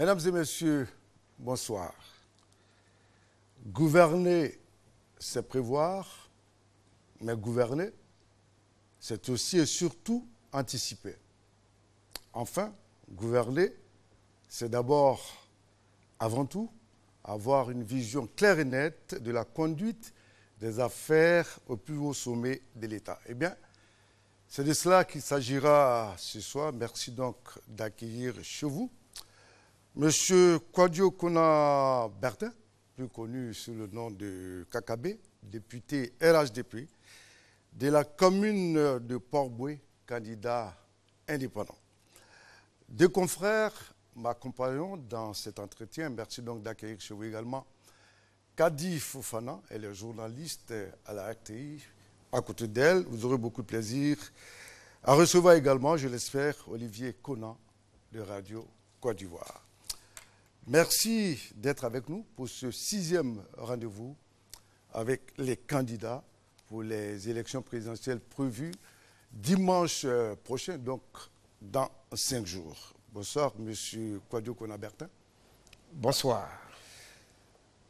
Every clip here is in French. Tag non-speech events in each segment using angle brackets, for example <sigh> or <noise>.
Mesdames et messieurs, bonsoir. Gouverner, c'est prévoir, mais gouverner, c'est aussi et surtout anticiper. Enfin, gouverner, c'est d'abord, avant tout, avoir une vision claire et nette de la conduite des affaires au plus haut sommet de l'État. Eh bien, c'est de cela qu'il s'agira ce soir. Merci donc d'accueillir chez vous Monsieur Kwadio Kona Bertin, plus connu sous le nom de Kakabé, député RHDP, de la commune de Port-Boué, candidat indépendant. Deux confrères m'accompagnent dans cet entretien. Merci donc d'accueillir chez vous également Kadi Fofana, elle est journaliste à la RTI. À côté d'elle, vous aurez beaucoup de plaisir à recevoir également, je l'espère, Olivier Conan de Radio Côte d'Ivoire. Merci d'être avec nous pour ce sixième rendez-vous avec les candidats pour les élections présidentielles prévues dimanche euh, prochain, donc dans cinq jours. Bonsoir, M. Kwadio Konabertin. Bonsoir.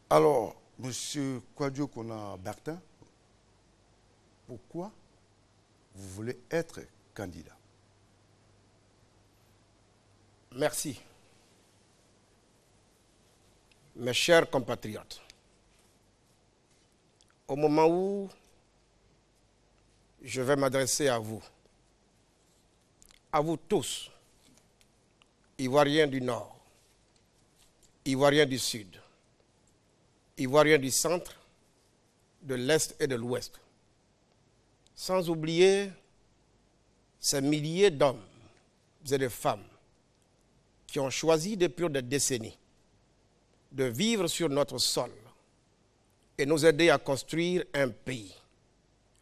Alors, M. Kwadio Konabertin, pourquoi vous voulez être candidat Merci mes chers compatriotes, au moment où je vais m'adresser à vous, à vous tous, Ivoiriens du Nord, Ivoiriens du Sud, Ivoiriens du Centre, de l'Est et de l'Ouest, sans oublier ces milliers d'hommes et de femmes qui ont choisi depuis des décennies de vivre sur notre sol et nous aider à construire un pays,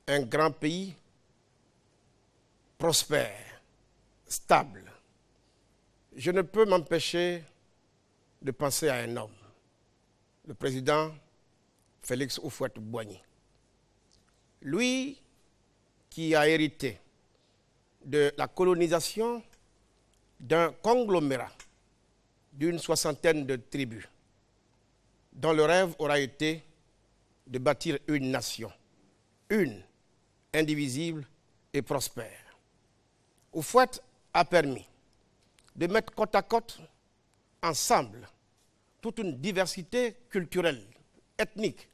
un grand pays prospère, stable. Je ne peux m'empêcher de penser à un homme, le président Félix Oufouette-Boigny. Lui qui a hérité de la colonisation d'un conglomérat d'une soixantaine de tribus dont le rêve aura été de bâtir une nation, une, indivisible et prospère. Oufouette a permis de mettre côte à côte, ensemble, toute une diversité culturelle, ethnique,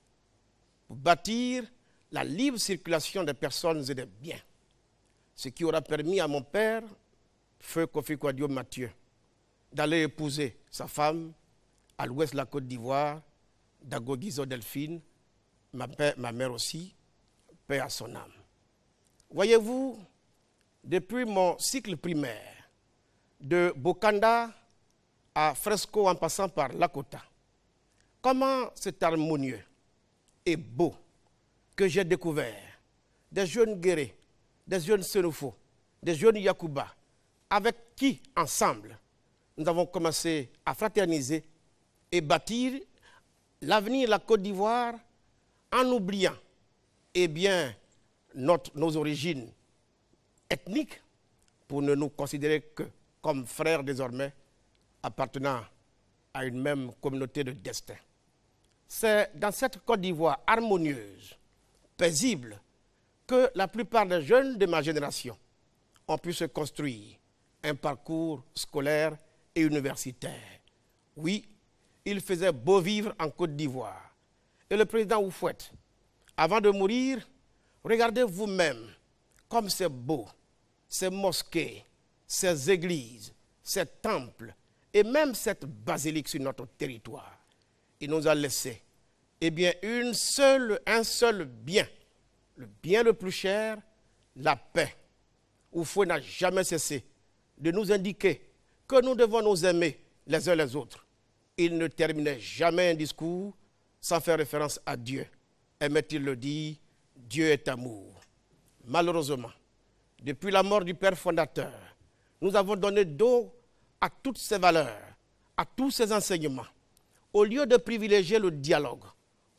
pour bâtir la libre circulation des personnes et des biens, ce qui aura permis à mon père, Feu Kofi Kouadio Mathieu, d'aller épouser sa femme, à l'ouest de la Côte d'Ivoire, Dagogizo Delphine, ma, mère aussi, paix à son âme. Voyez-vous, depuis mon cycle primaire, de Bokanda à Fresco en passant par Lakota, comment c'est harmonieux et beau que j'ai découvert des jeunes Guérés, des jeunes Senofo, des jeunes Yakuba, avec qui, ensemble, nous avons commencé à fraterniser et bâtir l'avenir de la Côte d'Ivoire en oubliant eh bien, notre, nos origines ethniques pour ne nous considérer que comme frères désormais appartenant à une même communauté de destin. C'est dans cette Côte d'Ivoire harmonieuse, paisible, que la plupart des jeunes de ma génération ont pu se construire un parcours scolaire et universitaire. Oui, il faisait beau vivre en Côte d'Ivoire. Et le président Oufouette, avant de mourir, regardez vous-même comme c'est beau, ces mosquées, ces églises, ces temples, et même cette basilique sur notre territoire. Il nous a laissé, eh bien, un seul bien, le bien le plus cher, la paix. Oufouette n'a jamais cessé de nous indiquer que nous devons nous aimer les uns les autres il ne terminait jamais un discours sans faire référence à Dieu. Aimait-il le dit, Dieu est amour. Malheureusement, depuis la mort du Père fondateur, nous avons donné dos à toutes ces valeurs, à tous ces enseignements, au lieu de privilégier le dialogue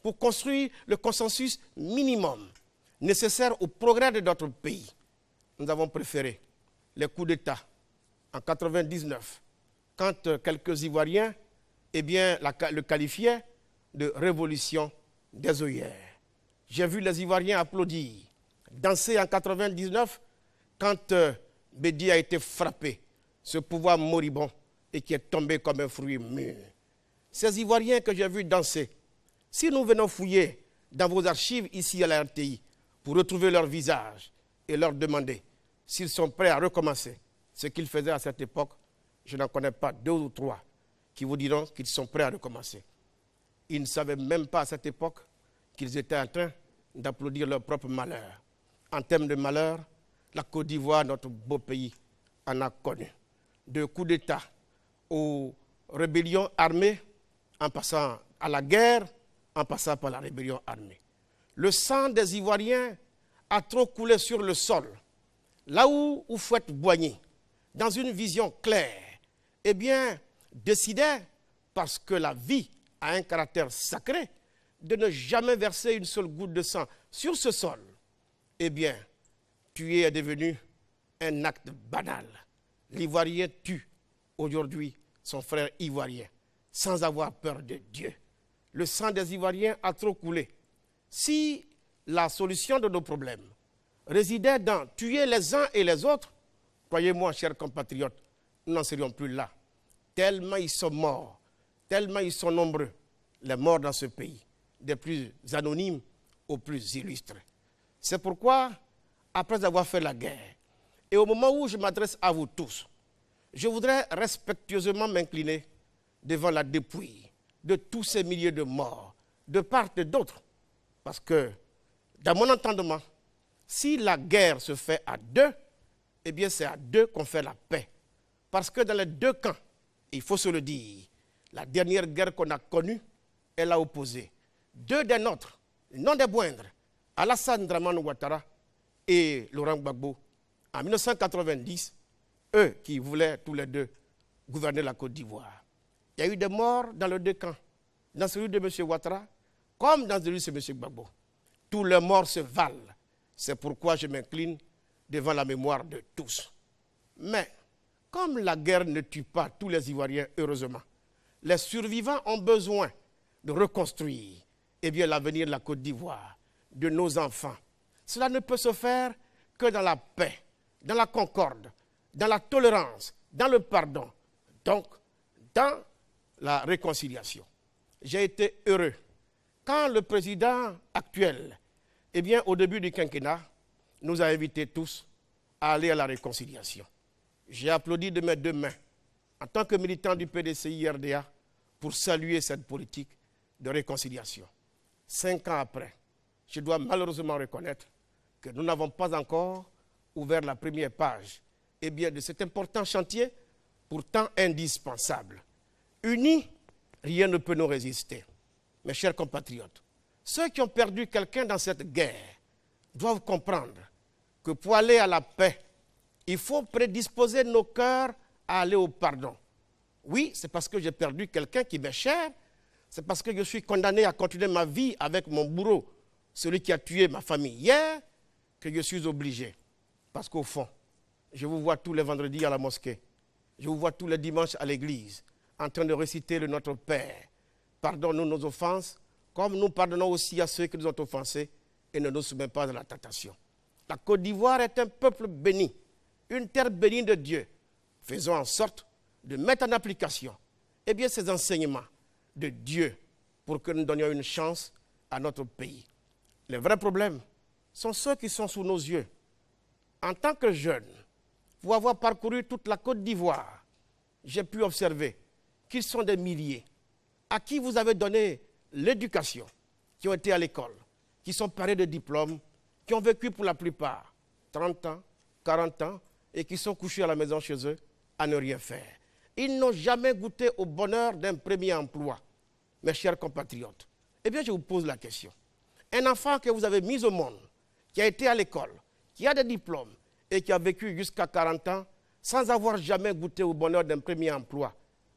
pour construire le consensus minimum nécessaire au progrès de notre pays. Nous avons préféré les coups d'État en 1999, quand quelques Ivoiriens eh bien, le qualifiait de révolution des œillères. J'ai vu les Ivoiriens applaudir, danser en 99 quand euh, Bédi a été frappé, ce pouvoir moribond, et qui est tombé comme un fruit mûr. Ces Ivoiriens que j'ai vus danser, si nous venons fouiller dans vos archives ici à la RTI pour retrouver leur visage et leur demander s'ils sont prêts à recommencer ce qu'ils faisaient à cette époque, je n'en connais pas deux ou trois qui vous diront qu'ils sont prêts à recommencer. Ils ne savaient même pas à cette époque qu'ils étaient en train d'applaudir leur propre malheur. En termes de malheur, la Côte d'Ivoire, notre beau pays, en a connu. De coups d'État aux rébellions armées, en passant à la guerre, en passant par la rébellion armée. Le sang des Ivoiriens a trop coulé sur le sol. Là où, où Fouette Boigny, dans une vision claire, eh bien, décidait, parce que la vie a un caractère sacré, de ne jamais verser une seule goutte de sang sur ce sol, eh bien, tuer est devenu un acte banal. L'Ivoirien tue aujourd'hui son frère ivoirien sans avoir peur de Dieu. Le sang des Ivoiriens a trop coulé. Si la solution de nos problèmes résidait dans tuer les uns et les autres, croyez-moi, chers compatriotes, nous n'en serions plus là tellement ils sont morts, tellement ils sont nombreux, les morts dans ce pays, des plus anonymes aux plus illustres. C'est pourquoi, après avoir fait la guerre, et au moment où je m'adresse à vous tous, je voudrais respectueusement m'incliner devant la dépouille de tous ces milliers de morts, de part et d'autre. Parce que, dans mon entendement, si la guerre se fait à deux, eh bien c'est à deux qu'on fait la paix. Parce que dans les deux camps, il faut se le dire, la dernière guerre qu'on a connue, elle a opposé deux des nôtres, non des moindres, Alassane Draman Ouattara et Laurent Gbagbo, en 1990, eux qui voulaient tous les deux gouverner la Côte d'Ivoire. Il y a eu des morts dans les deux camps, dans celui de M. Ouattara comme dans celui de M. Gbagbo. Tous les morts se valent. C'est pourquoi je m'incline devant la mémoire de tous. Mais comme la guerre ne tue pas tous les Ivoiriens, heureusement, les survivants ont besoin de reconstruire eh bien, l'avenir de la Côte d'Ivoire, de nos enfants. Cela ne peut se faire que dans la paix, dans la concorde, dans la tolérance, dans le pardon, donc dans la réconciliation. J'ai été heureux quand le président actuel, eh bien, au début du quinquennat, nous a invités tous à aller à la réconciliation. J'ai applaudi de mes deux mains, en tant que militant du PDCI-RDA, pour saluer cette politique de réconciliation. Cinq ans après, je dois malheureusement reconnaître que nous n'avons pas encore ouvert la première page et eh bien, de cet important chantier, pourtant indispensable. Unis, rien ne peut nous résister. Mes chers compatriotes, ceux qui ont perdu quelqu'un dans cette guerre doivent comprendre que pour aller à la paix, il faut prédisposer nos cœurs à aller au pardon. Oui, c'est parce que j'ai perdu quelqu'un qui m'est cher, c'est parce que je suis condamné à continuer ma vie avec mon bourreau, celui qui a tué ma famille hier, que je suis obligé. Parce qu'au fond, je vous vois tous les vendredis à la mosquée, je vous vois tous les dimanches à l'église, en train de réciter le Notre Père. Pardonne-nous nos offenses, comme nous pardonnons aussi à ceux qui nous ont offensés, et ne nous soumets pas à la tentation. La Côte d'Ivoire est un peuple béni une terre bénie de Dieu. Faisons en sorte de mettre en application eh bien, ces enseignements de Dieu pour que nous donnions une chance à notre pays. Les vrais problèmes sont ceux qui sont sous nos yeux. En tant que jeune, pour avoir parcouru toute la Côte d'Ivoire, j'ai pu observer qu'ils sont des milliers à qui vous avez donné l'éducation, qui ont été à l'école, qui sont parés de diplômes, qui ont vécu pour la plupart 30 ans, 40 ans, et qui sont couchés à la maison chez eux à ne rien faire. Ils n'ont jamais goûté au bonheur d'un premier emploi, mes chers compatriotes. Eh bien, je vous pose la question. Un enfant que vous avez mis au monde, qui a été à l'école, qui a des diplômes et qui a vécu jusqu'à 40 ans sans avoir jamais goûté au bonheur d'un premier emploi,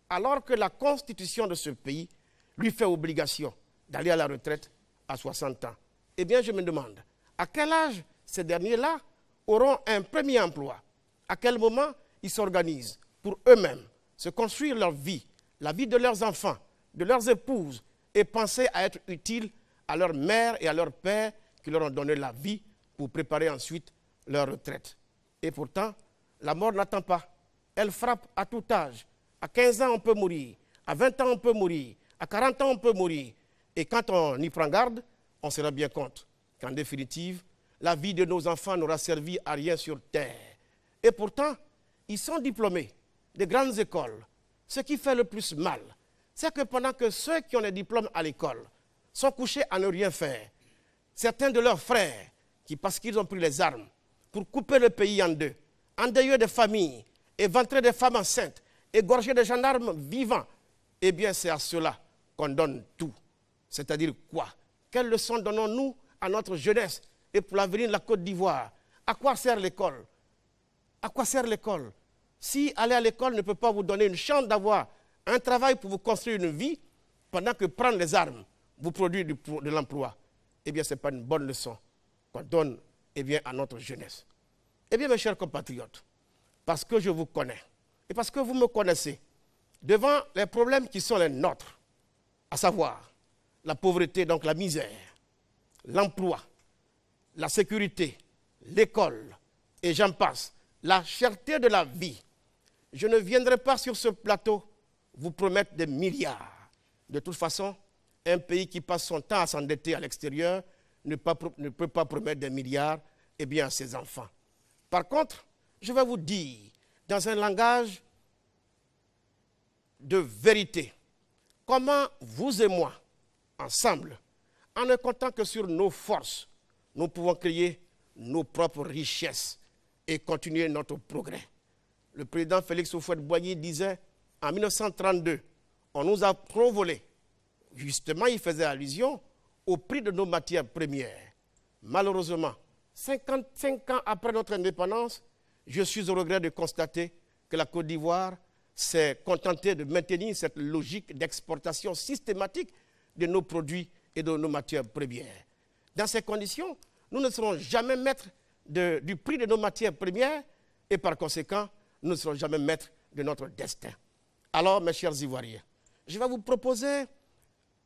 alors que la constitution de ce pays lui fait obligation d'aller à la retraite à 60 ans. Eh bien, je me demande, à quel âge ces derniers-là auront un premier emploi à quel moment ils s'organisent pour eux-mêmes, se construire leur vie, la vie de leurs enfants, de leurs épouses, et penser à être utiles à leur mère et à leur père qui leur ont donné la vie pour préparer ensuite leur retraite. Et pourtant, la mort n'attend pas. Elle frappe à tout âge. À 15 ans, on peut mourir. À 20 ans, on peut mourir. À 40 ans, on peut mourir. Et quand on y prend garde, on se bien compte qu'en définitive, la vie de nos enfants n'aura servi à rien sur terre. Et pourtant, ils sont diplômés des grandes écoles. Ce qui fait le plus mal, c'est que pendant que ceux qui ont des diplômes à l'école sont couchés à ne rien faire, certains de leurs frères, qui, parce qu'ils ont pris les armes pour couper le pays en deux, endeuiller des familles, éventrer des femmes enceintes, égorger des gendarmes vivants, eh bien c'est à cela qu'on donne tout. C'est-à-dire quoi Quelle leçon donnons-nous à notre jeunesse et pour l'avenir de la Côte d'Ivoire À quoi sert l'école à quoi sert l'école Si aller à l'école ne peut pas vous donner une chance d'avoir un travail pour vous construire une vie, pendant que prendre les armes vous produit de, l'emploi, eh bien, ce n'est pas une bonne leçon qu'on donne eh bien, à notre jeunesse. Eh bien, mes chers compatriotes, parce que je vous connais et parce que vous me connaissez, devant les problèmes qui sont les nôtres, à savoir la pauvreté, donc la misère, l'emploi, la sécurité, l'école, et j'en passe, la cherté de la vie, je ne viendrai pas sur ce plateau vous promettre des milliards. De toute façon, un pays qui passe son temps à s'endetter à l'extérieur ne, peut pas promettre des milliards eh bien, à ses enfants. Par contre, je vais vous dire, dans un langage de vérité, comment vous et moi, ensemble, en ne comptant que sur nos forces, nous pouvons créer nos propres richesses et continuer notre progrès. Le président Félix Houphouët-Boigny disait en 1932, on nous a trop Justement, il faisait allusion au prix de nos matières premières. Malheureusement, 55 ans après notre indépendance, je suis au regret de constater que la Côte d'Ivoire s'est contentée de maintenir cette logique d'exportation systématique de nos produits et de nos matières premières. Dans ces conditions, nous ne serons jamais maîtres du prix de nos matières premières et par conséquent, nous ne serons jamais maîtres de notre destin. Alors, mes chers Ivoiriens, je vais vous proposer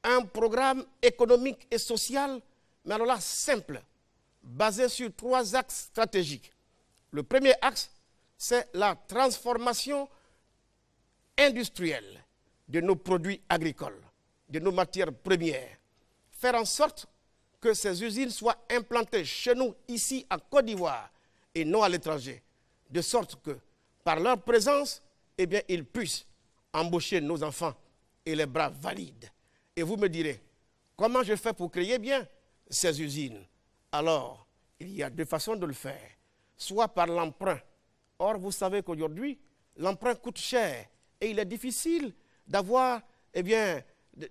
un programme économique et social, mais alors là, simple, basé sur trois axes stratégiques. Le premier axe, c'est la transformation industrielle de nos produits agricoles, de nos matières premières. Faire en sorte que ces usines soient implantées chez nous, ici, en Côte d'Ivoire, et non à l'étranger, de sorte que, par leur présence, eh bien, ils puissent embaucher nos enfants et les bras valides. Et vous me direz, comment je fais pour créer bien ces usines Alors, il y a deux façons de le faire. Soit par l'emprunt. Or, vous savez qu'aujourd'hui, l'emprunt coûte cher et il est difficile d'avoir eh bien,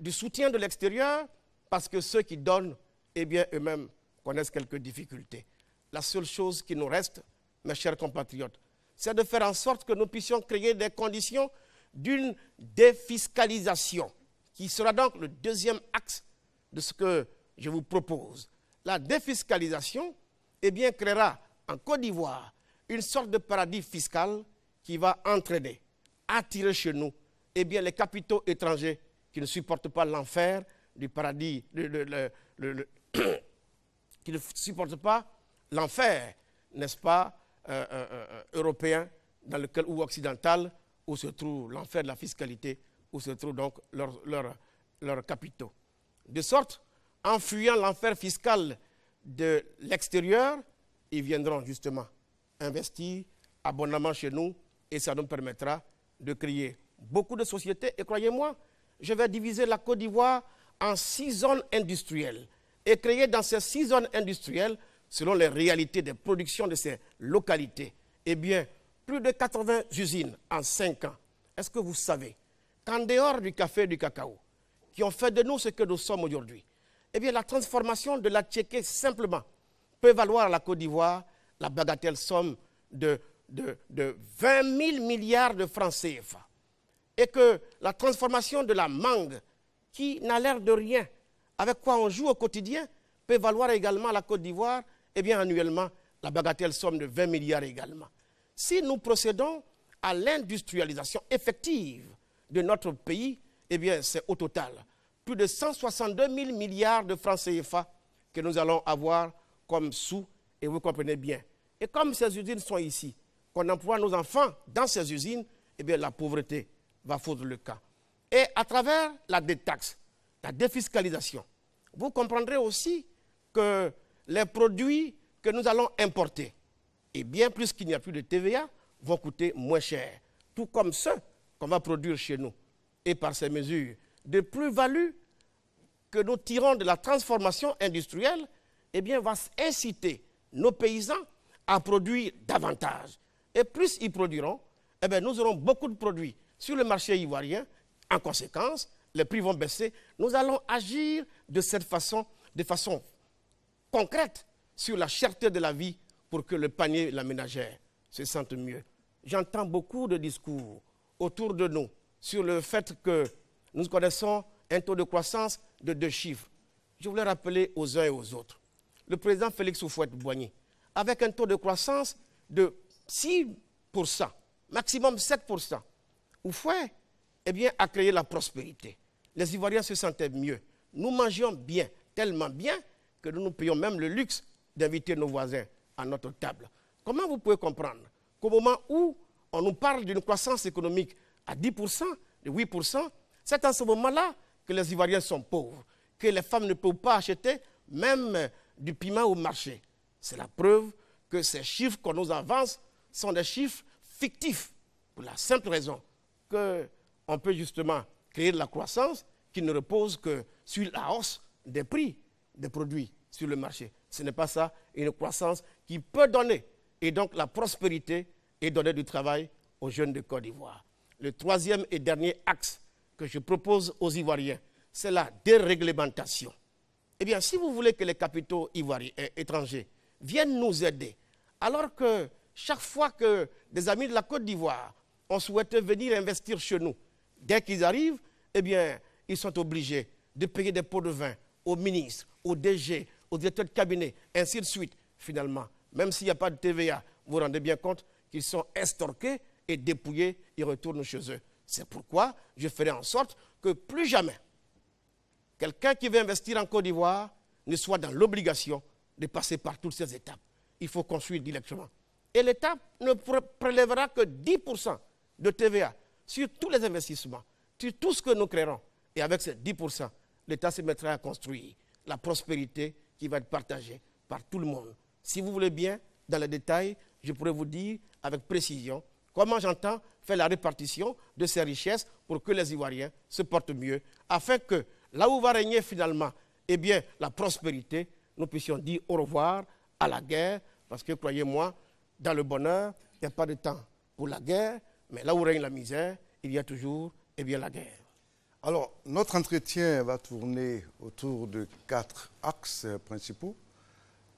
du soutien de l'extérieur parce que ceux qui donnent eh bien, eux-mêmes connaissent quelques difficultés. La seule chose qui nous reste, mes chers compatriotes, c'est de faire en sorte que nous puissions créer des conditions d'une défiscalisation, qui sera donc le deuxième axe de ce que je vous propose. La défiscalisation, eh bien, créera en Côte d'Ivoire une sorte de paradis fiscal qui va entraîner, attirer chez nous, eh bien, les capitaux étrangers qui ne supportent pas l'enfer du paradis, le, <coughs> qui ne supportent pas l'enfer, n'est-ce pas, euh, euh, euh, européen dans lequel, ou occidental, où se trouve l'enfer de la fiscalité, où se trouvent donc leurs leur capitaux. De sorte, en fuyant l'enfer fiscal de l'extérieur, ils viendront justement investir abondamment chez nous et ça nous permettra de créer beaucoup de sociétés. Et croyez-moi, je vais diviser la Côte d'Ivoire en six zones industrielles et créé dans ces six zones industrielles, selon les réalités des productions de ces localités, eh bien, plus de 80 usines en 5 ans. Est-ce que vous savez qu'en dehors du café et du cacao, qui ont fait de nous ce que nous sommes aujourd'hui, eh bien, la transformation de la Tchéquée simplement peut valoir à la Côte d'Ivoire la bagatelle somme de, de 20 000 milliards de francs CFA. Et que la transformation de la mangue, qui n'a l'air de rien, avec quoi on joue au quotidien, peut valoir également la Côte d'Ivoire, et bien annuellement, la bagatelle somme de 20 milliards également. Si nous procédons à l'industrialisation effective de notre pays, et eh bien c'est au total plus de 162 000 milliards de francs CFA que nous allons avoir comme sous, et vous comprenez bien. Et comme ces usines sont ici, qu'on emploie nos enfants dans ces usines, et eh bien la pauvreté va foutre le cas. Et à travers la détaxe, la défiscalisation, vous comprendrez aussi que les produits que nous allons importer, et bien plus qu'il n'y a plus de TVA, vont coûter moins cher, tout comme ceux qu'on va produire chez nous. Et par ces mesures de plus-value que nous tirons de la transformation industrielle, eh bien, va inciter nos paysans à produire davantage. Et plus ils produiront, eh bien, nous aurons beaucoup de produits sur le marché ivoirien. En conséquence, les prix vont baisser, nous allons agir de cette façon, de façon concrète sur la cherté de la vie pour que le panier et la ménagère se sentent mieux. J'entends beaucoup de discours autour de nous sur le fait que nous connaissons un taux de croissance de deux chiffres. Je voulais rappeler aux uns et aux autres. Le président Félix Houphouët-Boigny, avec un taux de croissance de 6%, maximum 7%, Oufouet, eh bien, a créé la prospérité les Ivoiriens se sentaient mieux. Nous mangions bien, tellement bien, que nous nous payons même le luxe d'inviter nos voisins à notre table. Comment vous pouvez comprendre qu'au moment où on nous parle d'une croissance économique à 10%, de 8%, c'est à ce moment-là que les Ivoiriens sont pauvres, que les femmes ne peuvent pas acheter même euh, du piment au marché. C'est la preuve que ces chiffres qu'on nous avance sont des chiffres fictifs, pour la simple raison qu'on peut justement créer de la croissance qui ne repose que sur la hausse des prix des produits sur le marché. Ce n'est pas ça, une croissance qui peut donner, et donc la prospérité et donner du travail aux jeunes de Côte d'Ivoire. Le troisième et dernier axe que je propose aux Ivoiriens, c'est la déréglementation. Eh bien, si vous voulez que les capitaux étrangers viennent nous aider, alors que chaque fois que des amis de la Côte d'Ivoire ont souhaité venir investir chez nous, dès qu'ils arrivent, eh bien, ils sont obligés de payer des pots de vin aux ministres, aux DG, aux directeurs de cabinet, ainsi de suite. Finalement, même s'il n'y a pas de TVA, vous vous rendez bien compte qu'ils sont estorqués et dépouillés, ils retournent chez eux. C'est pourquoi je ferai en sorte que plus jamais quelqu'un qui veut investir en Côte d'Ivoire ne soit dans l'obligation de passer par toutes ces étapes. Il faut construire directement. Et l'État ne prélèvera que 10% de TVA sur tous les investissements, sur tout ce que nous créerons. Et avec ces 10%, l'État se mettra à construire la prospérité qui va être partagée par tout le monde. Si vous voulez bien, dans les détails, je pourrais vous dire avec précision comment j'entends faire la répartition de ces richesses pour que les Ivoiriens se portent mieux, afin que là où va régner finalement eh bien, la prospérité, nous puissions dire au revoir à la guerre, parce que croyez-moi, dans le bonheur, il n'y a pas de temps pour la guerre, mais là où règne la misère, il y a toujours eh bien, la guerre. Alors, notre entretien va tourner autour de quatre axes principaux.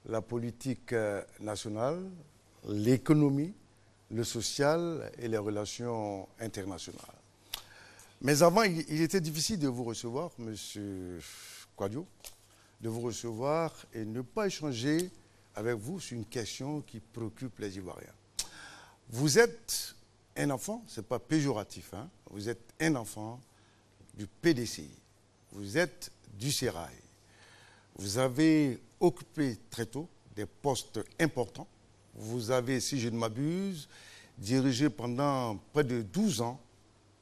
La politique euh, nationale, l'économie, le social et les relations internationales. Mais avant, il était difficile de vous recevoir, Monsieur Quadio, de vous recevoir et ne pas échanger avec vous sur une question qui préoccupe les Ivoiriens. Vous êtes un enfant, ce n'est pas péjoratif, hein. vous êtes un enfant du PDCI. vous êtes du Sérail, vous avez occupé très tôt des postes importants, vous avez, si je ne m'abuse, dirigé pendant près de 12 ans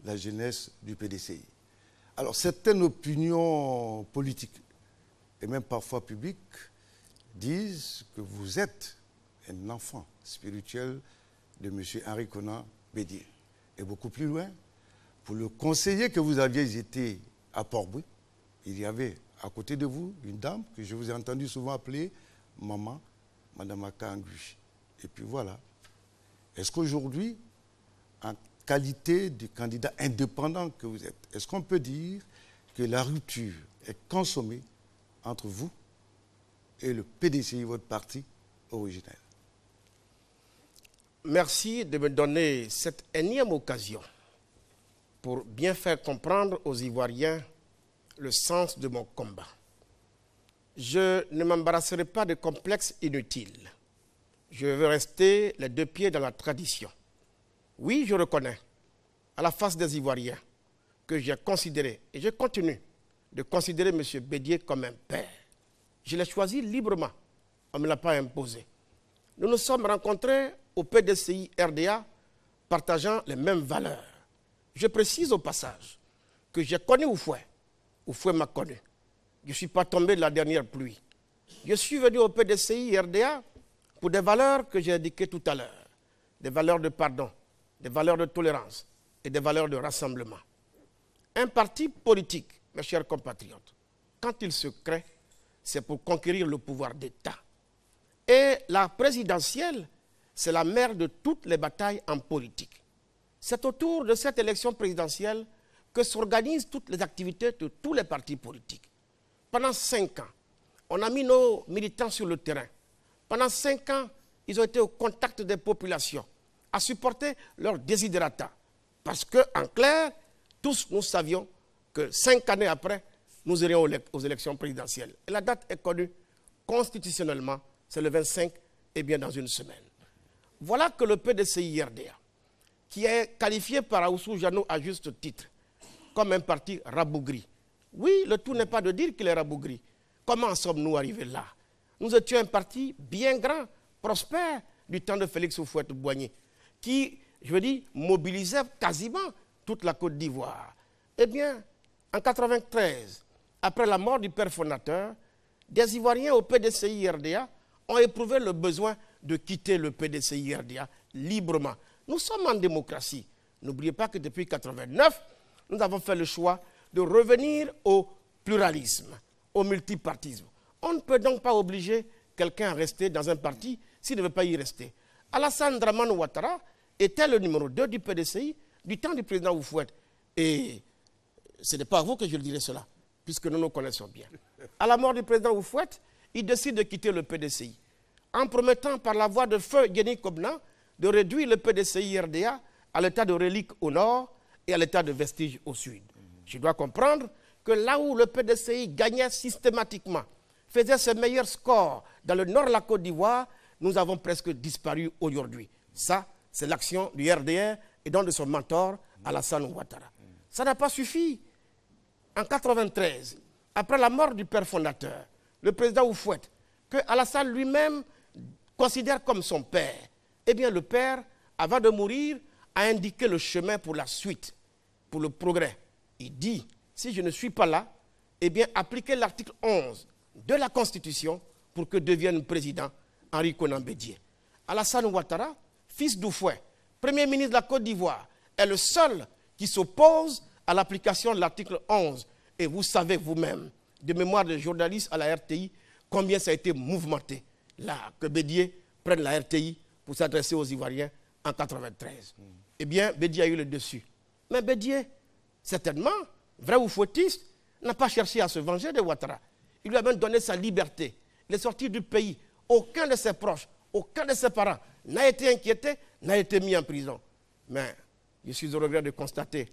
la jeunesse du PDCI. Alors certaines opinions politiques et même parfois publiques disent que vous êtes un enfant spirituel de M. Henri Conan Bédier. Et beaucoup plus loin, pour le conseiller que vous aviez été à Port-Bouy, il y avait à côté de vous une dame que je vous ai entendu souvent appeler maman, Madame Akanguchi. Et puis voilà. Est-ce qu'aujourd'hui, en qualité de candidat indépendant que vous êtes, est-ce qu'on peut dire que la rupture est consommée entre vous et le PDCI, votre parti originel Merci de me donner cette énième occasion pour bien faire comprendre aux Ivoiriens le sens de mon combat. Je ne m'embarrasserai pas de complexes inutiles. Je veux rester les deux pieds dans la tradition. Oui, je reconnais, à la face des Ivoiriens, que j'ai considéré, et je continue de considérer M. Bédier comme un père. Je l'ai choisi librement, on ne me l'a pas imposé. Nous nous sommes rencontrés au PDCI RDA, partageant les mêmes valeurs. Je précise au passage que j'ai connu Oufoué. Oufoué m'a connu. Je ne suis pas tombé de la dernière pluie. Je suis venu au PDCI RDA pour des valeurs que j'ai indiquées tout à l'heure. Des valeurs de pardon, des valeurs de tolérance et des valeurs de rassemblement. Un parti politique, mes chers compatriotes, quand il se crée, c'est pour conquérir le pouvoir d'État. Et la présidentielle, c'est la mère de toutes les batailles en politique. C'est autour de cette élection présidentielle que s'organisent toutes les activités de tous les partis politiques. Pendant cinq ans, on a mis nos militants sur le terrain. Pendant cinq ans, ils ont été au contact des populations, à supporter leurs désiderata. Parce que, clair, tous nous savions que cinq années après, nous irions aux élections présidentielles. Et la date est connue constitutionnellement, c'est le 25 et bien dans une semaine. Voilà que le PDCIRDA qui est qualifié par Aoussou Jano à juste titre comme un parti rabougri. Oui, le tout n'est pas de dire qu'il est rabougri. Comment sommes-nous arrivés là Nous étions un parti bien grand, prospère, du temps de Félix Oufouette-Boigny, qui, je veux dire, mobilisait quasiment toute la Côte d'Ivoire. Eh bien, en 1993, après la mort du père fondateur, des Ivoiriens au PDCI-RDA ont éprouvé le besoin de quitter le PDCI-RDA librement. Nous sommes en démocratie. N'oubliez pas que depuis 1989, nous avons fait le choix de revenir au pluralisme, au multipartisme. On ne peut donc pas obliger quelqu'un à rester dans un parti s'il ne veut pas y rester. Alassane Draman Ouattara était le numéro 2 du PDCI du temps du président Oufouet. Et ce n'est pas à vous que je le dirai cela, puisque nous nous connaissons bien. À la mort du président Oufouet, il décide de quitter le PDCI en promettant par la voix de feu Guéni Kobna de réduire le PDCI RDA à l'état de relique au nord et à l'état de vestige au sud. Je dois comprendre que là où le PDCI gagnait systématiquement, faisait ses meilleurs scores dans le nord de la Côte d'Ivoire, nous avons presque disparu aujourd'hui. Ça, c'est l'action du RDA et donc de son mentor Alassane Ouattara. Ça n'a pas suffi. En 1993, après la mort du père fondateur, le président Oufouette, que Alassane lui-même considère comme son père, eh bien le Père, avant de mourir, a indiqué le chemin pour la suite, pour le progrès. Il dit, si je ne suis pas là, eh bien appliquez l'article 11 de la Constitution pour que devienne président Henri Conan Bédier. Alassane Ouattara, fils d'Oufouet, premier ministre de la Côte d'Ivoire, est le seul qui s'oppose à l'application de l'article 11. Et vous savez vous-même, de mémoire de journaliste à la RTI, combien ça a été mouvementé, là, que Bédier prenne la RTI pour s'adresser aux Ivoiriens en 93. Eh bien, Bédier a eu le dessus. Mais Bédier, certainement, vrai ou fautiste, n'a pas cherché à se venger de Ouattara. Il lui a même donné sa liberté. Il est sorti du pays. Aucun de ses proches, aucun de ses parents n'a été inquiété, n'a été mis en prison. Mais je suis au de constater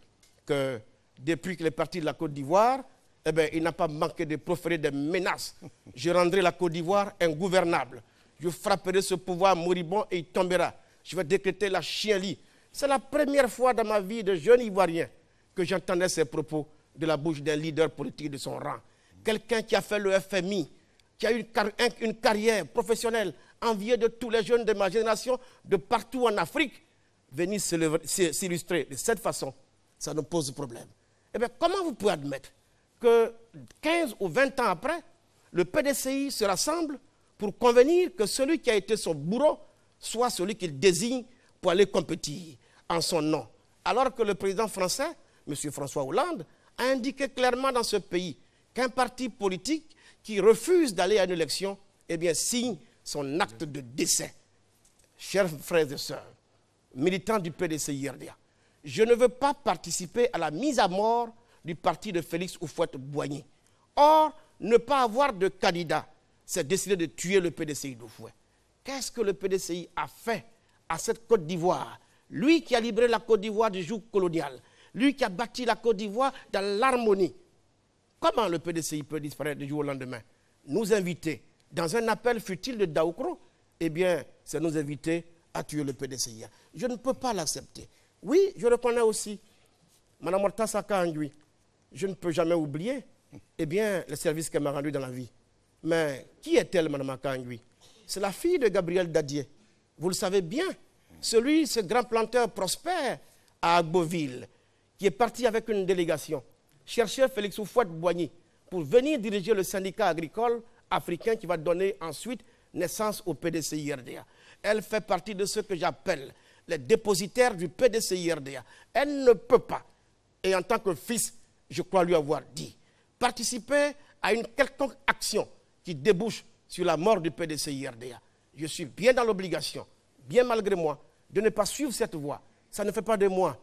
que depuis qu'il est parti de la Côte d'Ivoire, eh bien, il n'a pas manqué de proférer des menaces. Je rendrai la Côte d'Ivoire ingouvernable. Je frapperai ce pouvoir moribond et il tombera. Je vais décréter la chienlit. C'est la première fois dans ma vie de jeune Ivoirien que j'entendais ces propos de la bouche d'un leader politique de son rang. Quelqu'un qui a fait le FMI, qui a eu une carrière professionnelle enviée de tous les jeunes de ma génération, de partout en Afrique, venir s'illustrer de cette façon, ça nous pose problème. Eh bien, comment vous pouvez admettre que 15 ou 20 ans après, le PDCI se rassemble pour convenir que celui qui a été son bourreau soit celui qu'il désigne pour aller compétir en son nom. Alors que le président français, M. François Hollande, a indiqué clairement dans ce pays qu'un parti politique qui refuse d'aller à une élection, eh bien, signe son acte de décès. Chers frères et sœurs, militants du PDC-IRDA, je ne veux pas participer à la mise à mort du parti de Félix Oufouette-Boigny. Or, ne pas avoir de candidat c'est décidé de tuer le PDCI d'Oufoué. Qu'est-ce que le PDCI a fait à cette Côte d'Ivoire Lui qui a libéré la Côte d'Ivoire du joug colonial, lui qui a bâti la Côte d'Ivoire dans l'harmonie. Comment le PDCI peut disparaître du jour au lendemain Nous inviter dans un appel futile de Daoukro, eh bien, c'est nous inviter à tuer le PDCI. Je ne peux pas l'accepter. Oui, je reconnais aussi, Mme Mortasaka Angui, je ne peux jamais oublier, eh bien, le service qu'elle m'a rendu dans la vie. Mais qui est-elle, Madame Akangui C'est la fille de Gabriel Dadier. Vous le savez bien. Celui, ce grand planteur prospère à Agboville, qui est parti avec une délégation, chercher Félix Oufouette Boigny pour venir diriger le syndicat agricole africain qui va donner ensuite naissance au PDC-IRDA. Elle fait partie de ce que j'appelle les dépositaires du PDC-IRDA. Elle ne peut pas, et en tant que fils, je crois lui avoir dit, participer à une quelconque action qui débouche sur la mort du PDCI-RDA. Je suis bien dans l'obligation, bien malgré moi, de ne pas suivre cette voie. Ça ne fait pas de moi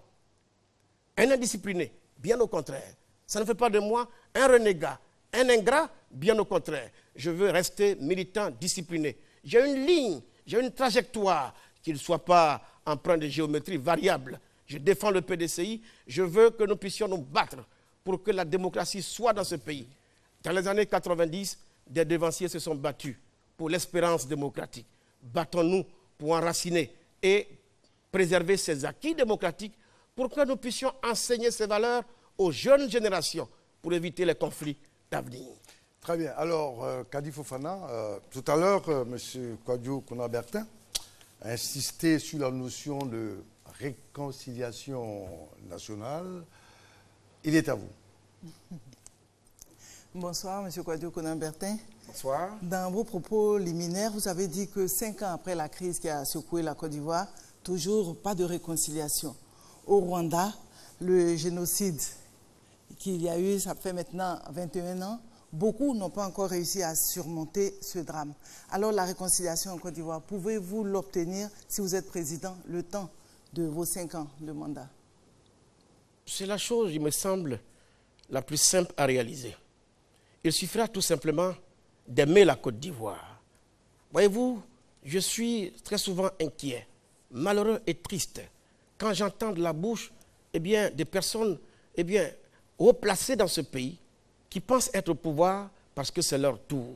un indiscipliné, bien au contraire. Ça ne fait pas de moi un renégat, un ingrat, bien au contraire. Je veux rester militant, discipliné. J'ai une ligne, j'ai une trajectoire, qu'il ne soit pas train de géométrie variable. Je défends le PDCI, je veux que nous puissions nous battre pour que la démocratie soit dans ce pays. Dans les années 90, des devanciers se sont battus pour l'espérance démocratique. Battons-nous pour enraciner et préserver ces acquis démocratiques pour que nous puissions enseigner ces valeurs aux jeunes générations pour éviter les conflits d'avenir. Très bien. Alors, euh, Kadi Fofana, euh, tout à l'heure, Monsieur M. Konabertin a insisté sur la notion de réconciliation nationale. Il est à vous. <laughs> Bonsoir, M. Kouadio Bonsoir. Dans vos propos liminaires, vous avez dit que cinq ans après la crise qui a secoué la Côte d'Ivoire, toujours pas de réconciliation. Au Rwanda, le génocide qu'il y a eu, ça fait maintenant 21 ans, beaucoup n'ont pas encore réussi à surmonter ce drame. Alors la réconciliation en Côte d'Ivoire, pouvez-vous l'obtenir si vous êtes président le temps de vos cinq ans de mandat C'est la chose, il me semble, la plus simple à réaliser. Il suffira tout simplement d'aimer la Côte d'Ivoire. Voyez-vous, je suis très souvent inquiet, malheureux et triste quand j'entends de la bouche eh bien, des personnes eh bien, haut placées dans ce pays qui pensent être au pouvoir parce que c'est leur tour.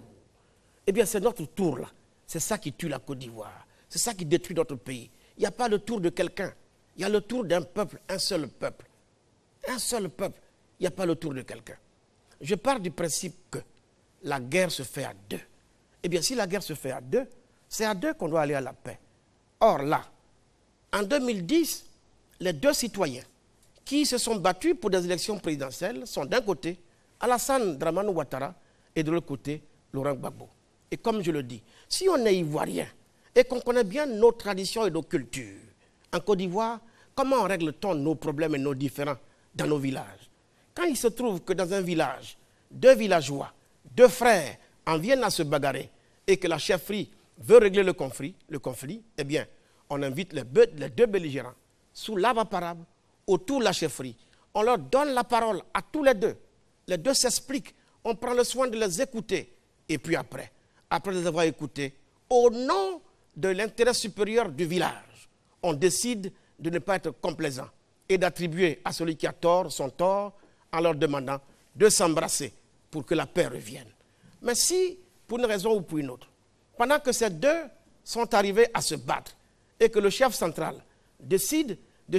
Eh bien, c'est notre tour là. C'est ça qui tue la Côte d'Ivoire. C'est ça qui détruit notre pays. Il n'y a pas le tour de quelqu'un. Il y a le tour d'un peuple, un seul peuple. Un seul peuple. Il n'y a pas le tour de quelqu'un. Je pars du principe que la guerre se fait à deux. Eh bien, si la guerre se fait à deux, c'est à deux qu'on doit aller à la paix. Or, là, en 2010, les deux citoyens qui se sont battus pour des élections présidentielles sont d'un côté Alassane Dramano Ouattara et de l'autre côté Laurent Gbagbo. Et comme je le dis, si on est ivoirien et qu'on connaît bien nos traditions et nos cultures, en Côte d'Ivoire, comment règle-t-on nos problèmes et nos différends dans nos villages quand il se trouve que dans un village, deux villageois, deux frères en viennent à se bagarrer et que la chefferie veut régler le conflit, le conflit eh bien, on invite les, deux belligérants sous l'arbre autour de la chefferie. On leur donne la parole à tous les deux. Les deux s'expliquent. On prend le soin de les écouter. Et puis après, après les avoir écoutés, au nom de l'intérêt supérieur du village, on décide de ne pas être complaisant et d'attribuer à celui qui a tort son tort, en leur demandant de s'embrasser pour que la paix revienne. Mais si, pour une raison ou pour une autre, pendant que ces deux sont arrivés à se battre et que le chef central décide de,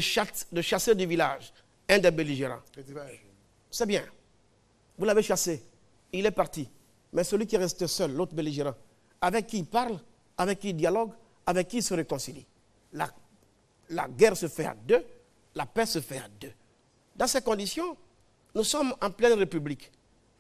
de chasser du village un des belligérants, c'est bien. Vous l'avez chassé, il est parti. Mais celui qui reste seul, l'autre belligérant, avec qui il parle, avec qui il dialogue, avec qui il se réconcilie. la guerre se fait à deux, la paix se fait à deux. Dans ces conditions, nous sommes en pleine République.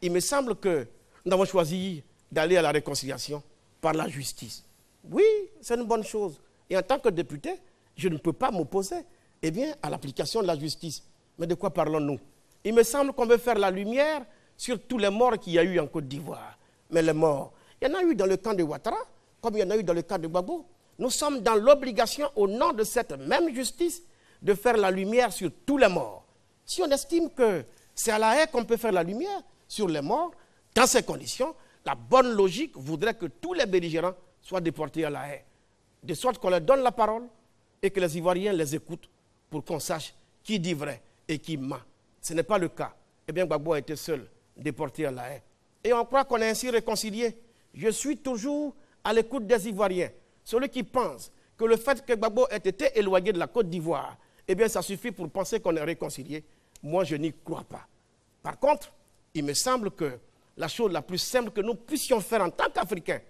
Il me semble que nous avons choisi d'aller à la réconciliation par la justice. Oui, c'est une bonne chose. Et en tant que député, je ne peux pas m'opposer eh à l'application de la justice. Mais de quoi parlons-nous Il me semble qu'on veut faire la lumière sur tous les morts qu'il y a eu en Côte d'Ivoire. Mais les morts, il y en a eu dans le camp de Ouattara, comme il y en a eu dans le camp de Gbagbo. Nous sommes dans l'obligation, au nom de cette même justice, de faire la lumière sur tous les morts. Si on estime que c'est à la haie qu'on peut faire la lumière sur les morts. Dans ces conditions, la bonne logique voudrait que tous les belligérants soient déportés à la haie, de sorte qu'on leur donne la parole et que les Ivoiriens les écoutent pour qu'on sache qui dit vrai et qui ment. Ce n'est pas le cas. Eh bien, Gbagbo a été seul, déporté à la haie. Et on croit qu'on est ainsi réconcilié. Je suis toujours à l'écoute des Ivoiriens. Celui qui pense que le fait que Gbagbo ait été éloigné de la Côte d'Ivoire, eh bien, ça suffit pour penser qu'on est réconcilié. Moi, je n'y crois pas. Par contre, il me semble que la chose la plus simple que nous puissions faire en tant qu'Africains,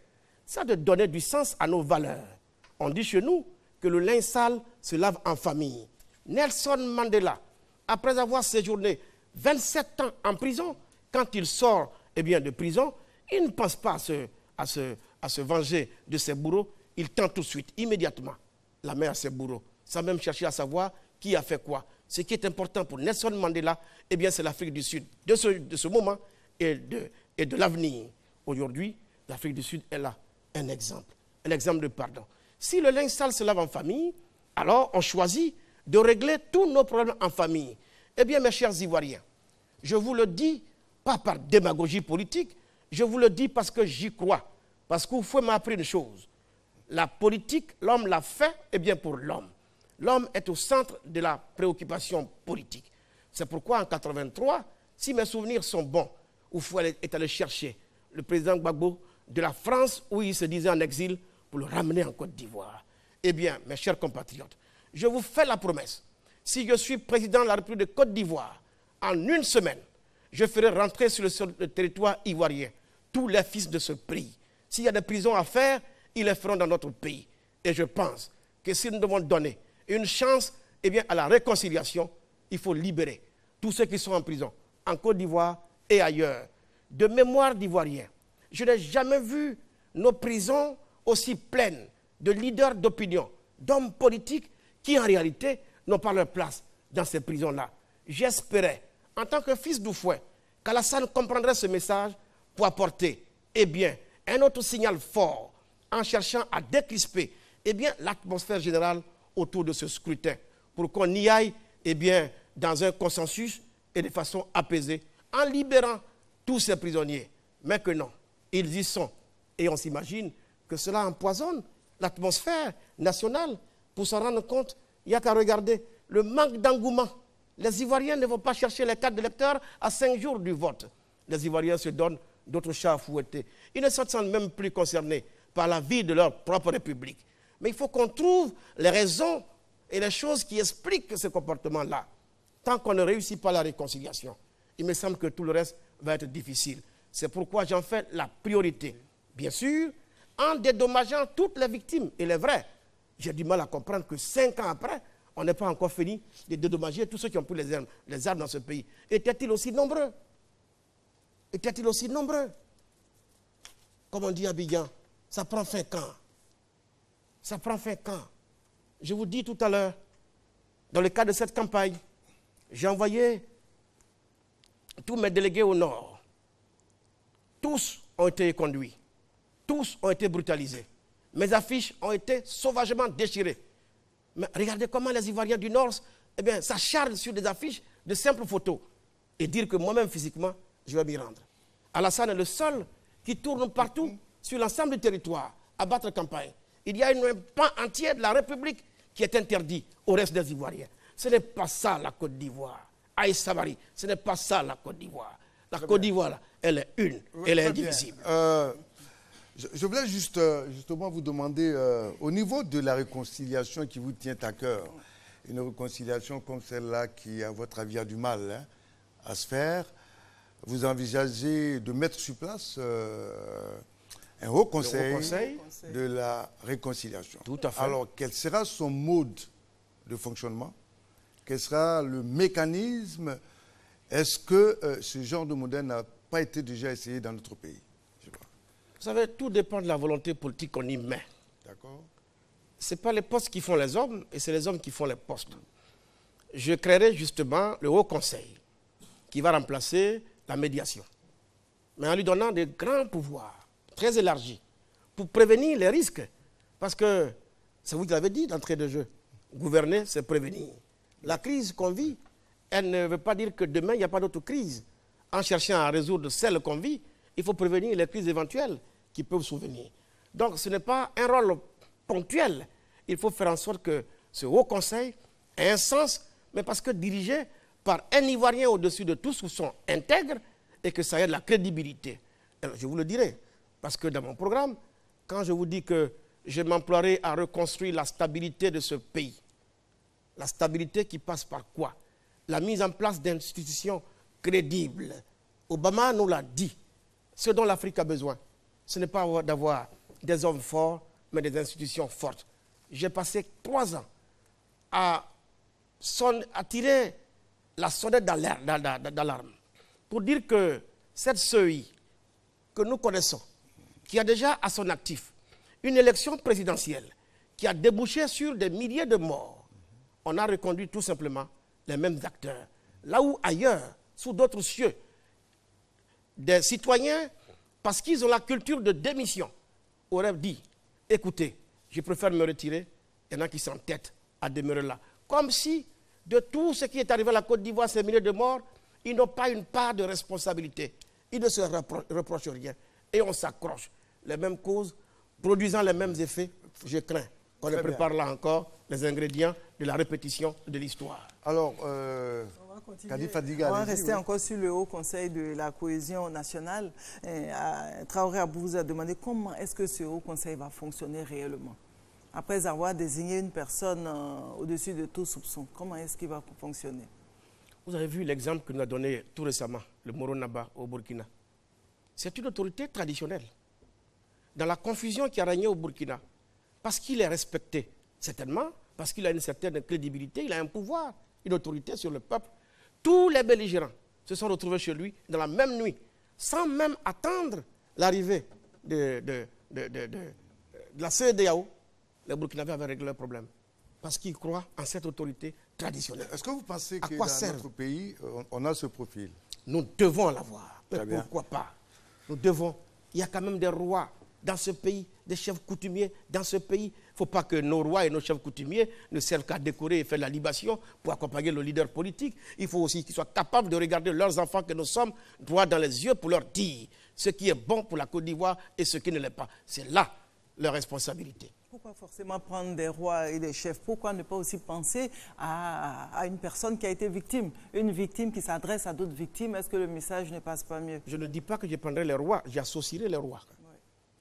c'est de donner du sens à nos valeurs. On dit chez nous que le linge sale se lave en famille. Nelson Mandela, après avoir séjourné 27 ans en prison, quand il sort eh bien, de prison, il ne pense pas à se, à se venger de ses bourreaux. Il tend tout de suite, immédiatement, la main à ses bourreaux, sans même chercher à savoir qui a fait quoi ce qui est important pour Nelson Mandela, eh bien, c'est l'Afrique du Sud de ce, moment et de, l'avenir. Aujourd'hui, l'Afrique du Sud, est là, un exemple, un exemple de pardon. Si le linge sale se lave en famille, alors on choisit de régler tous nos problèmes en famille. Eh bien, mes chers Ivoiriens, je vous le dis, pas par démagogie politique, je vous le dis parce que j'y crois. Parce que m'a appris une chose. La politique, l'homme l'a fait, eh bien, pour l'homme l'homme est au centre de la préoccupation politique. C'est pourquoi en 1983, si mes souvenirs sont bons, faut est allé chercher le président Gbagbo de la France où il se disait en exil pour le ramener en Côte d'Ivoire. Eh bien, mes chers compatriotes, je vous fais la promesse. Si je suis président de la République de Côte d'Ivoire, en une semaine, je ferai rentrer sur le, sur le territoire ivoirien tous les fils de ce pays. S'il y a des prisons à faire, ils les feront dans notre pays. Et je pense que si nous devons donner une chance eh bien, à la réconciliation, il faut libérer tous ceux qui sont en prison, en Côte d'Ivoire et ailleurs. De mémoire d'Ivoirien, je n'ai jamais vu nos prisons aussi pleines de leaders d'opinion, d'hommes politiques qui en réalité n'ont pas leur place dans ces prisons-là. J'espérais, en tant que fils du qu'Alassane comprendrait ce message pour apporter, eh bien, un autre signal fort en cherchant à décrisper, eh bien, l'atmosphère générale autour de ce scrutin, pour qu'on y aille eh bien, dans un consensus et de façon apaisée, en libérant tous ces prisonniers. Mais que non, ils y sont. Et on s'imagine que cela empoisonne l'atmosphère nationale. Pour s'en rendre compte, il n'y a qu'à regarder le manque d'engouement. Les Ivoiriens ne vont pas chercher les cartes d'électeurs à cinq jours du vote. Les Ivoiriens se donnent d'autres chats à fouetter. Ils ne se sentent même plus concernés par la vie de leur propre République mais il faut qu'on trouve les raisons et les choses qui expliquent ce comportement-là. Tant qu'on ne réussit pas la réconciliation, il me semble que tout le reste va être difficile. C'est pourquoi j'en fais la priorité. Bien sûr, en dédommageant toutes les victimes, il est vrai, j'ai du mal à comprendre que cinq ans après, on n'est pas encore fini de dédommager tous ceux qui ont pris les armes, les armes dans ce pays. Étaient-ils aussi nombreux Étaient-ils aussi nombreux Comme on dit à Bigan, ça prend cinq ans. Ça prend fin quand Je vous dis tout à l'heure, dans le cadre de cette campagne, j'ai envoyé tous mes délégués au nord. Tous ont été conduits. Tous ont été brutalisés. Mes affiches ont été sauvagement déchirées. Mais regardez comment les Ivoiriens du Nord eh bien, s'acharnent sur des affiches de simples photos et dire que moi-même physiquement, je vais m'y rendre. Alassane est le seul qui tourne partout sur l'ensemble du territoire à battre campagne il y a une pan entière de la République qui est interdit au reste des Ivoiriens. Ce n'est pas ça la Côte d'Ivoire. Aïe Savary, ce n'est pas ça la Côte d'Ivoire. La Côte d'Ivoire, elle est une, elle est indivisible. Euh, je, voulais juste euh, justement vous demander, euh, au niveau de la réconciliation qui vous tient à cœur, une réconciliation comme celle-là qui, à votre avis, a du mal hein, à se faire, vous envisagez de mettre sur place un haut conseil, de la réconciliation. Tout à fait. Alors, quel sera son mode de fonctionnement Quel sera le mécanisme Est-ce que euh, ce genre de modèle n'a pas été déjà essayé dans notre pays Vous savez, tout dépend de la volonté politique qu'on y met. D'accord. Ce pas les postes qui font les hommes, et c'est les hommes qui font les postes. Je créerai justement le Haut Conseil, qui va remplacer la médiation, mais en lui donnant des grands pouvoirs très élargie pour prévenir les risques. Parce que, c'est vous qui l'avez dit d'entrée de jeu, gouverner, c'est prévenir. La crise qu'on vit, elle ne veut pas dire que demain, il n'y a pas d'autre crise. En cherchant à résoudre celle qu'on vit, il faut prévenir les crises éventuelles qui peuvent survenir. Donc, ce n'est pas un rôle ponctuel. Il faut faire en sorte que ce haut conseil ait un sens, mais parce que dirigé par un Ivoirien au-dessus de tous, qui sont intègres et que ça ait de la crédibilité. je vous le dirai, parce que dans mon programme, quand je vous dis que je m'emploierai à reconstruire la stabilité de ce pays, la stabilité qui passe par quoi La mise en place d'institutions crédibles. Obama nous l'a dit. Ce dont l'Afrique a besoin, ce n'est pas d'avoir des hommes forts, mais des institutions fortes. J'ai passé trois ans à, tirer la sonnette d'alarme pour dire que cette CEI que nous connaissons qui a déjà à son actif une élection présidentielle qui a débouché sur des milliers de morts, on a reconduit tout simplement les mêmes acteurs. Là où ailleurs, sous d'autres cieux, des citoyens, parce qu'ils ont la culture de démission, auraient dit, écoutez, je préfère me retirer, il y en a qui s'entêtent à demeurer là. Comme si de tout ce qui est arrivé à la Côte d'Ivoire, ces milliers de morts, ils n'ont pas une part de responsabilité. Ils ne se reprochent rien et on s'accroche les mêmes causes, produisant les mêmes effets, je crains qu'on ne prépare là encore les ingrédients de la répétition de l'histoire. Alors, euh, va continuer. on va rester encore sur le Haut Conseil de la cohésion nationale. à, Traoré vous a demandé comment est-ce que ce Haut Conseil va fonctionner réellement après avoir désigné une personne euh, au-dessus de tout soupçon. Comment est-ce qu'il va fonctionner Vous avez vu l'exemple que nous a donné tout récemment, le Moronaba au Burkina. C'est une autorité traditionnelle dans la confusion qui a régné au Burkina. Parce qu'il est respecté, certainement, parce qu'il a une certaine crédibilité, il a un pouvoir, une autorité sur le peuple. Tous les belligérants se sont retrouvés chez lui dans la même nuit, sans même attendre l'arrivée de, la CEDEAO. Les Burkinabés avaient réglé leur problème parce qu'ils croient en cette autorité traditionnelle. Est-ce que vous pensez que dans notre pays, euh, on a ce profil Nous devons l'avoir. Pourquoi pas Nous devons. Il y a quand même des rois dans ce pays, des chefs coutumiers dans ce pays. Il ne faut pas que nos rois et nos chefs coutumiers ne servent qu'à décorer et faire la libation pour accompagner le leader politique. Il faut aussi qu'ils soient capables de regarder leurs enfants que nous sommes droit dans les yeux pour leur dire ce qui est bon pour la Côte d'Ivoire et ce qui ne l'est pas. C'est là leur responsabilité. Pourquoi forcément prendre des rois et des chefs Pourquoi ne pas aussi penser à, à, une personne qui a été victime Une victime qui s'adresse à d'autres victimes Est-ce que le message ne passe pas mieux Je ne dis pas que je prendrai les rois, j'associerai les rois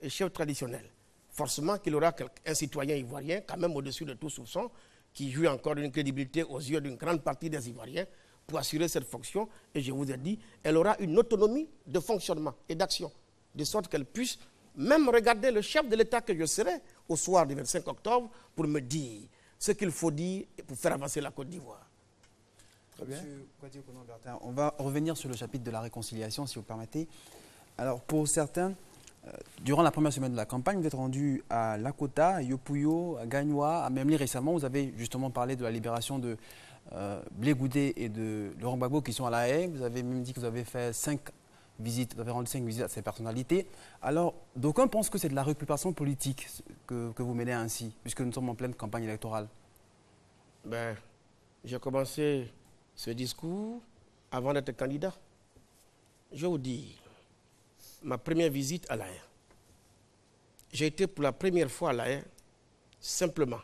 chef traditionnel. Forcément qu'il aura un citoyen ivoirien, quand même au-dessus de tout soupçon, qui joue encore une crédibilité aux yeux d'une grande partie des Ivoiriens pour assurer cette fonction. Et je vous ai dit, elle aura une autonomie de fonctionnement et d'action, de sorte qu'elle puisse même regarder le chef de l'État que je serai au soir du 25 octobre pour me dire ce qu'il faut dire pour faire avancer la Côte d'Ivoire. Très bien. Monsieur, on va revenir sur le chapitre de la réconciliation, si vous permettez. Alors, pour certains, euh, durant la première semaine de la campagne, vous êtes rendu à Lakota, à Yopuyo, à Gagnoua, à Memli récemment. Vous avez justement parlé de la libération de euh, Blégoudé et de Laurent Gbagbo qui sont à La haie. Vous avez même dit que vous avez fait cinq visites, vous avez rendu cinq visites à ces personnalités. Alors, d'aucuns pensent que c'est de la récupération politique que, que, vous menez ainsi, puisque nous sommes en pleine campagne électorale. Ben, j'ai commencé ce discours avant d'être candidat. Je vous dis, ma première visite à la Haye. J'ai été pour la première fois à la Haye simplement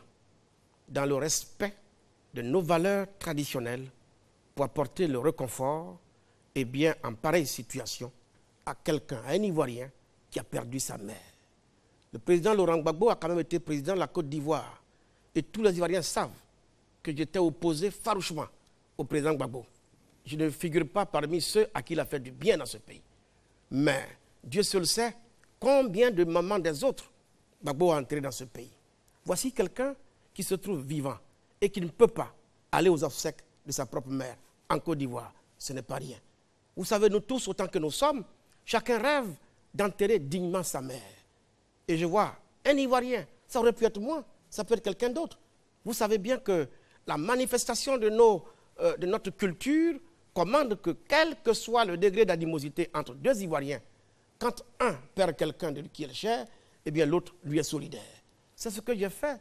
dans le respect de nos valeurs traditionnelles pour apporter le réconfort, et bien en pareille situation, à quelqu'un, à un Ivoirien qui a perdu sa mère. Le président Laurent Gbagbo a quand même été président de la Côte d'Ivoire. Et tous les Ivoiriens savent que j'étais opposé farouchement au président Gbagbo. Je ne figure pas parmi ceux à qui il a fait du bien dans ce pays. Mais Dieu seul sait combien de mamans des autres Gbagbo entrer dans ce pays. Voici quelqu'un qui se trouve vivant et qui ne peut pas aller aux obsèques de sa propre mère en Côte d'Ivoire. Ce n'est pas rien. Vous savez, nous tous, autant que nous sommes, chacun rêve d'enterrer dignement sa mère. Et je vois un Ivoirien, ça aurait pu être moi, ça peut être quelqu'un d'autre. Vous savez bien que la manifestation de, euh, de notre culture commande que quel que soit le degré d'animosité entre deux Ivoiriens, quand un perd quelqu'un de lui qui est cher, eh bien l'autre lui est solidaire. C'est ce que j'ai fait.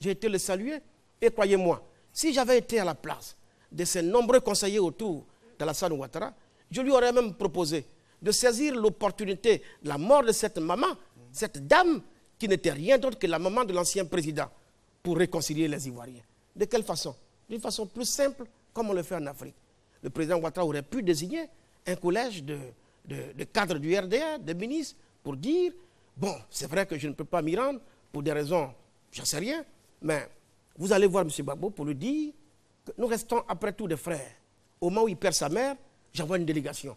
J'ai été le saluer. Et croyez-moi, si j'avais été à la place de ces nombreux conseillers autour de la salle Ouattara, je lui aurais même proposé de saisir l'opportunité de la mort de cette maman, cette dame qui n'était rien d'autre que la maman de l'ancien président, pour réconcilier les Ivoiriens. De quelle façon D'une façon plus simple, comme on le fait en Afrique. Le président Ouattara aurait pu désigner un collège de, de, de cadres du RDA, des ministres, pour dire, bon, c'est vrai que je ne peux pas m'y rendre pour des raisons, j'en sais rien, mais vous allez voir M. Babo pour lui dire que nous restons après tout des frères. Au moment où il perd sa mère, j'envoie une délégation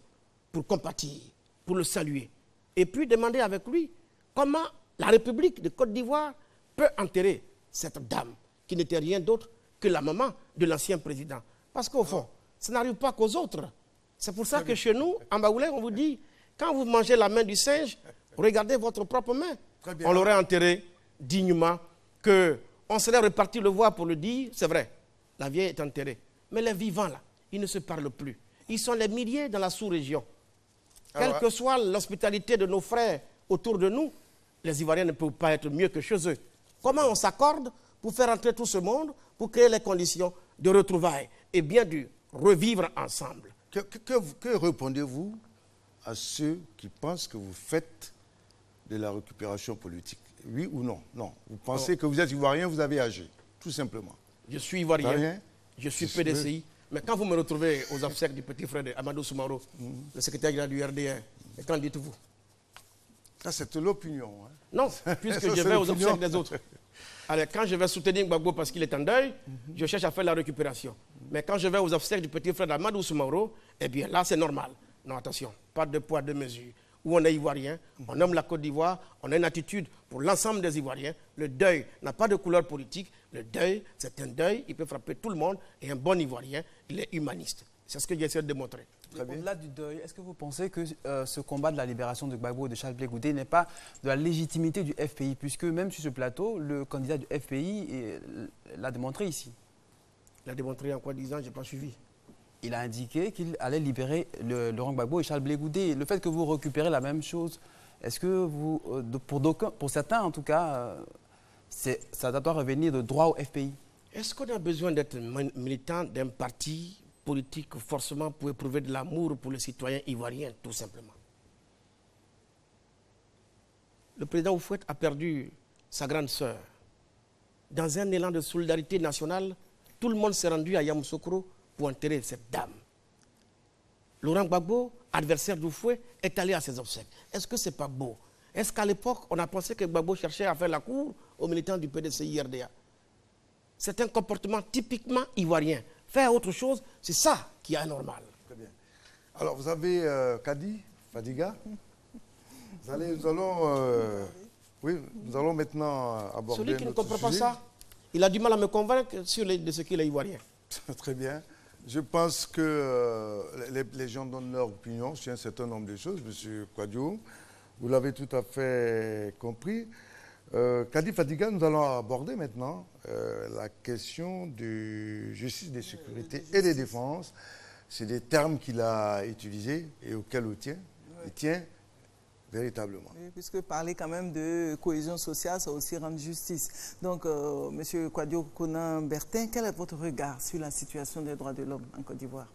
pour compatir, pour le saluer. Et puis demander avec lui comment la République de Côte d'Ivoire peut enterrer cette dame qui n'était rien d'autre que la maman de l'ancien président. Parce qu'au fond, ça n'arrive pas qu'aux autres. C'est pour ça que chez nous, en Baoulé, on vous dit, quand vous mangez la main du singe, regardez votre propre main. On l'aurait enterré dignement, qu'on serait reparti le voir pour le dire, c'est vrai, la vieille est enterrée. Mais les vivants, là, ils ne se parlent plus. Ils sont les milliers dans la sous-région. Ah Quelle que soit l'hospitalité de nos frères autour de nous, les Ivoiriens ne peuvent pas être mieux que chez eux. Comment on s'accorde pour faire entrer tout ce monde, pour créer les conditions de retrouvailles et bien du revivre ensemble que, répondez-vous à ceux qui pensent que vous faites de la récupération politique Oui ou non Non. Vous pensez que vous êtes ivoirien, vous avez agi, tout simplement. Je suis ivoirien, je suis PDCI. Mais quand vous me retrouvez aux obsèques du petit frère d'Amadou Soumaro, mhm. le secrétaire général du RDR, et qu'en dites-vous Ça, c'est l'opinion. Hein. Non, <laughs> puisque je vais aux obsèques des autres. <laughs> Alors, quand je vais soutenir Gbagbo parce qu'il est en deuil, je cherche à faire la récupération. Mais quand je vais aux obsèques du petit frère d'Amadou Soumaoro, eh bien là, c'est normal. Non, attention, pas de poids, de mesure. Où on est ivoirien, on nomme la Côte d'Ivoire, on a une attitude pour l'ensemble des Ivoiriens. Le deuil n'a pas de couleur politique. Le deuil, c'est un deuil, il peut frapper tout le monde. Et un bon Ivoirien, il est humaniste. C'est ce que j'essaie de démontrer. Au-delà du deuil, est-ce que vous pensez que euh, ce combat de la libération de Gbagbo et de Charles Blé n'est pas de la légitimité du FPI Puisque même sur ce plateau, le candidat du FPI euh, l'a démontré ici. Il a démontré en quoi disant, je n'ai pas suivi. Il a indiqué qu'il allait libérer Laurent Gbagbo et Charles Blégoudé. Le fait que vous récupérez la même chose, est-ce que vous, euh, pour, pour certains en tout cas, euh, ça doit revenir de droit au FPI Est-ce qu'on a besoin d'être militant d'un parti politique forcément pour éprouver de l'amour pour les citoyens ivoiriens, tout simplement Le président Oufouette a perdu sa grande sœur. Dans un élan de solidarité nationale, tout le monde s'est rendu à Yamoussoukro pour enterrer cette dame. Laurent Gbagbo, adversaire du fouet, est allé à ses obsèques. Est-ce que ce n'est pas beau Est-ce qu'à l'époque, on a pensé que Gbagbo cherchait à faire la cour aux militants du PDC-IRDA C'est un comportement typiquement ivoirien. Faire autre chose, c'est ça qui est anormal. Très bien. Alors, vous avez euh, Kadi, Fadiga. nous allons... Euh, oui, nous allons maintenant aborder Celui qui ne comprend pas ça, il a du mal à me convaincre sur de ce qu'il est ivoirien. <laughs> Très bien. Je pense que euh, les, gens donnent leur opinion sur un certain nombre de choses, M. Kwadio. Vous l'avez tout à fait compris. Euh, Kadi nous allons aborder maintenant euh, la question de justice, des sécurités et des défenses. C'est des termes qu'il a utilisés et auxquels tient. Il tient. Véritablement. puisque parler quand même de cohésion sociale, ça aussi rend justice. Donc, euh, monsieur M. Kwadio Konan Bertin, quel est votre regard sur la situation des droits de l'homme en Côte d'Ivoire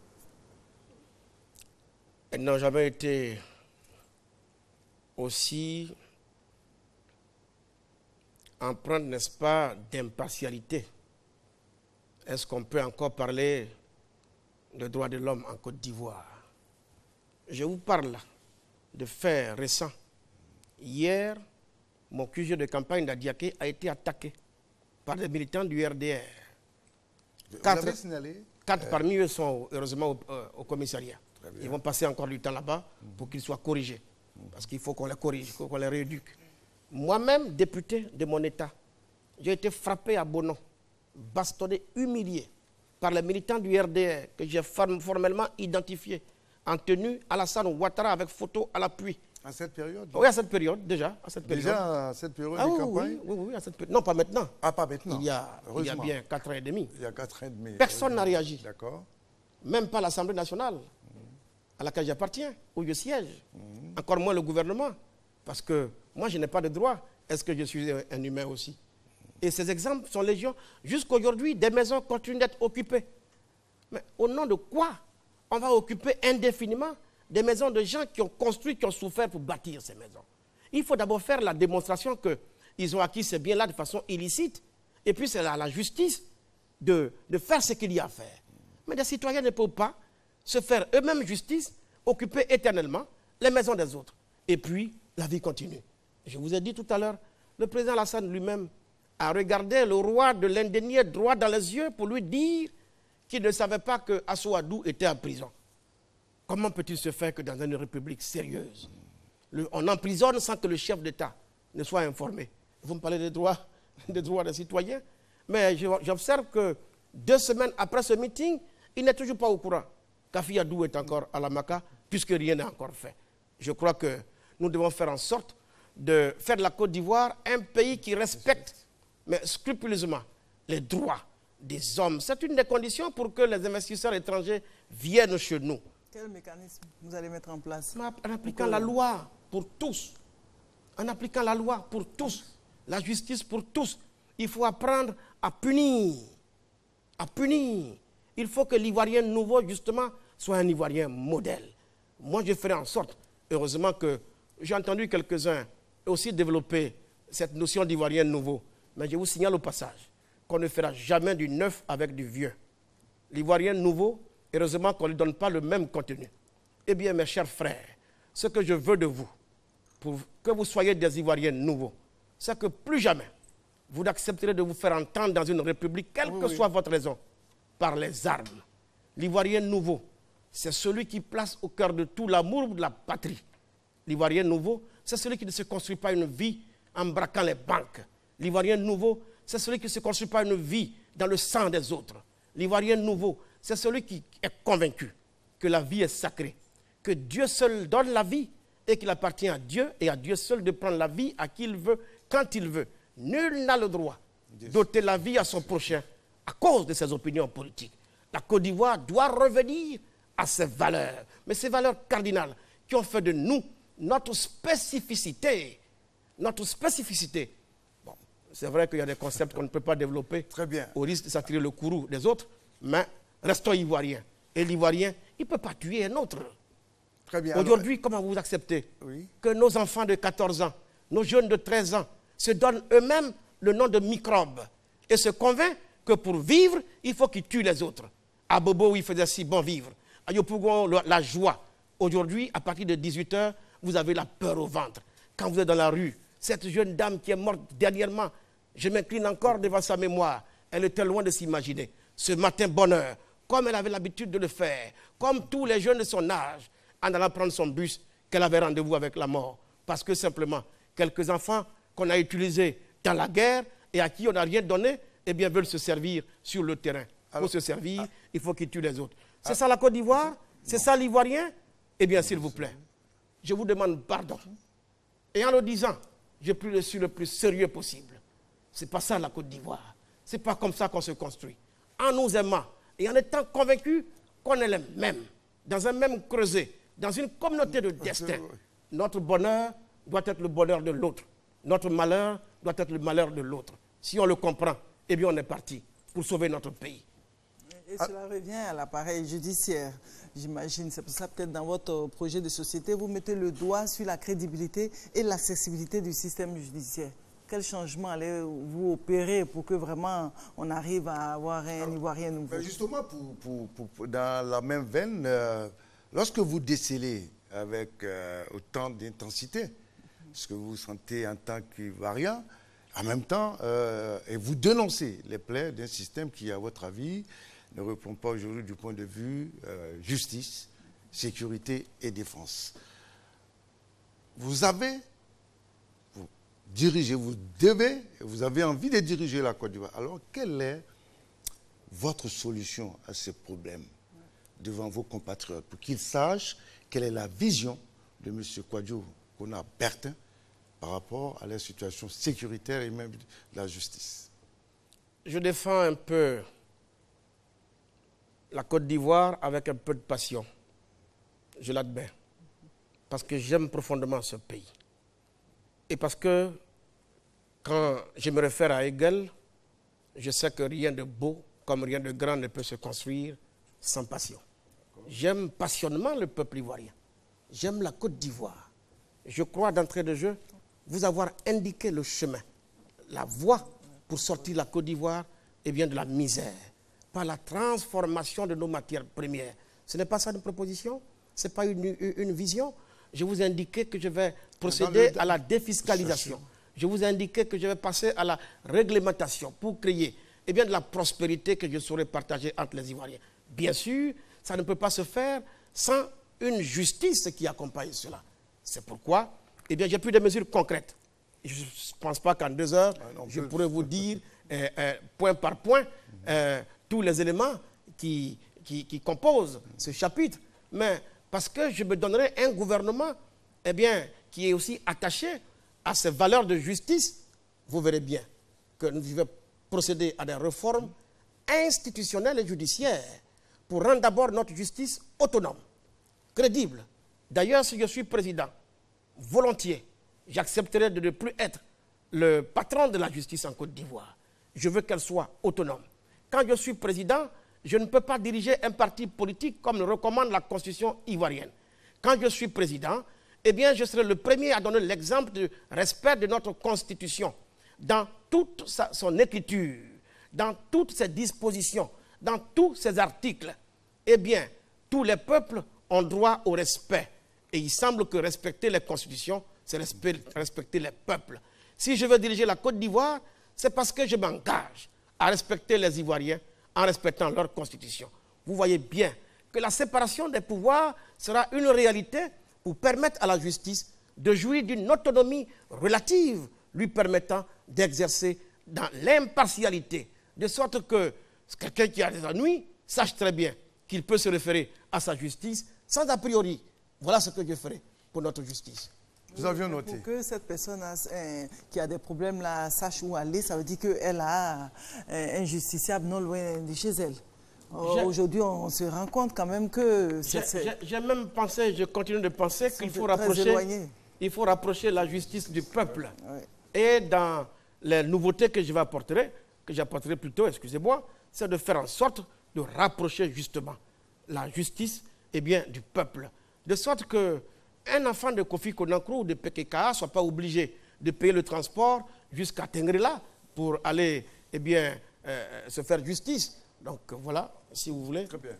non n'ont jamais été aussi prendre n'est-ce pas, d'impartialité. Est-ce qu'on peut encore parler de droits de l'homme en Côte d'Ivoire Je vous parle là de faits récents. Hier, mon QG de campagne d'Adiaké a été attaqué par des militants du RDR. quatre, euh. parmi eux sont heureusement au, euh, commissariat. Ils vont passer encore du temps là-bas pour qu'ils soient corrigés. Mm. Parce qu'il faut qu'on les corrige, qu'on les rééduque. Moi-même, député de mon État, j'ai été frappé à Bonon, bastonné, humilié par les militants du RDR que j'ai formellement identifiés en tenue à la salle Ouattara avec photo à l'appui. À cette période Oui, à cette période, déjà. cette période. Déjà, à cette période ah de campagne. oui, oui, oui, à cette période. Non, pas maintenant. Ah, pas maintenant. Il y a, il y a bien 4 ans et demi. Il y a 4 ans et demi. Personne n'a réagi. D'accord. Même pas l'Assemblée nationale, mm. à laquelle j'appartiens, où je siège. Mm. Encore moins le gouvernement. Parce que moi, je n'ai pas de droit. Est-ce que je suis un humain aussi Et ces exemples sont légion. Jusqu'aujourd'hui, des maisons continuent d'être occupées. Mais au nom de quoi on va occuper indéfiniment des maisons de gens qui ont construit, qui ont souffert pour bâtir ces maisons. Il faut d'abord faire la démonstration qu'ils ont acquis ces biens-là de façon illicite. Et puis c'est à la, justice de, faire ce qu'il y a à faire. Mais les citoyens ne peuvent pas se faire eux-mêmes justice, occuper éternellement les maisons des autres. Et puis, la vie continue. Je vous ai dit tout à l'heure, le président Hassan lui-même a regardé le roi de l'indénier droit dans les yeux pour lui dire qui ne savait pas que Assouadou était en prison. Comment peut-il se faire que dans une république sérieuse, on emprisonne sans que le chef d'État ne soit informé Vous me parlez des droits <laughs> des, droits des citoyens, mais j'observe que deux semaines après ce meeting, il n'est toujours pas au courant. Adou est encore à la Maca, puisque rien n'est encore fait. Je crois que nous devons faire en sorte de faire de la Côte d'Ivoire un pays qui respecte, mais scrupuleusement, les droits des hommes. C'est une des conditions pour que les investisseurs étrangers viennent chez nous. Quel mécanisme vous allez mettre en place En appliquant la loi pour tous. En appliquant la loi pour tous. La justice pour tous. Il faut apprendre à punir. À punir. Il faut que l'Ivoirien nouveau, justement, soit un Ivoirien modèle. Moi, je ferai en sorte, heureusement que j'ai entendu quelques-uns aussi développer cette notion d'Ivoirien nouveau. Mais je vous signale au passage qu'on ne fera jamais du neuf avec du vieux. L'Ivoirien nouveau, heureusement qu'on ne donne pas le même contenu. Eh bien, mes chers frères, ce que je veux de vous, pour que vous soyez des Ivoiriens nouveaux, c'est que plus jamais vous n'accepterez de vous faire entendre dans une république, quelle que soit votre raison, par les armes. L'Ivoirien nouveau, c'est celui qui place au cœur de tout l'amour de la patrie. L'Ivoirien nouveau, c'est celui qui ne se construit pas une vie en braquant les banques. L'Ivoirien nouveau, c'est celui qui ne se construit pas une vie dans le sang des autres. L'Ivoirien nouveau, c'est celui qui est convaincu que la vie est sacrée, que Dieu seul donne la vie et qu'il appartient à Dieu et à Dieu seul de prendre la vie à qui il veut, quand il veut. Nul n'a le droit d'ôter la vie à son prochain à cause de ses opinions politiques. La Côte d'Ivoire doit revenir à ses valeurs, mais ces valeurs cardinales qui ont fait de nous notre spécificité, notre spécificité c'est vrai qu'il y a des concepts qu'on ne peut pas développer au risque de s'attirer le courroux des autres, mais restons ivoiriens. Et l'ivoirien, il ne peut pas tuer un autre. Aujourd'hui, comment vous acceptez que nos enfants de 14 ans, nos jeunes de 13 ans, se donnent eux-mêmes le nom de microbes et se convainquent que pour vivre, il faut qu'ils tuent les autres. À Bobo, il faisait si bon vivre. À Yopougon, la joie. Aujourd'hui, à partir de 18 h vous avez la peur au ventre. Quand vous êtes dans la rue, cette jeune dame qui est morte dernièrement je m'incline encore devant sa mémoire. Elle était loin de s'imaginer. Ce matin, bonheur, comme elle avait l'habitude de le faire, comme tous les jeunes de son âge, en allant prendre son bus, qu'elle avait rendez-vous avec la mort. Parce que simplement, quelques enfants qu'on a utilisés dans la guerre et à qui on n'a rien donné, eh bien, veulent se servir sur le terrain. Pour se servir, ah. il faut qu'ils tuent les autres. C'est ah. ça la Côte d'Ivoire C'est ça l'Ivoirien Eh bien, s'il vous plaît, je vous demande pardon. Et en le disant, je prie le plus sérieux possible. C'est pas ça la Côte d'Ivoire. n'est pas comme ça qu'on se construit. En nous aimant et en étant convaincus qu'on est les mêmes, dans un même creuset, dans une communauté de ah, destin. Notre bonheur doit être le bonheur de l'autre. Notre malheur doit être le malheur de l'autre. Si on le comprend, eh bien on est parti pour sauver notre pays. Et cela ah. revient à l'appareil judiciaire, j'imagine. C'est pour ça peut-être dans votre projet de société, vous mettez le doigt sur la crédibilité et l'accessibilité du système judiciaire quel changement allez-vous opérer pour que vraiment on arrive à avoir un Ivoirien ben, nouveau Justement, dans la même veine, euh, lorsque vous décelez avec euh, autant d'intensité ce que vous sentez en tant qu'Ivoirien, en même temps, euh, et vous dénoncez les plaies d'un système qui, à votre avis, ne répond pas aujourd'hui du point de vue justice, sécurité et défense. Vous avez Dirigez, vous devez, vous avez envie de diriger la Côte d'Ivoire. Alors, quelle est votre solution à ce problème devant vos compatriotes pour qu'ils sachent quelle est la vision de M. Kwadjo Kona Bertin par rapport à la situation sécuritaire et même de la justice Je défends un peu la Côte d'Ivoire avec un peu de passion. Je l'admets. Parce que j'aime profondément ce pays. Et parce que quand je me réfère à Hegel, je sais que rien de beau comme rien de grand ne peut se construire sans passion. J'aime passionnement le peuple ivoirien. J'aime la Côte d'Ivoire. Je crois d'entrée de jeu vous avoir indiqué le chemin, la voie pour sortir la Côte d'Ivoire eh bien, de la misère, par la transformation de nos matières premières. Ce n'est pas ça une proposition, ce n'est pas une vision je vous indiquais que je vais procéder à la défiscalisation. Je vous indiquais que je vais passer à la réglementation pour créer eh bien, de la prospérité que je saurais partager entre les Ivoiriens. Bien sûr, ça ne peut pas se faire sans une justice qui accompagne cela. C'est pourquoi eh j'ai pris des mesures concrètes. Je ne pense pas qu'en deux heures, je pourrais vous dire euh, euh, point par point euh, tous les éléments qui, qui composent ce chapitre. Mais parce que je me donnerai un gouvernement eh bien, qui est aussi attaché à ces valeurs de justice. Vous verrez bien que nous devons procéder à des réformes institutionnelles et judiciaires pour rendre d'abord notre justice autonome, crédible. D'ailleurs, si je suis président, volontiers, j'accepterai de ne plus être le patron de la justice en Côte d'Ivoire. Je veux qu'elle soit autonome. Quand je suis président, je ne peux pas diriger un parti politique comme le recommande la constitution ivoirienne. Quand je suis président, eh bien, je serai le premier à donner l'exemple du respect de notre constitution dans toute son écriture, dans toutes ses dispositions, dans tous ses articles. Eh bien, tous les peuples ont droit au respect. Et il semble que respecter les constitutions, c'est respecter les peuples. Si je veux diriger la Côte d'Ivoire, c'est parce que je m'engage à respecter les Ivoiriens, en respectant leur constitution. Vous voyez bien que la séparation des pouvoirs sera une réalité pour permettre à la justice de jouir d'une autonomie relative lui permettant d'exercer dans l'impartialité, de sorte que quelqu'un qui a des ennuis sache très bien qu'il peut se référer à sa justice sans a priori. Voilà ce que je ferai pour notre justice. Nous avions noté. Pour que cette personne euh, qui a des problèmes sache où aller, ça veut dire qu'elle a un euh, justiciable non loin de chez elle. Euh, aujourd'hui, on, se rend compte quand même que... J'ai même pensé, je continue de penser qu'il faut rapprocher... Il faut rapprocher la justice du peuple. Et dans les nouveautés que je vais apporter, que j'apporterai plutôt, excusez-moi, c'est de faire en sorte de rapprocher justement la justice et eh bien, du peuple. De sorte que un enfant de Kofi Konakrou ou de PKK ne soit pas obligé de payer le transport jusqu'à Tengrela pour aller eh bien, euh, se faire justice. Donc voilà, si vous voulez, euh,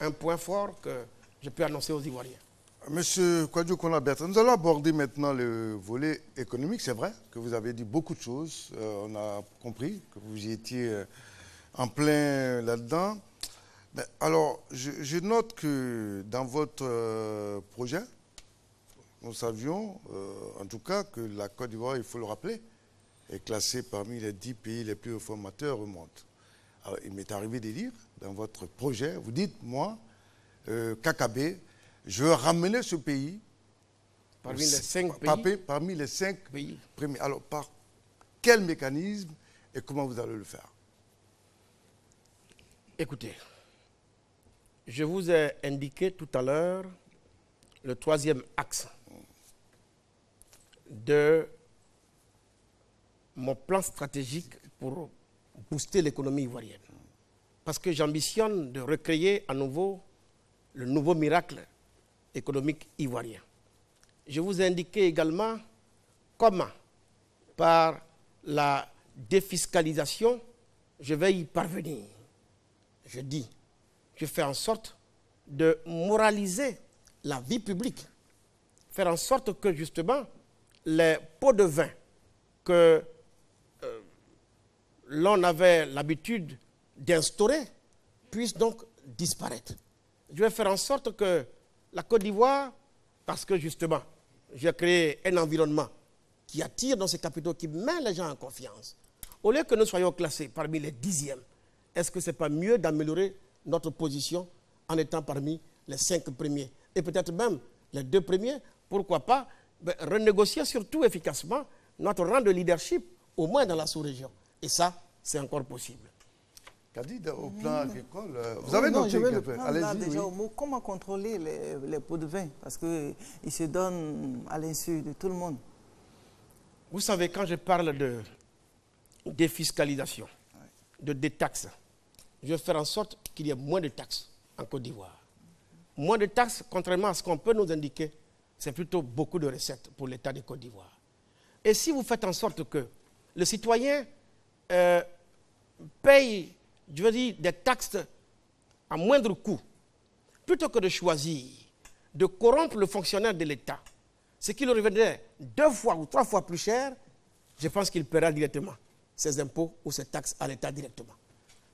un point fort que je peux annoncer aux Ivoiriens. Monsieur Kwadjo Konabert, nous allons aborder maintenant le volet économique. C'est vrai que vous avez dit beaucoup de choses. Euh, on a compris que vous étiez en plein là-dedans. Alors, je, note que dans votre projet, nous savions, euh, en tout cas, que la Côte d'Ivoire, il faut le rappeler, est classée parmi les dix pays les plus formateurs au monde. Alors, il m'est arrivé de lire dans votre projet, vous dites, moi, euh, je veux ramener ce pays parmi les cinq, parmi les cinq pays. premiers. Alors, par quel mécanisme et comment vous allez le faire Écoutez, je vous ai indiqué tout à l'heure le troisième axe de mon plan stratégique pour booster l'économie ivoirienne. Parce que j'ambitionne de recréer à nouveau le nouveau miracle économique ivoirien. Je vous ai indiqué également comment, par la défiscalisation, je vais y parvenir. Je dis, je fais en sorte de moraliser la vie publique, faire en sorte que justement les pots de vin que euh, l'on avait l'habitude d'instaurer puissent donc disparaître. Je vais faire en sorte que la Côte d'Ivoire, parce que justement, j'ai créé un environnement qui attire dans ces capitaux, qui met les gens en confiance. Au lieu que nous soyons classés parmi les dixièmes, est-ce que ce n'est pas mieux d'améliorer notre position en étant parmi les cinq premiers et peut-être même les deux premiers Pourquoi pas ben, renégocier surtout efficacement notre rang de leadership, au moins dans la sous-région. Et ça, c'est encore possible. au plan agricole, euh, vous avez comment contrôler les, les, pots de vin Parce qu'ils se donnent à l'insu de tout le monde. Vous savez, quand je parle de défiscalisation, de détaxe, je veux faire en sorte qu'il y ait moins de taxes en Côte d'Ivoire. Moins de taxes, contrairement à ce qu'on peut nous indiquer c'est plutôt beaucoup de recettes pour l'État de Côte d'Ivoire. Et si vous faites en sorte que le citoyen euh, paye, je veux dire, des taxes à moindre coût, plutôt que de choisir de corrompre le fonctionnaire de l'État, ce qui lui reviendrait deux fois ou trois fois plus cher, je pense qu'il paiera directement ses impôts ou ses taxes à l'État directement.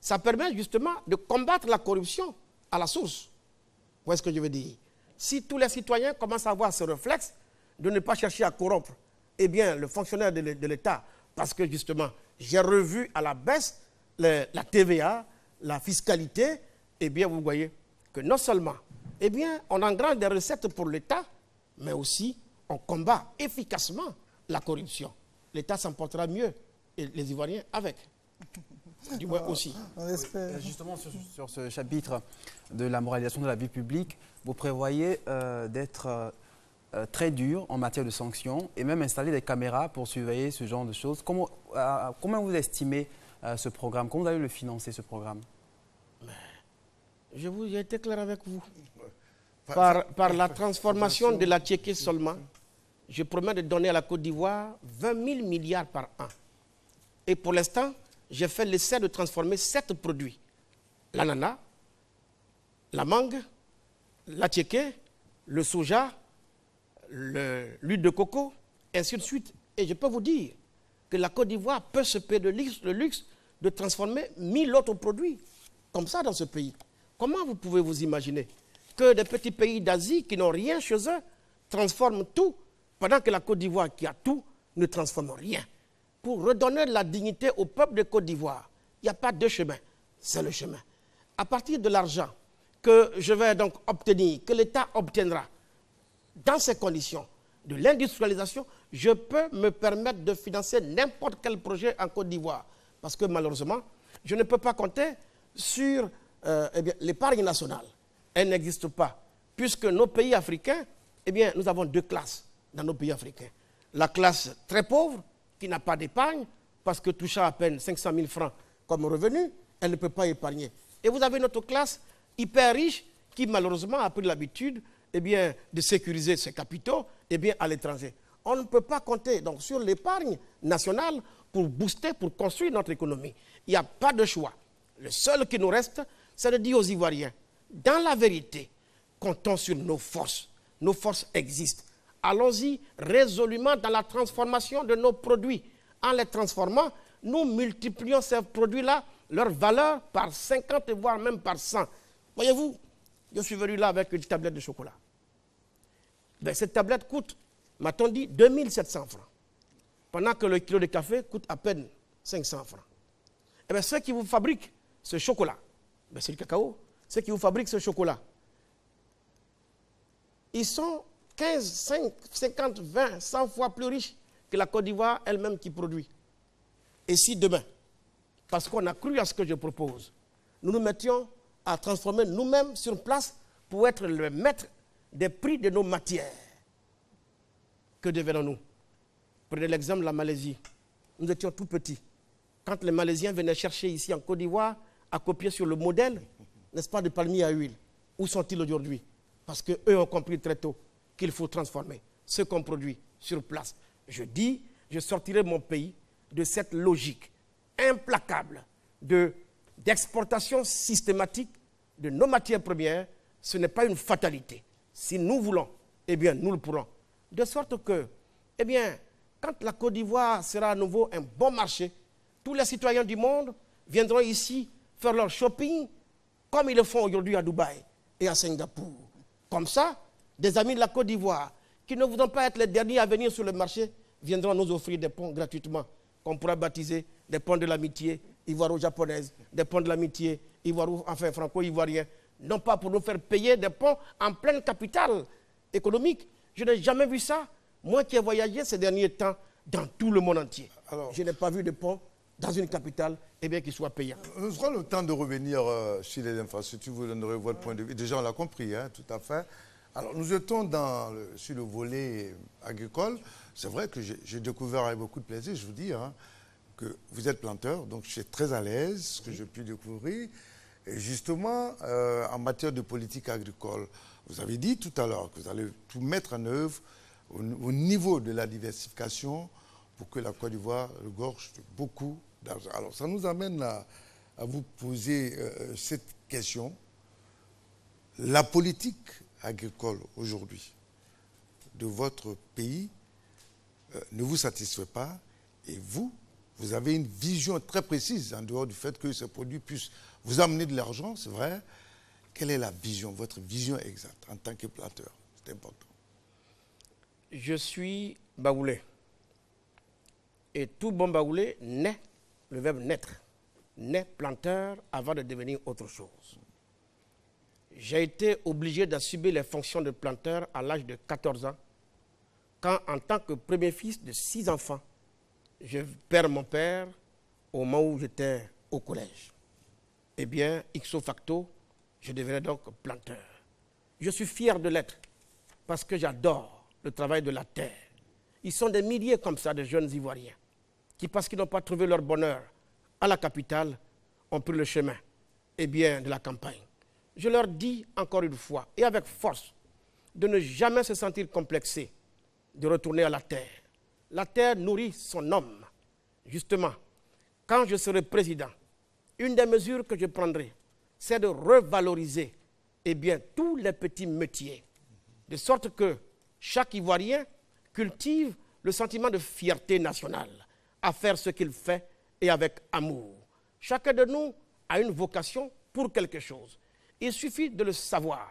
Ça permet justement de combattre la corruption à la source. Vous voyez ce que je veux dire si tous les citoyens commencent à avoir ce réflexe de ne pas chercher à corrompre, eh bien, le fonctionnaire de l'État, parce que justement, j'ai revu à la baisse la TVA, la fiscalité, eh bien, vous voyez que non seulement, eh bien, on engrange des recettes pour l'État, mais aussi on combat efficacement la corruption. L'État s'en portera mieux et les Ivoiriens avec. Euh, aussi. Euh, justement, sur, ce chapitre de la moralisation de la vie publique, vous prévoyez euh, d'être très dur en matière de sanctions et même installer des caméras pour surveiller ce genre de choses. Comment, vous estimez ce programme Comment vous allez le financer, ce programme Je vous été clair avec vous. Par, par la <laughs> transformation de la Tchéquie seulement, je promets de donner à la Côte d'Ivoire 20 000 milliards par an. Et pour l'instant, j'ai fait l'essai de transformer sept produits. L'ananas, la mangue, la le soja, l'huile de coco, ainsi de suite. Et je peux vous dire que la Côte d'Ivoire peut se payer le luxe, le luxe de transformer mille autres produits comme ça dans ce pays. Comment vous pouvez vous imaginer que des petits pays d'Asie qui n'ont rien chez eux transforment tout, pendant que la Côte d'Ivoire qui a tout ne transforme rien pour redonner la dignité au peuple de Côte d'Ivoire, il n'y a pas deux chemins, c'est le chemin. À partir de l'argent que je vais donc obtenir, que l'État obtiendra, dans ces conditions de l'industrialisation, je peux me permettre de financer n'importe quel projet en Côte d'Ivoire. Parce que malheureusement, je ne peux pas compter sur euh, eh l'épargne nationale. Elle n'existe pas. Puisque nos pays africains, eh bien, nous avons deux classes dans nos pays africains. La classe très pauvre qui n'a pas d'épargne, parce que touchant à peine 500 000 francs comme revenu, elle ne peut pas épargner. Et vous avez notre classe hyper riche qui malheureusement a pris l'habitude eh de sécuriser ses capitaux eh bien, à l'étranger. On ne peut pas compter donc, sur l'épargne nationale pour booster, pour construire notre économie. Il n'y a pas de choix. Le seul qui nous reste, c'est de dire aux Ivoiriens, dans la vérité, comptons sur nos forces. Nos forces existent. Allons-y résolument dans la transformation de nos produits. En les transformant, nous multiplions ces produits-là, leur valeur, par 50, voire même par 100. Voyez-vous, je suis venu là avec une tablette de chocolat. Ben, cette tablette coûte, m'a-t-on dit, 2700 francs. Pendant que le kilo de café coûte à peine 500 francs. Et eh ben, ceux qui vous fabriquent ce chocolat, ben, c'est le cacao, ceux qui vous fabriquent ce chocolat, ils sont 15, 5, 50, 20, 100 fois plus riches que la Côte d'Ivoire elle-même qui produit. Et si demain, parce qu'on a cru à ce que je propose, nous nous mettions à transformer nous-mêmes sur place pour être le maître des prix de nos matières, que devenons-nous Prenez l'exemple de la Malaisie. Nous étions tout petits. Quand les Malaisiens venaient chercher ici en Côte d'Ivoire à copier sur le modèle, n'est-ce pas, de palmier à huile, où sont-ils aujourd'hui Parce qu'eux ont compris très tôt qu'il faut transformer, ce qu'on produit sur place. Je dis, je sortirai mon pays de cette logique implacable d'exportation systématique de nos matières premières. Ce n'est pas une fatalité. Si nous voulons, eh bien, nous le pourrons. De sorte que, eh bien, quand la Côte d'Ivoire sera à nouveau un bon marché, tous les citoyens du monde viendront ici faire leur shopping comme ils le font aujourd'hui à Dubaï et à Singapour. Comme ça, des amis de la Côte d'Ivoire, qui ne voudront pas être les derniers à venir sur le marché, viendront nous offrir des ponts gratuitement, qu'on pourra baptiser des ponts de l'amitié ivoiro-japonaise, des ponts de l'amitié ivoiro, enfin franco-ivoirien. Non pas pour nous faire payer des ponts en pleine capitale économique. Je n'ai jamais vu ça. Moi qui ai voyagé ces derniers temps dans tout le monde entier, je n'ai pas vu de pont dans une capitale eh bien, qui soit payant. Nous euh, aurons le temps de revenir chez euh, sur les infrastructures, vous donnerez le point de vue. Déjà, on l'a compris, hein, tout à fait. Alors, nous étions dans le, sur le volet agricole. C'est vrai que j'ai découvert avec beaucoup de plaisir, je vous dis, hein, que vous êtes planteur, donc je suis très à l'aise, ce que j'ai pu découvrir. Et justement, euh, en matière de politique agricole, vous avez dit tout à l'heure que vous allez tout mettre en œuvre au, niveau de la diversification pour que la Côte d'Ivoire regorge beaucoup d'argent. Alors, ça nous amène à, vous poser euh, cette question. La politique agricole aujourd'hui de votre pays euh, ne vous satisfait pas et vous, vous avez une vision très précise en dehors du fait que ces produits puissent vous amener de l'argent, c'est vrai. Quelle est la vision, votre vision exacte en tant que planteur C'est important. Je suis baoulé. Et tout bon baoulé naît, le verbe naître, naît planteur avant de devenir autre chose. J'ai été obligé d'assumer les fonctions de planteur à l'âge de 14 ans, quand en tant que premier fils de six enfants, je perds mon père au moment où j'étais au collège. Eh bien, ixo facto, je deviendrai donc planteur. Je suis fier de l'être parce que j'adore le travail de la terre. Ils sont des milliers comme ça de jeunes Ivoiriens qui, parce qu'ils n'ont pas trouvé leur bonheur à la capitale, ont pris le chemin eh bien, de la campagne je leur dis encore une fois, et avec force, de ne jamais se sentir complexé, de retourner à la terre. La terre nourrit son homme. Justement, quand je serai président, une des mesures que je prendrai, c'est de revaloriser eh bien, tous les petits métiers, de sorte que chaque Ivoirien cultive le sentiment de fierté nationale à faire ce qu'il fait et avec amour. Chacun de nous a une vocation pour quelque chose. Il suffit de le savoir.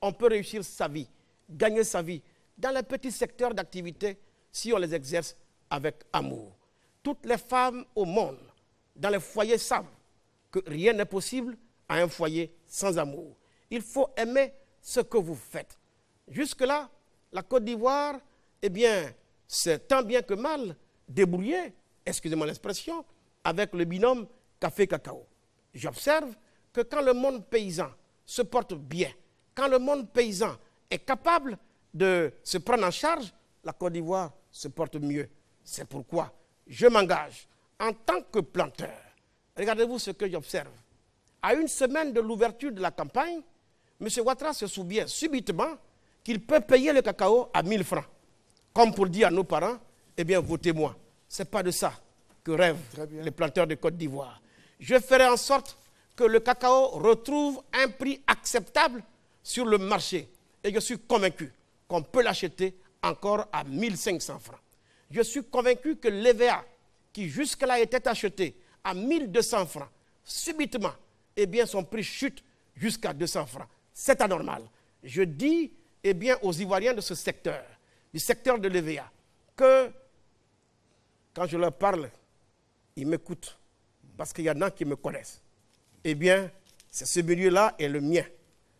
On peut réussir sa vie, gagner sa vie dans les petits secteurs d'activité si on les exerce avec amour. Toutes les femmes au monde, dans les foyers, savent que rien n'est possible à un foyer sans amour. Il faut aimer ce que vous faites. Jusque-là, la Côte d'Ivoire, eh bien, c'est tant bien que mal débrouillé, excusez-moi l'expression, avec le binôme café-cacao. J'observe que quand le monde paysan se porte bien, quand le monde paysan est capable de se prendre en charge, la Côte d'Ivoire se porte mieux. C'est pourquoi je m'engage en tant que planteur. Regardez-vous ce que j'observe. À une semaine de l'ouverture de la campagne, M. Ouattara se souvient subitement qu'il peut payer le cacao à 1000 francs. Comme pour dire à nos parents, eh bien, votez-moi. Ce n'est pas de ça que rêvent les planteurs de Côte d'Ivoire. Je ferai en sorte que le cacao retrouve un prix acceptable sur le marché. Et je suis convaincu qu'on peut l'acheter encore à 1500 francs. Je suis convaincu que l'EVA, qui jusque-là était acheté à 1200 francs, subitement, eh bien, son prix chute jusqu'à 200 francs. C'est anormal. Je dis eh bien, aux Ivoiriens de ce secteur, du secteur de l'EVA, que quand je leur parle, ils m'écoutent, parce qu'il y en a qui me connaissent eh bien, ce milieu-là est le mien.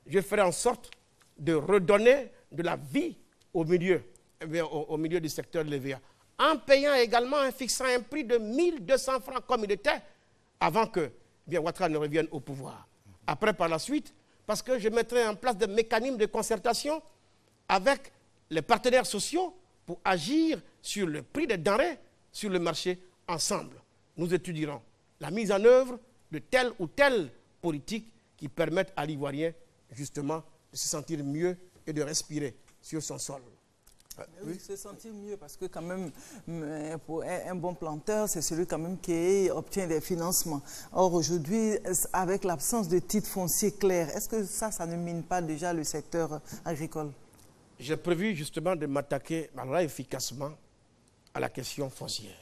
Je ferai en sorte de redonner de la vie au milieu, eh au, milieu du secteur de l'EVA, en payant également, en fixant un prix de 1200 francs comme il était, avant que eh Ouattara ne revienne au pouvoir. Après, par la suite, parce que je mettrai en place des mécanismes de concertation avec les partenaires sociaux pour agir sur le prix des denrées sur le marché ensemble. Nous étudierons la mise en œuvre de telle ou telle politique qui permette à l'Ivoirien, justement, de se sentir mieux et de respirer sur son sol. Ah, oui, se sentir mieux parce que quand même, un, bon planteur, c'est celui quand même qui obtient des financements. Or, aujourd'hui, avec l'absence de titres fonciers clairs, est-ce que ça, ça ne mine pas déjà le secteur agricole J'ai prévu justement de m'attaquer malheureusement efficacement à la question foncière.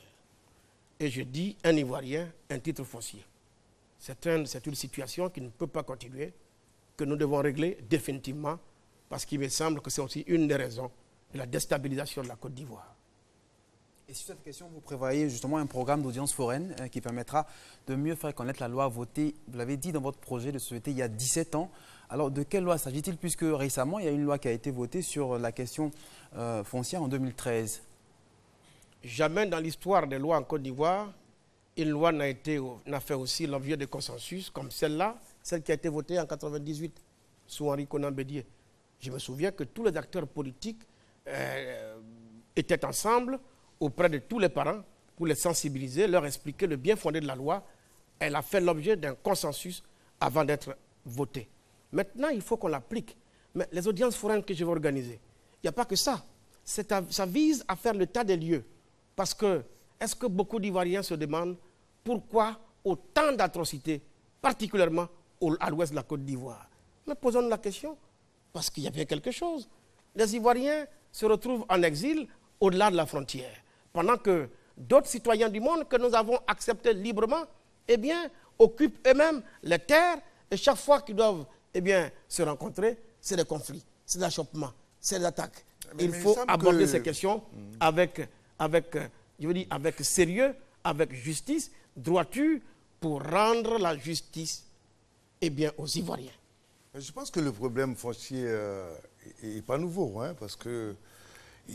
Et je dis, un Ivoirien, un titre foncier. C'est une situation qui ne peut pas continuer, que nous devons régler définitivement, parce qu'il me semble que c'est aussi une des raisons de la déstabilisation de la Côte d'Ivoire. Et sur cette question, vous prévoyez justement un programme d'audience foraine euh, qui permettra de mieux faire connaître la loi votée, vous l'avez dit dans votre projet de société il y a 17 ans. Alors de quelle loi s'agit-il Puisque récemment, il y a une loi qui a été votée sur la question euh, foncière en 2013. Jamais dans l'histoire des lois en Côte d'Ivoire, une loi n'a, fait aussi l'objet de consensus, comme celle-là, celle qui a été votée en 1998 sous Henri Conan Bédier. Je me souviens que tous les acteurs politiques euh, étaient ensemble auprès de tous les parents pour les sensibiliser, leur expliquer le bien fondé de la loi. Elle a fait l'objet d'un consensus avant d'être votée. Maintenant, il faut qu'on l'applique. Mais les audiences foraines que je vais organiser, il n'y a pas que ça. ça vise à faire le tas des lieux. Parce que est-ce que beaucoup d'Ivoiriens se demandent pourquoi autant d'atrocités, particulièrement à l'ouest de la Côte d'Ivoire Mais posons-nous la question, parce qu'il y avait quelque chose. Les Ivoiriens se retrouvent en exil au-delà de la frontière, pendant que d'autres citoyens du monde que nous avons acceptés librement, eh bien, occupent eux-mêmes les terres, et chaque fois qu'ils doivent eh bien, se rencontrer, c'est des conflits, c'est des c'est des attaques. Il faut aborder ces questions avec, avec euh, je veux dire avec sérieux, avec justice, dois-tu, pour rendre la justice eh bien, aux Ivoiriens. Je pense que le problème foncier n'est euh, pas nouveau, hein, parce que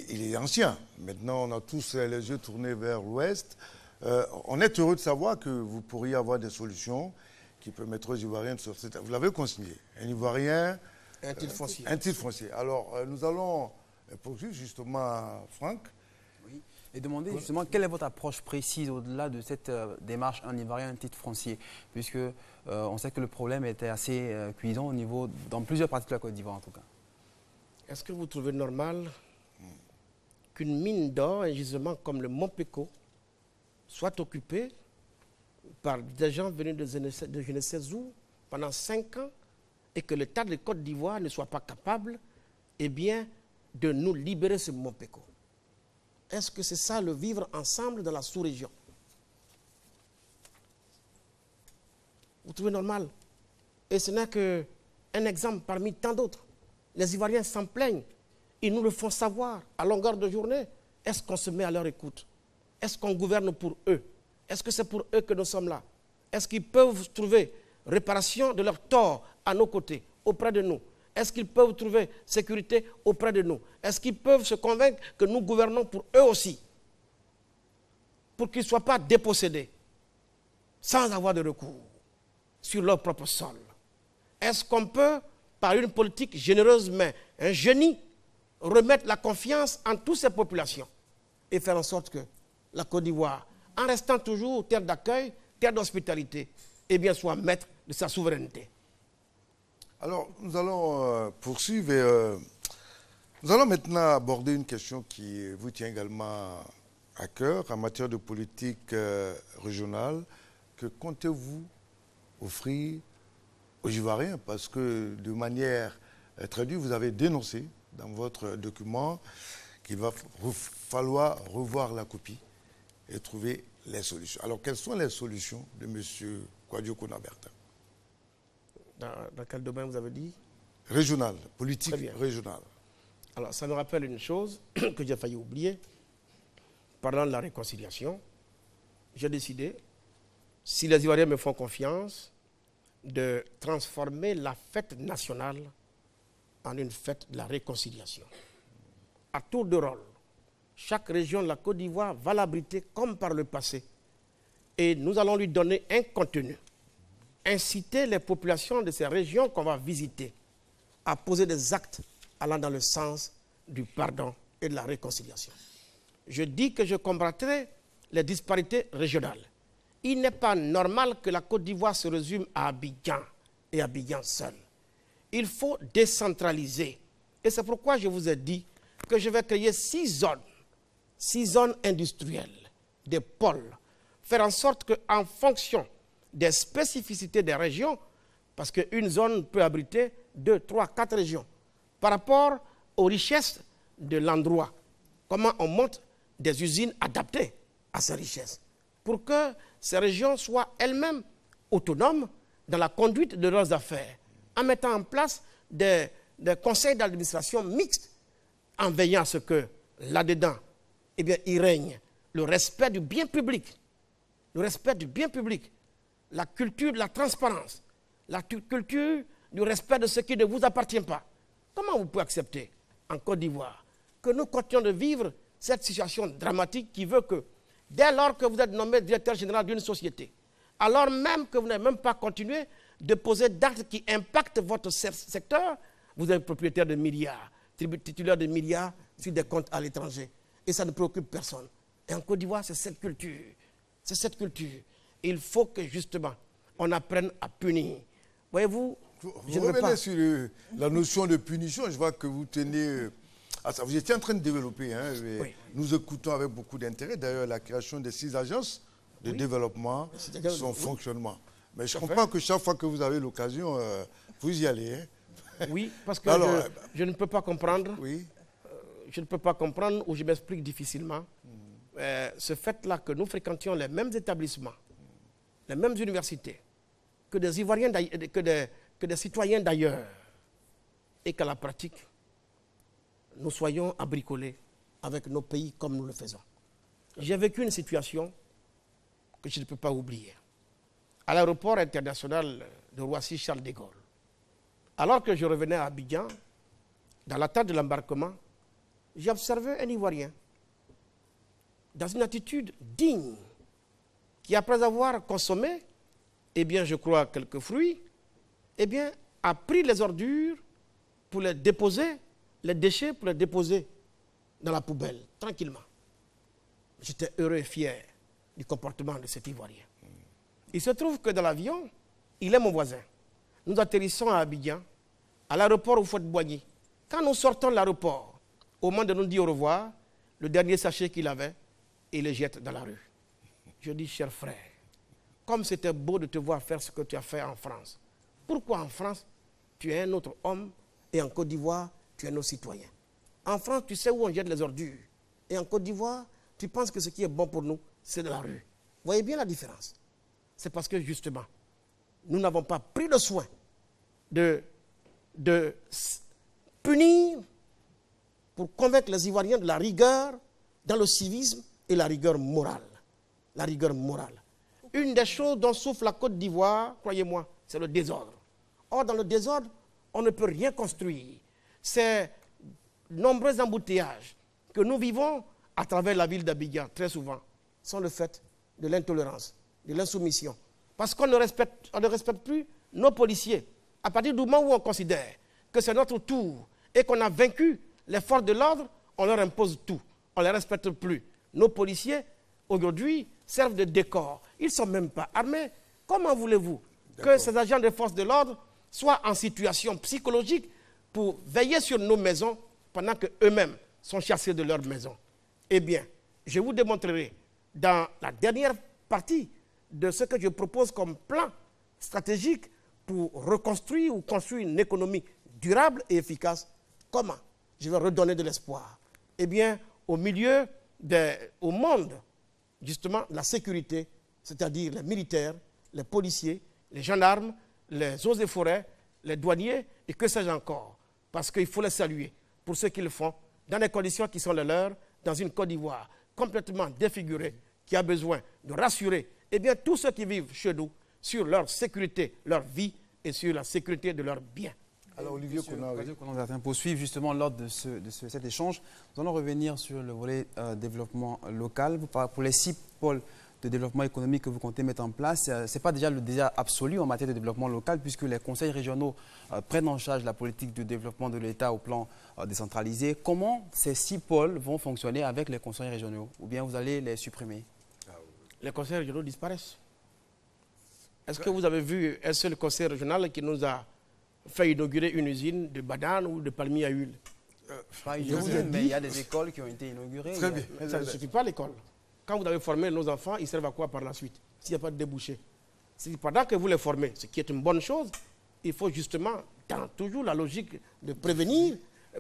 il est ancien. Maintenant, on a tous les yeux tournés vers l'Ouest. Euh, on est heureux de savoir que vous pourriez avoir des solutions qui permettront aux Ivoiriens de sortir. Vous l'avez consigné, un Ivoirien... Un titre euh, foncier. un titre foncier. Alors, nous allons poursuivre justement Franck et demander justement quelle est votre approche précise au-delà de cette euh, démarche en Ivoirien, un titre foncier, puisque euh, on sait que le problème était assez euh, cuisant au niveau, dans plusieurs parties de la Côte d'Ivoire en tout cas. Est-ce que vous trouvez normal qu'une mine d'or, un gisement comme le Mont Péco, soit occupée par des gens venus de je ne où pendant cinq ans et que l'État de Côte d'Ivoire ne soit pas capable eh bien, de nous libérer ce Mont Péco est-ce que c'est ça le vivre ensemble dans la sous-région Vous trouvez normal Et ce n'est qu'un exemple parmi tant d'autres. Les Ivoiriens s'en plaignent. Ils nous le font savoir à longueur de journée. Est-ce qu'on se met à leur écoute Est-ce qu'on gouverne pour eux Est-ce que c'est pour eux que nous sommes là Est-ce qu'ils peuvent trouver réparation de leur tort à nos côtés, auprès de nous est-ce qu'ils peuvent trouver sécurité auprès de nous Est-ce qu'ils peuvent se convaincre que nous gouvernons pour eux aussi Pour qu'ils ne soient pas dépossédés sans avoir de recours sur leur propre sol. Est-ce qu'on peut, par une politique généreuse mais un génie, remettre la confiance en toutes ces populations et faire en sorte que la Côte d'Ivoire, en restant toujours terre d'accueil, terre d'hospitalité, eh bien, soit maître de sa souveraineté alors, nous allons euh, poursuivre. Et, euh, nous allons maintenant aborder une question qui vous tient également à cœur en matière de politique euh, régionale. Que comptez-vous offrir aux Ivoiriens Parce que de manière traduite, vous avez dénoncé dans votre document qu'il va falloir revoir la copie et trouver les solutions. Alors, quelles sont les solutions de M. Kwadio Naberta? Dans, quel domaine vous avez dit Régional, politique régionale. Alors, ça me rappelle une chose <clears throat> que j'ai failli oublier. Parlant de la réconciliation, j'ai décidé, si les Ivoiriens me font confiance, de transformer la fête nationale en une fête de la réconciliation. À tour de rôle, chaque région de la Côte d'Ivoire va l'abriter comme par le passé. Et nous allons lui donner un contenu inciter les populations de ces régions qu'on va visiter à poser des actes allant dans le sens du pardon et de la réconciliation. Je dis que je combattrai les disparités régionales. Il n'est pas normal que la Côte d'Ivoire se résume à Abidjan et Abidjan seul. Il faut décentraliser. Et c'est pourquoi je vous ai dit que je vais créer six zones, six zones industrielles, des pôles, faire en sorte qu'en fonction des spécificités des régions, parce qu'une zone peut abriter deux, trois, quatre régions, par rapport aux richesses de l'endroit. Comment on monte des usines adaptées à ces richesses pour que ces régions soient elles-mêmes autonomes dans la conduite de leurs affaires, en mettant en place des, conseils d'administration mixtes, en veillant à ce que là-dedans, eh bien, il règne le respect du bien public, le respect du bien public, la culture de la transparence, la culture du respect de ce qui ne vous appartient pas. Comment vous pouvez accepter en Côte d'Ivoire que nous continuions de vivre cette situation dramatique qui veut que dès lors que vous êtes nommé directeur général d'une société, alors même que vous n'avez même pas continué de poser d'actes qui impactent votre secteur, vous êtes propriétaire de milliards, titulaire de milliards sur des comptes à l'étranger. Et ça ne préoccupe personne. Et en Côte d'Ivoire, c'est cette culture. C'est cette culture il faut que justement on apprenne à punir. Voyez-vous Vous, revenez sur euh, la notion de punition. Je vois que vous tenez euh, à ça. Vous étiez en train de développer. Hein, Nous écoutons avec beaucoup d'intérêt, d'ailleurs, la création des six agences de développement développement, son fonctionnement. Mais je comprends que chaque fois que vous avez l'occasion, euh, vous y allez. Hein. <laughs> Oui, parce que je, ne peux pas comprendre. Oui. je ne peux pas comprendre ou je m'explique difficilement. Hmm. ce fait-là que nous fréquentions les mêmes établissements, les mêmes universités, que des, Ivoiriens euh, que des, citoyens d'ailleurs, et qu'à la pratique, nous soyons abricolés avec nos pays comme nous le faisons. J'ai vécu une situation que je ne peux pas oublier. À l'aéroport international de Roissy-Charles de Gaulle, alors que je revenais à Abidjan, dans la l'attente de l'embarquement, j'ai observé un Ivoirien dans une attitude digne qui après avoir consommé, eh bien, je crois, quelques fruits, eh bien, a pris les ordures pour les déposer, les déchets pour les déposer dans la poubelle, tranquillement. J'étais heureux et fier du comportement de cet Ivoirien. Il se trouve que dans l'avion, il est mon voisin. Nous atterrissons à Abidjan, à l'aéroport au de Boigny. Quand nous sortons de l'aéroport, au moment de nous dire au revoir, le dernier sachet qu'il avait, il le jette dans la rue. Je dis, cher frère, comme c'était beau de te voir faire ce que tu as fait en France, pourquoi en France, tu es un autre homme et en Côte d'Ivoire, tu es nos citoyens En France, tu sais où on jette les ordures. Et en Côte d'Ivoire, tu penses que ce qui est bon pour nous, c'est de la rue. voyez bien la différence. C'est parce que justement, nous n'avons pas pris le soin de, de punir pour convaincre les Ivoiriens de la rigueur dans le civisme et la rigueur morale la rigueur morale. Une des choses dont souffre la Côte d'Ivoire, croyez-moi, c'est le désordre. Or, dans le désordre, on ne peut rien construire. Ces nombreux embouteillages que nous vivons à travers la ville d'Abidjan, très souvent, sont le fait de l'intolérance, de l'insoumission. Parce qu'on ne respecte, ne respecte plus nos policiers. À partir du moment où on considère que c'est notre tour et qu'on a vaincu les forces de l'ordre, on leur impose tout. On ne les respecte plus. Nos policiers, aujourd'hui, servent de décor. Ils ne sont même pas armés. Comment voulez-vous que ces agents des forces de l'ordre soient en situation psychologique pour veiller sur nos maisons pendant qu'eux-mêmes sont chassés de leur maison Eh bien, je vous démontrerai dans la dernière partie de ce que je propose comme plan stratégique pour reconstruire ou construire une économie durable et efficace. Comment Je vais redonner de l'espoir. Eh bien, au milieu, au monde justement la sécurité, c'est-à-dire les militaires, les policiers, les gendarmes, les eaux et forêts, les douaniers et que sais-je encore. Parce qu'il faut les saluer pour ce qu'ils font dans les conditions qui sont les leurs, dans une Côte d'Ivoire complètement défigurée, qui a besoin de rassurer eh bien, tous ceux qui vivent chez nous sur leur sécurité, leur vie et sur la sécurité de leurs biens. Alors Olivier Kouna, suivre justement l'ordre de, cet échange. Nous allons revenir sur le volet euh, développement local. Pour les six pôles de développement économique que vous comptez mettre en place, ce n'est pas déjà le déjà absolu en matière de développement local puisque les conseils régionaux euh, prennent en charge la politique de développement de l'État au plan euh, décentralisé. Comment ces six pôles vont fonctionner avec les conseils régionaux ou bien vous allez les supprimer Les conseils régionaux disparaissent. Est-ce que vous avez vu un seul conseil régional qui nous a fait inaugurer une usine de bananes ou de palmiers à huile. pas euh, mais il y a des écoles qui ont été inaugurées. Très Ça ne suffit pas l'école. Quand vous avez formé nos enfants, ils servent à quoi par la suite S'il n'y a pas de débouché. Pendant que vous les formez, ce qui est une bonne chose, il faut justement, dans toujours la logique de prévenir,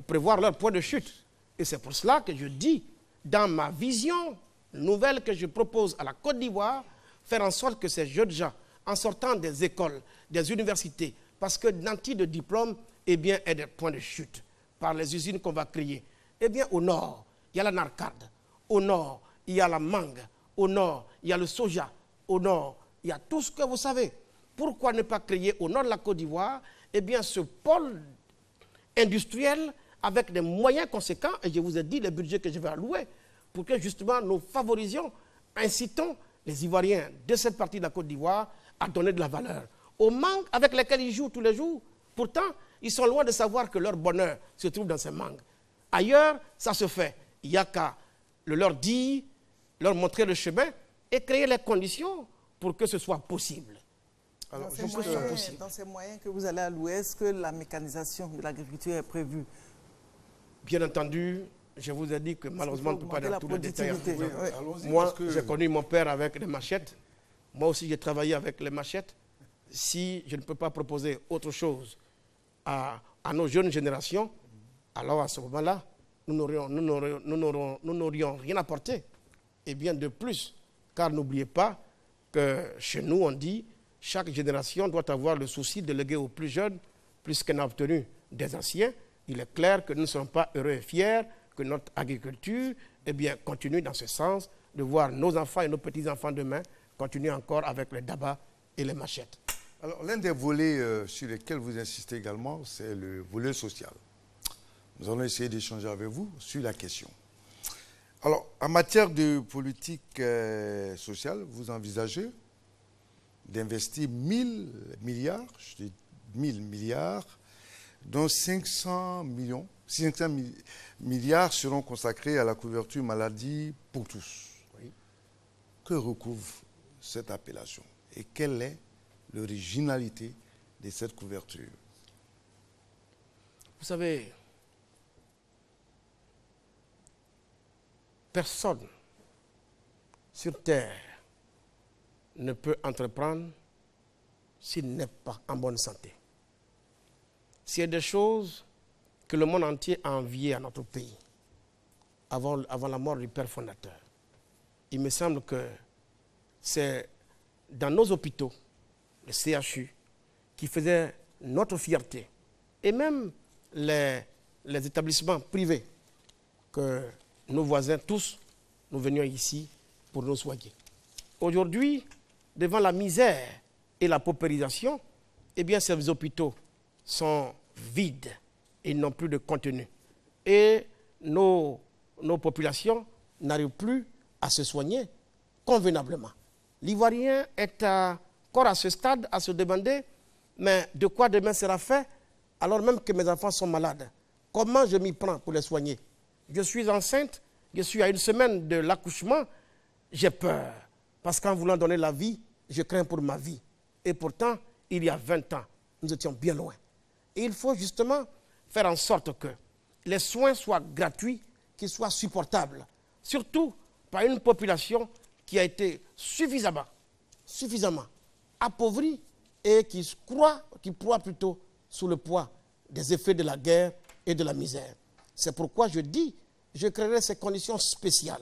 prévoir leur point de chute. Et c'est pour cela que je dis, dans ma vision nouvelle que je propose à la Côte d'Ivoire, faire en sorte que ces jeunes gens, en sortant des écoles, des universités, parce que l'anti de diplôme eh bien, est des points de chute par les usines qu'on va créer. Eh bien, au nord, il y a la narcarde. Au nord, il y a la mangue. Au nord, il y a le soja. Au nord, il y a tout ce que vous savez. Pourquoi ne pas créer au nord de la Côte d'Ivoire eh bien, ce pôle industriel avec des moyens conséquents, et je vous ai dit le budget que je vais allouer, pour que justement nous favorisions, incitons les Ivoiriens de cette partie de la Côte d'Ivoire à donner de la valeur au mangues avec lesquelles ils jouent tous les jours. Pourtant, ils sont loin de savoir que leur bonheur se trouve dans ces mangues. Ailleurs, ça se fait. Il n'y a qu'à le leur dire, leur montrer le chemin et créer les conditions pour que ce soit possible. Alors, dans, ces moyens, dans ces moyens que vous allez allouer, est-ce que la mécanisation de l'agriculture est prévue Bien entendu, je vous ai dit que malheureusement, on ne peut pas donner tout le détail. Moi, j'ai connu mon père avec les machettes. Moi aussi, j'ai travaillé avec les machettes si je ne peux pas proposer autre chose à, nos jeunes générations, alors à ce moment-là, nous n'aurions rien apporté. Et bien de plus, car n'oubliez pas que chez nous, on dit chaque génération doit avoir le souci de léguer aux plus jeunes plus qu'elle n'a obtenu des anciens. Il est clair que nous ne sommes pas heureux et fiers que notre agriculture eh bien, continue dans ce sens, de voir nos enfants et nos petits-enfants demain continuer encore avec le tabac et les machettes. Alors, l'un des volets euh, sur lesquels vous insistez également, c'est le volet social. Nous allons essayer d'échanger avec vous sur la question. Alors, en matière de politique euh, sociale, vous envisagez d'investir 1000 milliards, je dis 1000 milliards, dont 500 millions, milliards seront consacrés à la couverture maladie pour tous. Que recouvre cette appellation et quelle est l'originalité de cette couverture Vous savez, personne sur Terre ne peut entreprendre s'il n'est pas en bonne santé. C'est des choses que le monde entier a enviées à notre pays avant, avant la mort du père fondateur. Il me semble que c'est dans nos hôpitaux, le CHU, qui faisaient notre fierté, et même les, établissements privés que nos voisins tous, nous venions ici pour nous soigner. Aujourd'hui, devant la misère et la paupérisation, eh bien, ces hôpitaux sont vides et n'ont plus de contenu. Et nos populations n'arrivent plus à se soigner convenablement l'Ivoirien est encore à ce stade à se demander mais de quoi demain sera fait alors même que mes enfants sont malades Comment je m'y prends pour les soigner Je suis enceinte, je suis à une semaine de l'accouchement, j'ai peur. Parce qu'en voulant donner la vie, je crains pour ma vie. Et pourtant, il y a 20 ans, nous étions bien loin. Et il faut justement faire en sorte que les soins soient gratuits, qu'ils soient supportables. Surtout par une population qui a été suffisamment, suffisamment appauvri et qui croit, qui proie plutôt sous le poids des effets de la guerre et de la misère. C'est pourquoi je dis, je créerai ces conditions spéciales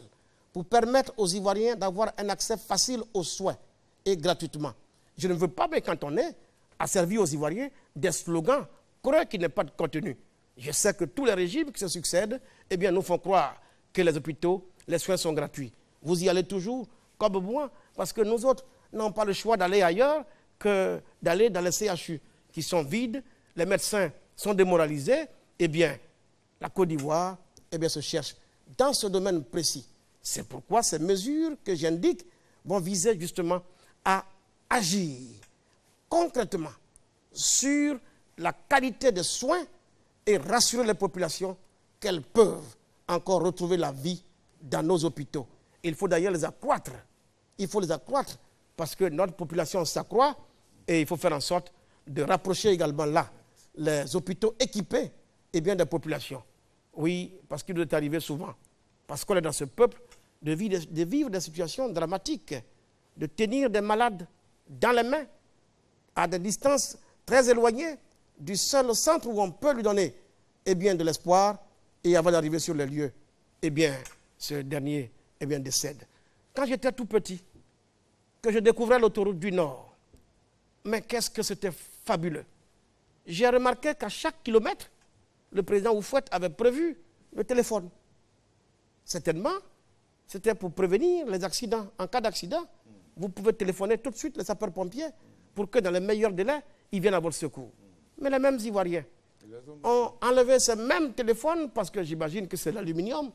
pour permettre aux Ivoiriens d'avoir un accès facile aux soins et gratuitement. Je ne veux pas, mais quand on est asservi aux Ivoiriens, des slogans creux qui n'aient pas de contenu. Je sais que tous les régimes qui se succèdent, eh bien, nous font croire que les hôpitaux, les soins sont gratuits. Vous y allez toujours, comme moi, parce que nous autres n'avons pas le choix d'aller ailleurs que d'aller dans les CHU, qui sont vides, les médecins sont démoralisés, eh bien, la Côte d'Ivoire eh bien, se cherche dans ce domaine précis. C'est pourquoi ces mesures que j'indique vont viser justement à agir concrètement sur la qualité des soins et rassurer les populations qu'elles peuvent encore retrouver la vie dans nos hôpitaux. Il faut d'ailleurs les accroître. Il faut les accroître parce que notre population s'accroît et il faut faire en sorte de rapprocher également là les hôpitaux équipés et bien des populations. Oui, parce qu'il nous est arrivé souvent, parce qu'on est dans ce peuple, de vivre, des situations dramatiques, de tenir des malades dans les mains, à des distances très éloignées du seul centre où on peut lui donner et eh bien, de l'espoir et avant d'arriver sur les lieux, eh bien, ce dernier eh bien, décède. Quand j'étais tout petit, que je découvrais l'autoroute du Nord, mais qu'est-ce que c'était fabuleux. J'ai remarqué qu'à chaque kilomètre, le président Oufouette avait prévu le téléphone. Certainement, c'était pour prévenir les accidents. En cas d'accident, vous pouvez téléphoner tout de suite les sapeurs-pompiers pour que dans les meilleurs délais, ils viennent à votre secours. Mais les mêmes Ivoiriens ont enlevé ce même téléphone parce que j'imagine que c'est l'aluminium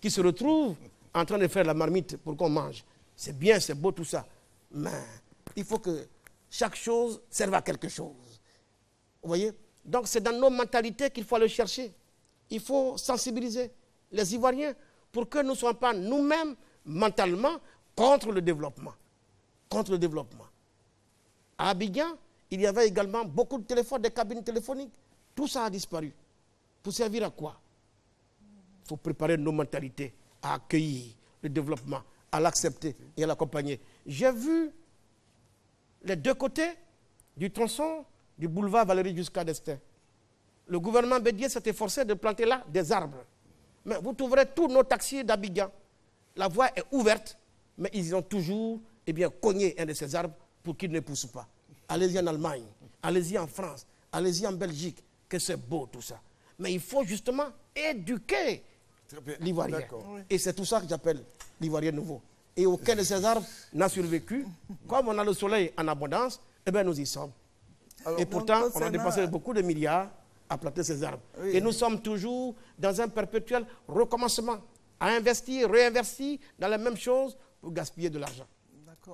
qui se retrouve en train de faire la marmite pour qu'on mange. C'est bien, c'est beau tout ça. Mais il faut que chaque chose serve à quelque chose. Vous voyez Donc c'est dans nos mentalités qu'il faut aller chercher. Il faut sensibiliser les Ivoiriens pour que nous ne soyons pas nous-mêmes mentalement contre le développement. Contre le développement. À Abidjan, il y avait également beaucoup de téléphones, des cabines téléphoniques. Tout ça a disparu. Pour servir à quoi Il faut préparer nos mentalités à accueillir le développement, à l'accepter et à l'accompagner. J'ai vu les deux côtés du tronçon du boulevard Valérie jusquà destin Le gouvernement Bédier s'était forcé de planter là des arbres. Mais vous trouverez tous nos taxis d'Abidjan. La voie est ouverte, mais ils ont toujours eh bien, cogné un de ces arbres pour qu'il ne pousse pas. Allez-y en Allemagne, allez-y en France, allez-y en Belgique, que c'est beau tout ça. Mais il faut justement éduquer l'ivoirien. Et c'est tout ça que j'appelle l'ivoirien nouveau. Et aucun de ces arbres n'a survécu. Comme on a le soleil en abondance, eh bien nous y sommes. et pourtant, on a dépensé beaucoup de milliards à planter ces arbres. Et nous sommes toujours dans un perpétuel recommencement, à investir, réinvestir dans la même chose pour gaspiller de l'argent.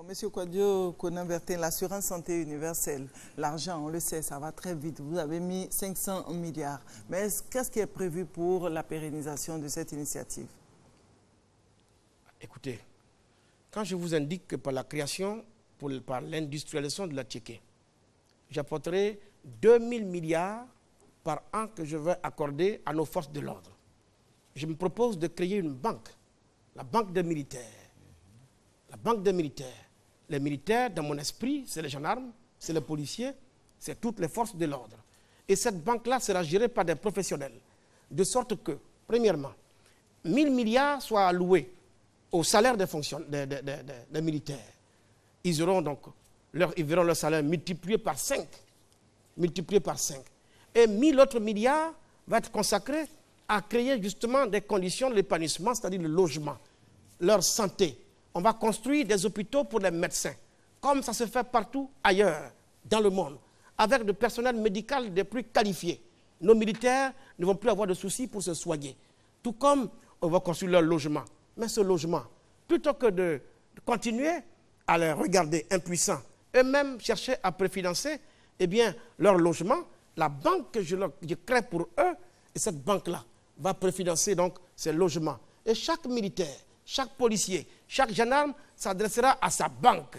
Monsieur Quadio conan l'assurance santé universelle, l'argent, on le sait, ça va très vite. Vous avez mis 500 milliards. Mais qu'est-ce qui est prévu pour la pérennisation de cette initiative Écoutez, quand je vous indique que par la création, par l'industrialisation de la Tchéquée, j'apporterai 2 milliards par an que je vais accorder à nos forces de l'ordre. Je me propose de créer une banque, la banque des militaires la banque des militaires. Les militaires, dans mon esprit, c'est les gendarmes, c'est les policiers, c'est toutes les forces de l'ordre. Et cette banque-là sera gérée par des professionnels. De sorte que, premièrement, 1000 milliards soient alloués au salaire des, militaires. Ils auront donc leur, ils verront leur salaire multiplié par 5. Multiplié par 5. Et 1000 autres milliards vont être consacrés à créer justement des conditions de l'épanouissement, c'est-à-dire le logement, leur santé, on va construire des hôpitaux pour les médecins, comme ça se fait partout ailleurs dans le monde, avec le personnel médical des plus qualifiés. Nos militaires ne vont plus avoir de soucis pour se soigner. Tout comme on va construire leur logement. Mais ce logement, plutôt que de continuer à les regarder impuissants, eux-mêmes chercher à préfinancer eh bien, leur logement, la banque que je, je crée pour eux, et cette banque-là va préfinancer donc ces logements. Et chaque militaire chaque policier, chaque gendarme s'adressera à sa banque,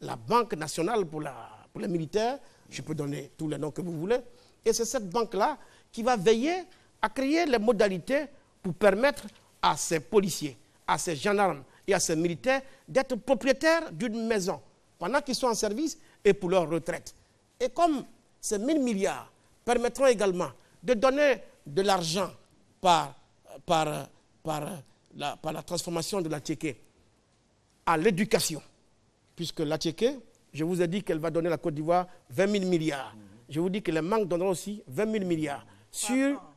la Banque nationale pour, les militaires, je peux donner tous les noms que vous voulez, et c'est cette banque-là qui va veiller à créer les modalités pour permettre à ces policiers, à ces gendarmes et à ces militaires d'être propriétaires d'une maison pendant qu'ils sont en service et pour leur retraite. Et comme ces 1000 milliards permettront également de donner de l'argent par, par la transformation de la Tchéquée à l'éducation, puisque la Tchéquée, je vous ai dit qu'elle va donner à la Côte d'Ivoire 20 000 milliards. Je vous dis que les manques donneront aussi 20 000 milliards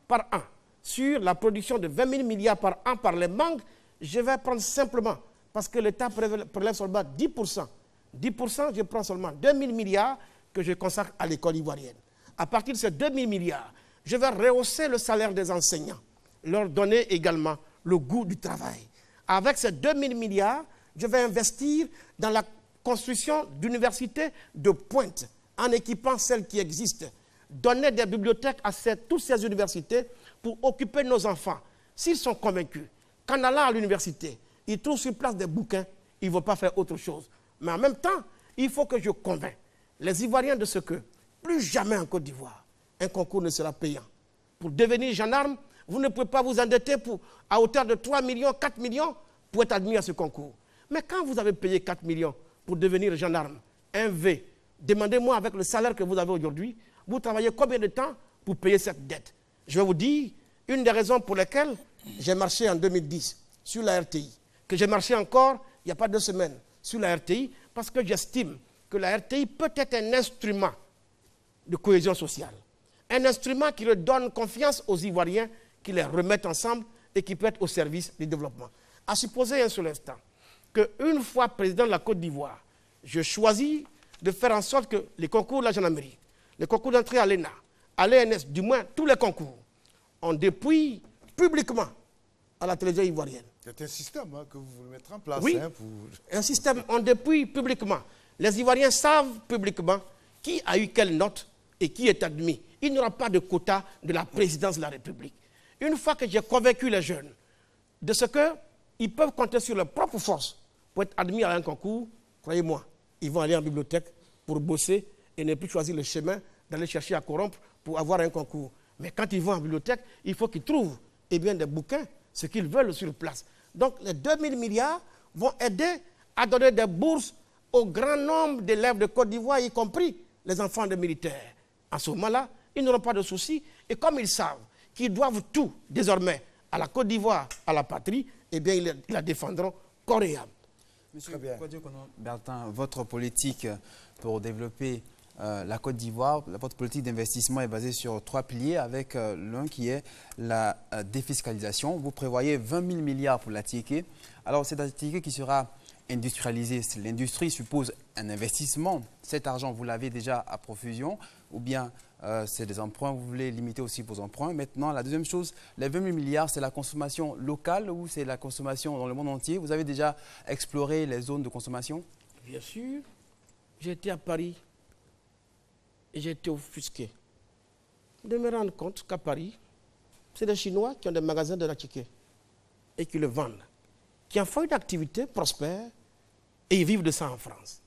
par an. Sur la production de 20 000 milliards par an par les banques, je vais prendre simplement, parce que l'État prélève seulement 10 10 je prends seulement 2 000 milliards que je consacre à l'école ivoirienne. À partir de ces 2 000 milliards, je vais rehausser le salaire des enseignants, leur donner également le goût du travail. Avec ces 2 000 milliards, je vais investir dans la construction d'universités de pointe, en équipant celles qui existent. Donner des bibliothèques à toutes ces universités pour occuper nos enfants. S'ils sont convaincus qu'en allant à l'université, ils trouvent sur place des bouquins, ils ne vont pas faire autre chose. Mais en même temps, il faut que je convainc les Ivoiriens de ce que plus jamais en Côte d'Ivoire, un concours ne sera payant. Pour devenir gendarme, vous ne pouvez pas vous endetter à hauteur de 3 millions, 4 millions pour être admis à ce concours. Mais quand vous avez payé 4 millions pour devenir gendarme, un V, demandez-moi avec le salaire que vous avez aujourd'hui, vous travaillez combien de temps pour payer cette dette Je vais vous dire, une des raisons pour lesquelles j'ai marché en 2010 sur la RTI, que j'ai marché encore il n'y a pas deux semaines sur la RTI, parce que j'estime que la RTI peut être un instrument de cohésion sociale, un instrument qui redonne confiance aux Ivoiriens qui les remettent ensemble et qui peut être au service du développement. À supposer un seul instant qu'une fois président de la Côte d'Ivoire, je choisis de faire en sorte que les concours de la gendarmerie, les concours d'entrée à l'ENA, à l'ENS, du moins tous les concours, on dépouille publiquement à la télévision ivoirienne. C'est un système hein, que vous voulez mettre en place. Hein, un système, on dépouille publiquement. Les Ivoiriens savent publiquement qui a eu quelle note et qui est admis. Il n'y aura pas de quota de la présidence de la République. Une fois que j'ai convaincu les jeunes de ce qu'ils peuvent compter sur leur propre force pour être admis à un concours, croyez-moi, ils vont aller en bibliothèque pour bosser et ne plus choisir le chemin d'aller chercher à corrompre pour avoir un concours. Mais quand ils vont en bibliothèque, il faut qu'ils trouvent eh bien, des bouquins, ce qu'ils veulent sur place. Donc les 2000 milliards vont aider à donner des bourses au grand nombre d'élèves de Côte d'Ivoire, y compris les enfants de militaires. En ce moment-là, ils n'auront pas de soucis. Et comme ils savent qui doivent tout désormais à la Côte d'Ivoire, à la patrie, eh bien, ils la défendront coréen. Monsieur le Monsieur Bertin, votre politique pour développer euh, la Côte d'Ivoire, votre politique d'investissement est basée sur trois piliers, avec euh, l'un qui est la euh, défiscalisation. Vous prévoyez 20 000 milliards pour la Alors, cette TIKE qui sera industrialisée, l'industrie suppose un investissement. Cet argent, vous l'avez déjà à profusion, ou bien euh, c'est des emprunts, vous voulez limiter aussi vos emprunts. Maintenant, la deuxième chose, les 20 000 milliards, c'est la consommation locale ou c'est la consommation dans le monde entier. Vous avez déjà exploré les zones de consommation Bien sûr. j'ai été à Paris et j'ai été offusqué de me rendre compte qu'à Paris, c'est des Chinois qui ont des magasins de la et qui le vendent, qui ont fait une activité prospère et ils vivent de ça en France.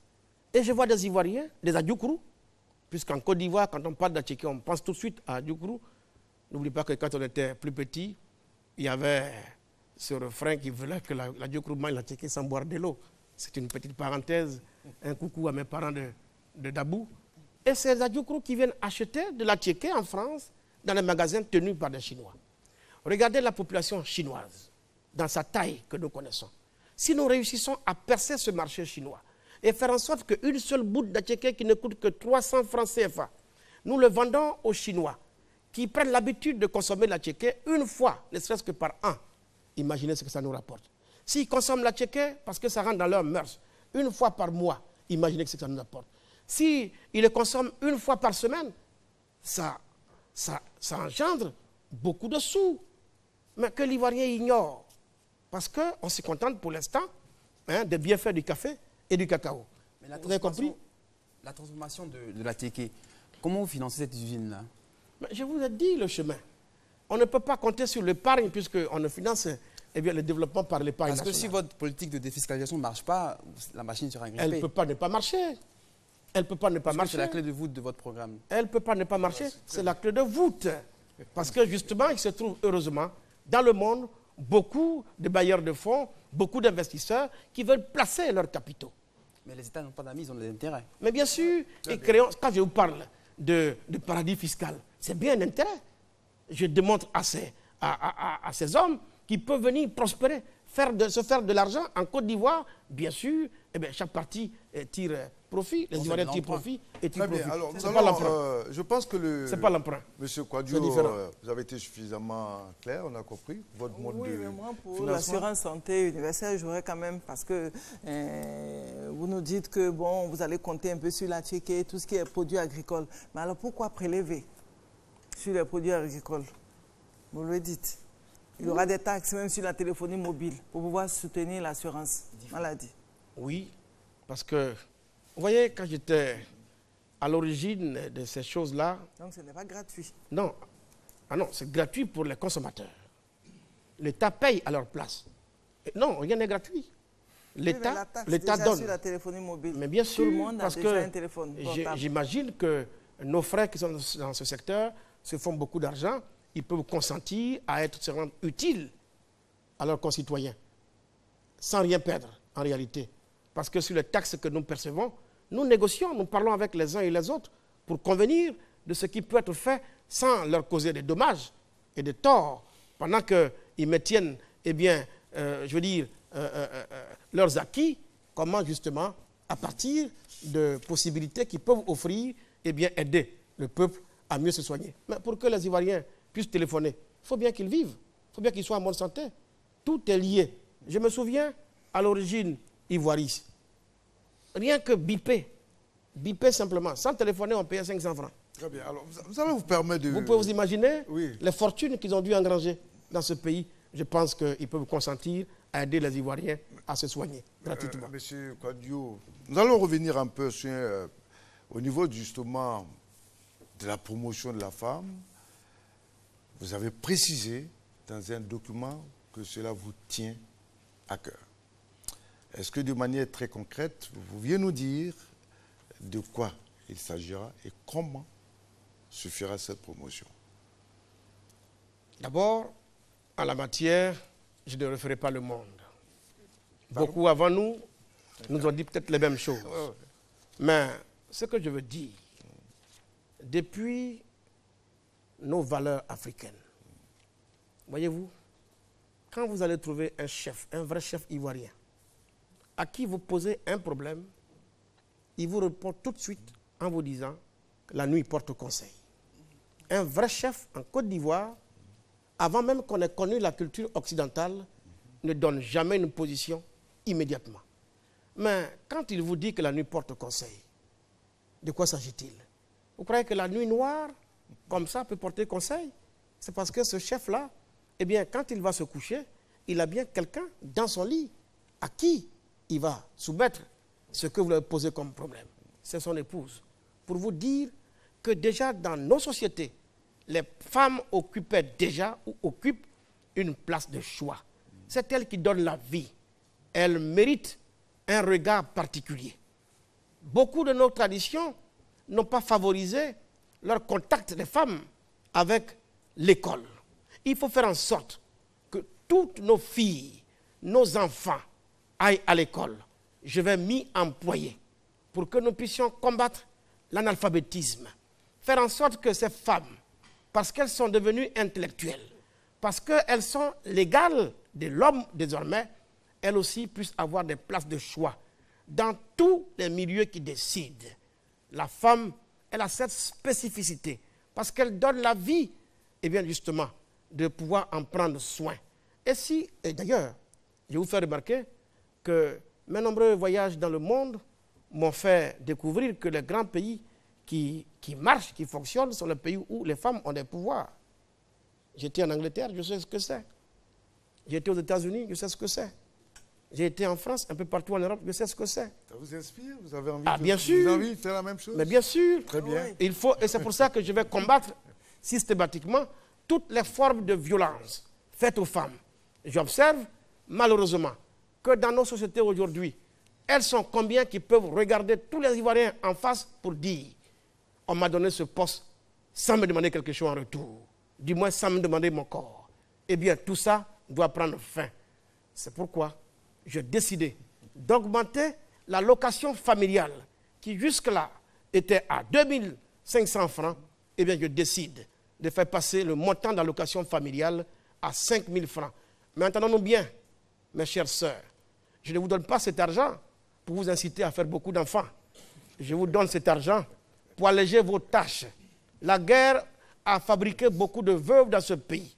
Et je vois des Ivoiriens, des Adjoukourous, Puisqu'en Côte d'Ivoire, quand on parle d'Acheke, on pense tout de suite à Djoukourou. N'oublie pas que quand on était plus petit, il y avait ce refrain qui voulait que la, la mange mange Tchéquée sans boire de l'eau. C'est une petite parenthèse, un coucou à mes parents de, Dabou. Et c'est la qui viennent acheter de la Tchéquée en France dans les magasins tenus par des Chinois. Regardez la population chinoise dans sa taille que nous connaissons. Si nous réussissons à percer ce marché chinois, et faire en sorte qu'une seule boute d'attiéké qui ne coûte que 300 francs CFA, nous le vendons aux Chinois qui prennent l'habitude de consommer l'attiéké une fois, ne serait-ce que par an. Imaginez ce que ça nous rapporte. S'ils consomment l'attiéké parce que ça rentre dans leur mœurs, une fois par mois, imaginez ce que ça nous rapporte. S'ils le consomment une fois par semaine, ça, ça, ça engendre beaucoup de sous, mais que l'Ivoirien ignore. Parce qu'on se contente pour l'instant hein, de bien faire du café, et du cacao. la Vous avez compris La transformation de, la TK, comment vous financez cette usine-là bah, Je vous ai dit le chemin. On ne peut pas compter sur l'épargne puisqu'on ne finance eh le développement par l'épargne Parce que si votre politique de défiscalisation ne marche pas, la machine sera grippée. Elle ne peut pas ne pas marcher. Elle peut pas ne pas marcher. C'est la clé de voûte de votre programme. Elle ne peut pas ne pas marcher. C'est la clé de voûte. Parce que justement, il se trouve, heureusement, dans le monde, beaucoup de bailleurs de fonds, beaucoup d'investisseurs qui veulent placer leurs capitaux. Mais les États n'ont pas d'amis, ils ont des intérêts. Mais bien sûr, quand je vous parle de, paradis fiscal, c'est bien un intérêt. Je démontre à ces, à, ces hommes qui peuvent venir prospérer, se faire de l'argent en Côte d'Ivoire, bien sûr, eh bien, chaque partie eh, tire profit, les Ivoiriens tirent profit et tirent profit. Alors, pas l'emprunt. Euh, je pense que le. C'est pas l'emprunt. Monsieur Kouadio, euh, vous avez été suffisamment clair, on a compris votre mode de. Mais pour l'assurance santé universelle, j'aurais quand même, parce que euh, vous nous dites que, bon, vous allez compter un peu sur la et tout ce qui est produits agricoles. Mais alors pourquoi prélever sur les produits agricoles Vous le dites. Il y aura des taxes même sur la téléphonie mobile pour pouvoir soutenir l'assurance maladie. Oui, parce que, vous voyez, quand j'étais à l'origine de ces choses-là... Donc ce n'est pas gratuit. Non, ah non c'est gratuit pour les consommateurs. L'État paye à leur place. Non, rien n'est gratuit. L'État donne. Mais bien sûr, parce j'imagine que nos frères qui sont dans ce secteur se font beaucoup d'argent. Ils peuvent consentir à être se rendre utiles à leurs concitoyens, sans rien perdre en réalité. Parce que sur les taxes que nous percevons, nous négocions, nous parlons avec les uns et les autres pour convenir de ce qui peut être fait sans leur causer des dommages et des torts, pendant qu'ils maintiennent, eh bien, euh, je veux dire, euh, euh, leurs acquis, comment justement, à partir de possibilités qu'ils peuvent offrir, eh bien, aider le peuple à mieux se soigner. Mais pour que les Ivoiriens puissent téléphoner, il faut bien qu'ils vivent, il faut bien qu'ils soient en bonne santé. Tout est lié. Je me souviens, à l'origine ivoirie. Rien que biper. Biper simplement. Sans téléphoner, on payait 500 francs. Très bien. Alors, vous allez vous permettre de... Vous pouvez vous imaginer les fortunes qu'ils ont dû engranger dans ce pays. Je pense qu'ils peuvent consentir à aider les Ivoiriens à se soigner euh, gratuitement. monsieur Kadiou, nous allons revenir un peu euh, au niveau justement de la promotion de la femme. Vous avez précisé dans un document que cela vous tient à cœur. Est-ce que de manière très concrète, vous pouviez nous dire de quoi il s'agira et comment suffira cette promotion D'abord, en la matière, je ne referai pas le monde. Beaucoup avant nous nous ont dit peut-être les mêmes choses. Mais ce que je veux dire, depuis nos valeurs africaines, voyez-vous, quand vous allez trouver un chef, un vrai chef ivoirien, à qui vous posez un problème, il vous répond tout de suite en vous disant la nuit porte conseil. Un vrai chef en Côte d'Ivoire, avant même qu'on ait connu la culture occidentale, ne donne jamais une position immédiatement. Mais quand il vous dit que la nuit porte conseil, de quoi s'agit-il Vous croyez que la nuit noire, comme ça, peut porter conseil C'est parce que ce chef-là, eh bien, quand il va se coucher, il a bien quelqu'un dans son lit à qui il va soumettre ce que vous lui posez comme problème. C'est son épouse. Pour vous dire que déjà dans nos sociétés, les femmes occupaient déjà ou occupent une place de choix. C'est elle qui donne la vie. Elle mérite un regard particulier. Beaucoup de nos traditions n'ont pas favorisé leur contact des femmes avec l'école. Il faut faire en sorte que toutes nos filles, nos enfants, aille à l'école. Je vais m'y employer pour que nous puissions combattre l'analphabétisme. Faire en sorte que ces femmes, parce qu'elles sont devenues intellectuelles, parce qu'elles sont légales de l'homme désormais, elles aussi puissent avoir des places de choix dans tous les milieux qui décident. La femme, elle a cette spécificité parce qu'elle donne la vie, et eh bien justement, de pouvoir en prendre soin. Et si, et d'ailleurs, je vous fais remarquer que mes nombreux voyages dans le monde m'ont fait découvrir que les grands pays qui, qui marchent, qui fonctionnent, sont les pays où les femmes ont des pouvoirs. J'étais en Angleterre, je sais ce que c'est. J'étais aux États-Unis, je sais ce que c'est. J'ai été en France, un peu partout en Europe, je sais ce que c'est. Ça vous inspire Vous avez envie, ah, de, sûr. Vous avez envie de faire la même chose Mais bien sûr. Très bien. Ah Il faut, et c'est pour ça que je vais combattre systématiquement toutes les formes de violence faites aux femmes. J'observe, malheureusement, que dans nos sociétés aujourd'hui, elles sont combien qui peuvent regarder tous les Ivoiriens en face pour dire on m'a donné ce poste sans me demander quelque chose en retour, du moins sans me demander mon corps. Eh bien, tout ça doit prendre fin. C'est pourquoi j'ai décidé d'augmenter la location familiale qui jusque-là était à 2500 francs. Eh bien, je décide de faire passer le montant d'allocation familiale à 5000 francs. Mais entendons-nous bien, mes chères sœurs, je ne vous donne pas cet argent pour vous inciter à faire beaucoup d'enfants. Je vous donne cet argent pour alléger vos tâches. La guerre a fabriqué beaucoup de veuves dans ce pays.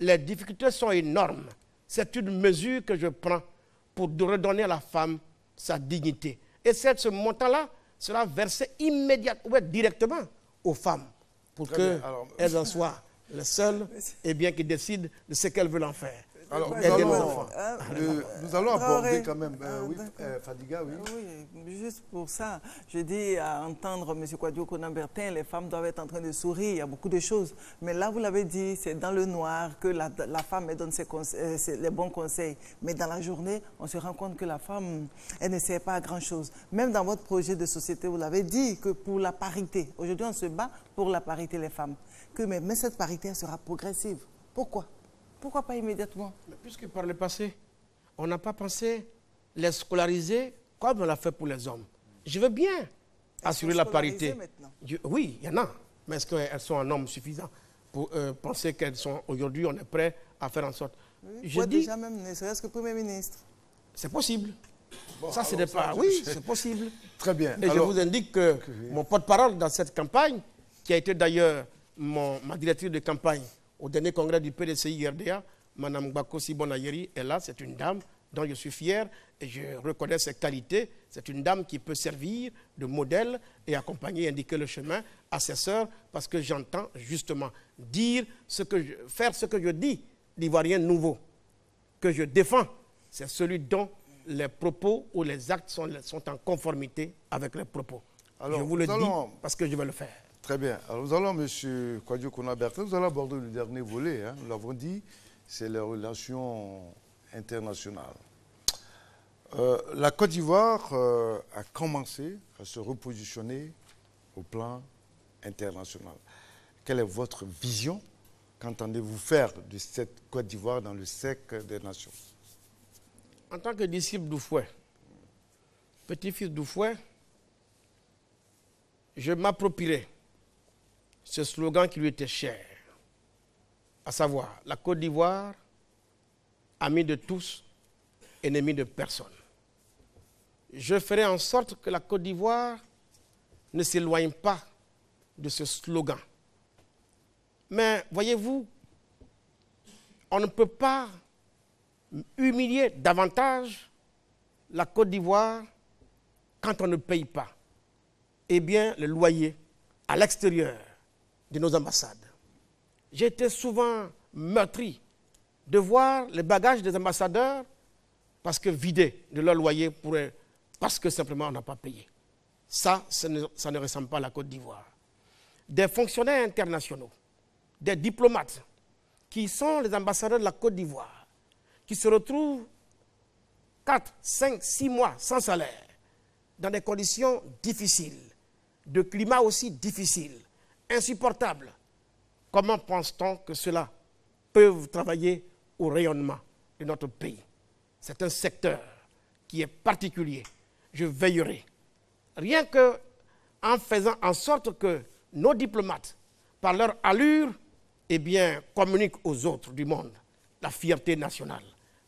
Les difficultés sont énormes. C'est une mesure que je prends pour redonner à la femme sa dignité. Et ce montant-là sera versé immédiatement, ouais, directement aux femmes pour qu'elles en soient les seules <laughs> et bien qui décident de ce qu'elles veulent en faire. Alors, nous allons, euh, nous allons euh, aborder quand même. Euh, oui, ah, Fadiga, oui. Ah oui, juste pour ça, je dis à entendre M. Kouadio Konambertin, les femmes doivent être en train de sourire, il y a beaucoup de choses. Mais là, vous l'avez dit, c'est dans le noir que la, femme donne ses les bons conseils. Mais dans la journée, on se rend compte que la femme, elle ne sait pas grand-chose. Même dans votre projet de société, vous l'avez dit, que pour la parité, aujourd'hui, on se bat pour la parité les femmes. Que, mais, mais cette parité, elle sera progressive. Pourquoi pourquoi pas immédiatement Mais Puisque par le passé, on n'a pas pensé les scolariser comme on l'a fait pour les hommes. Je veux bien assurer la parité. oui, il y en a. Mais est-ce qu'elles sont un nombre suffisant pour euh, penser qu'elles sont aujourd'hui, on est prêt à faire en sorte Je dis, déjà même, ne ce que Premier ministre. C'est possible. ça, c'est des pas. Oui, c'est possible. Très bien. Et je vous indique que mon porte-parole dans cette campagne, qui a été d'ailleurs ma directrice de campagne, au dernier congrès du pdci rda Mme Gbako Sibonayeri est là, c'est une dame dont je suis fier et je reconnais ses qualités. C'est une dame qui peut servir de modèle et accompagner, indiquer le chemin à ses sœurs parce que j'entends justement dire ce que je, faire ce que je dis, l'Ivoirien nouveau, que je défends, c'est celui dont les propos ou les actes sont, en conformité avec les propos. Alors, je vous le dis parce que je vais le faire. Très bien. Alors nous allons, M. Kwadio Bertin, nous allons aborder le dernier volet. Hein. Nous l'avons dit, c'est les relations internationales. Euh, la Côte d'Ivoire euh, a commencé à se repositionner au plan international. Quelle est votre vision Qu'entendez-vous faire de cette Côte d'Ivoire dans le cercle des nations En tant que disciple fouet, petit-fils fouet, je m'approprierai ce slogan qui lui était cher, à savoir la Côte d'Ivoire, ami de tous, ennemi de personne. Je ferai en sorte que la Côte d'Ivoire ne s'éloigne pas de ce slogan. Mais voyez-vous, on ne peut pas humilier davantage la Côte d'Ivoire quand on ne paye pas. Eh bien, le loyer à l'extérieur de nos ambassades. J'étais souvent meurtri de voir les bagages des ambassadeurs parce que vidés de leur loyer pour, parce que simplement on n'a pas payé. Ça, ça ne, ressemble pas à la Côte d'Ivoire. Des fonctionnaires internationaux, des diplomates, qui sont les ambassadeurs de la Côte d'Ivoire, qui se retrouvent 4, 5, 6 mois sans salaire, dans des conditions difficiles, de climat aussi difficile, insupportable. Comment pense-t-on que cela peut travailler au rayonnement de notre pays C'est un secteur qui est particulier. Je veillerai. Rien que en faisant en sorte que nos diplomates, par leur allure, eh bien, communiquent aux autres du monde la fierté nationale,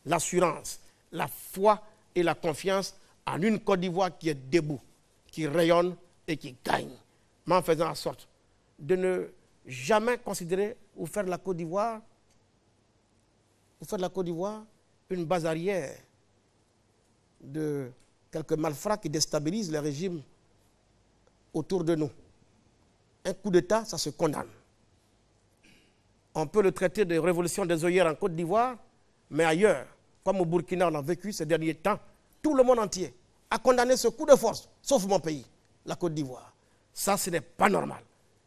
l'assurance, la foi et la confiance en une Côte d'Ivoire qui est debout, qui rayonne et qui gagne, mais en faisant en sorte de ne jamais considérer ou faire la Côte d'Ivoire faire la Côte d'Ivoire une base arrière de quelques malfrats qui déstabilisent les régimes autour de nous. Un coup d'État, ça se condamne. On peut le traiter de révolution des œillères en Côte d'Ivoire, mais ailleurs, comme au Burkina, on a vécu ces derniers temps, tout le monde entier a condamné ce coup de force, sauf mon pays, la Côte d'Ivoire. Ça, ce n'est pas normal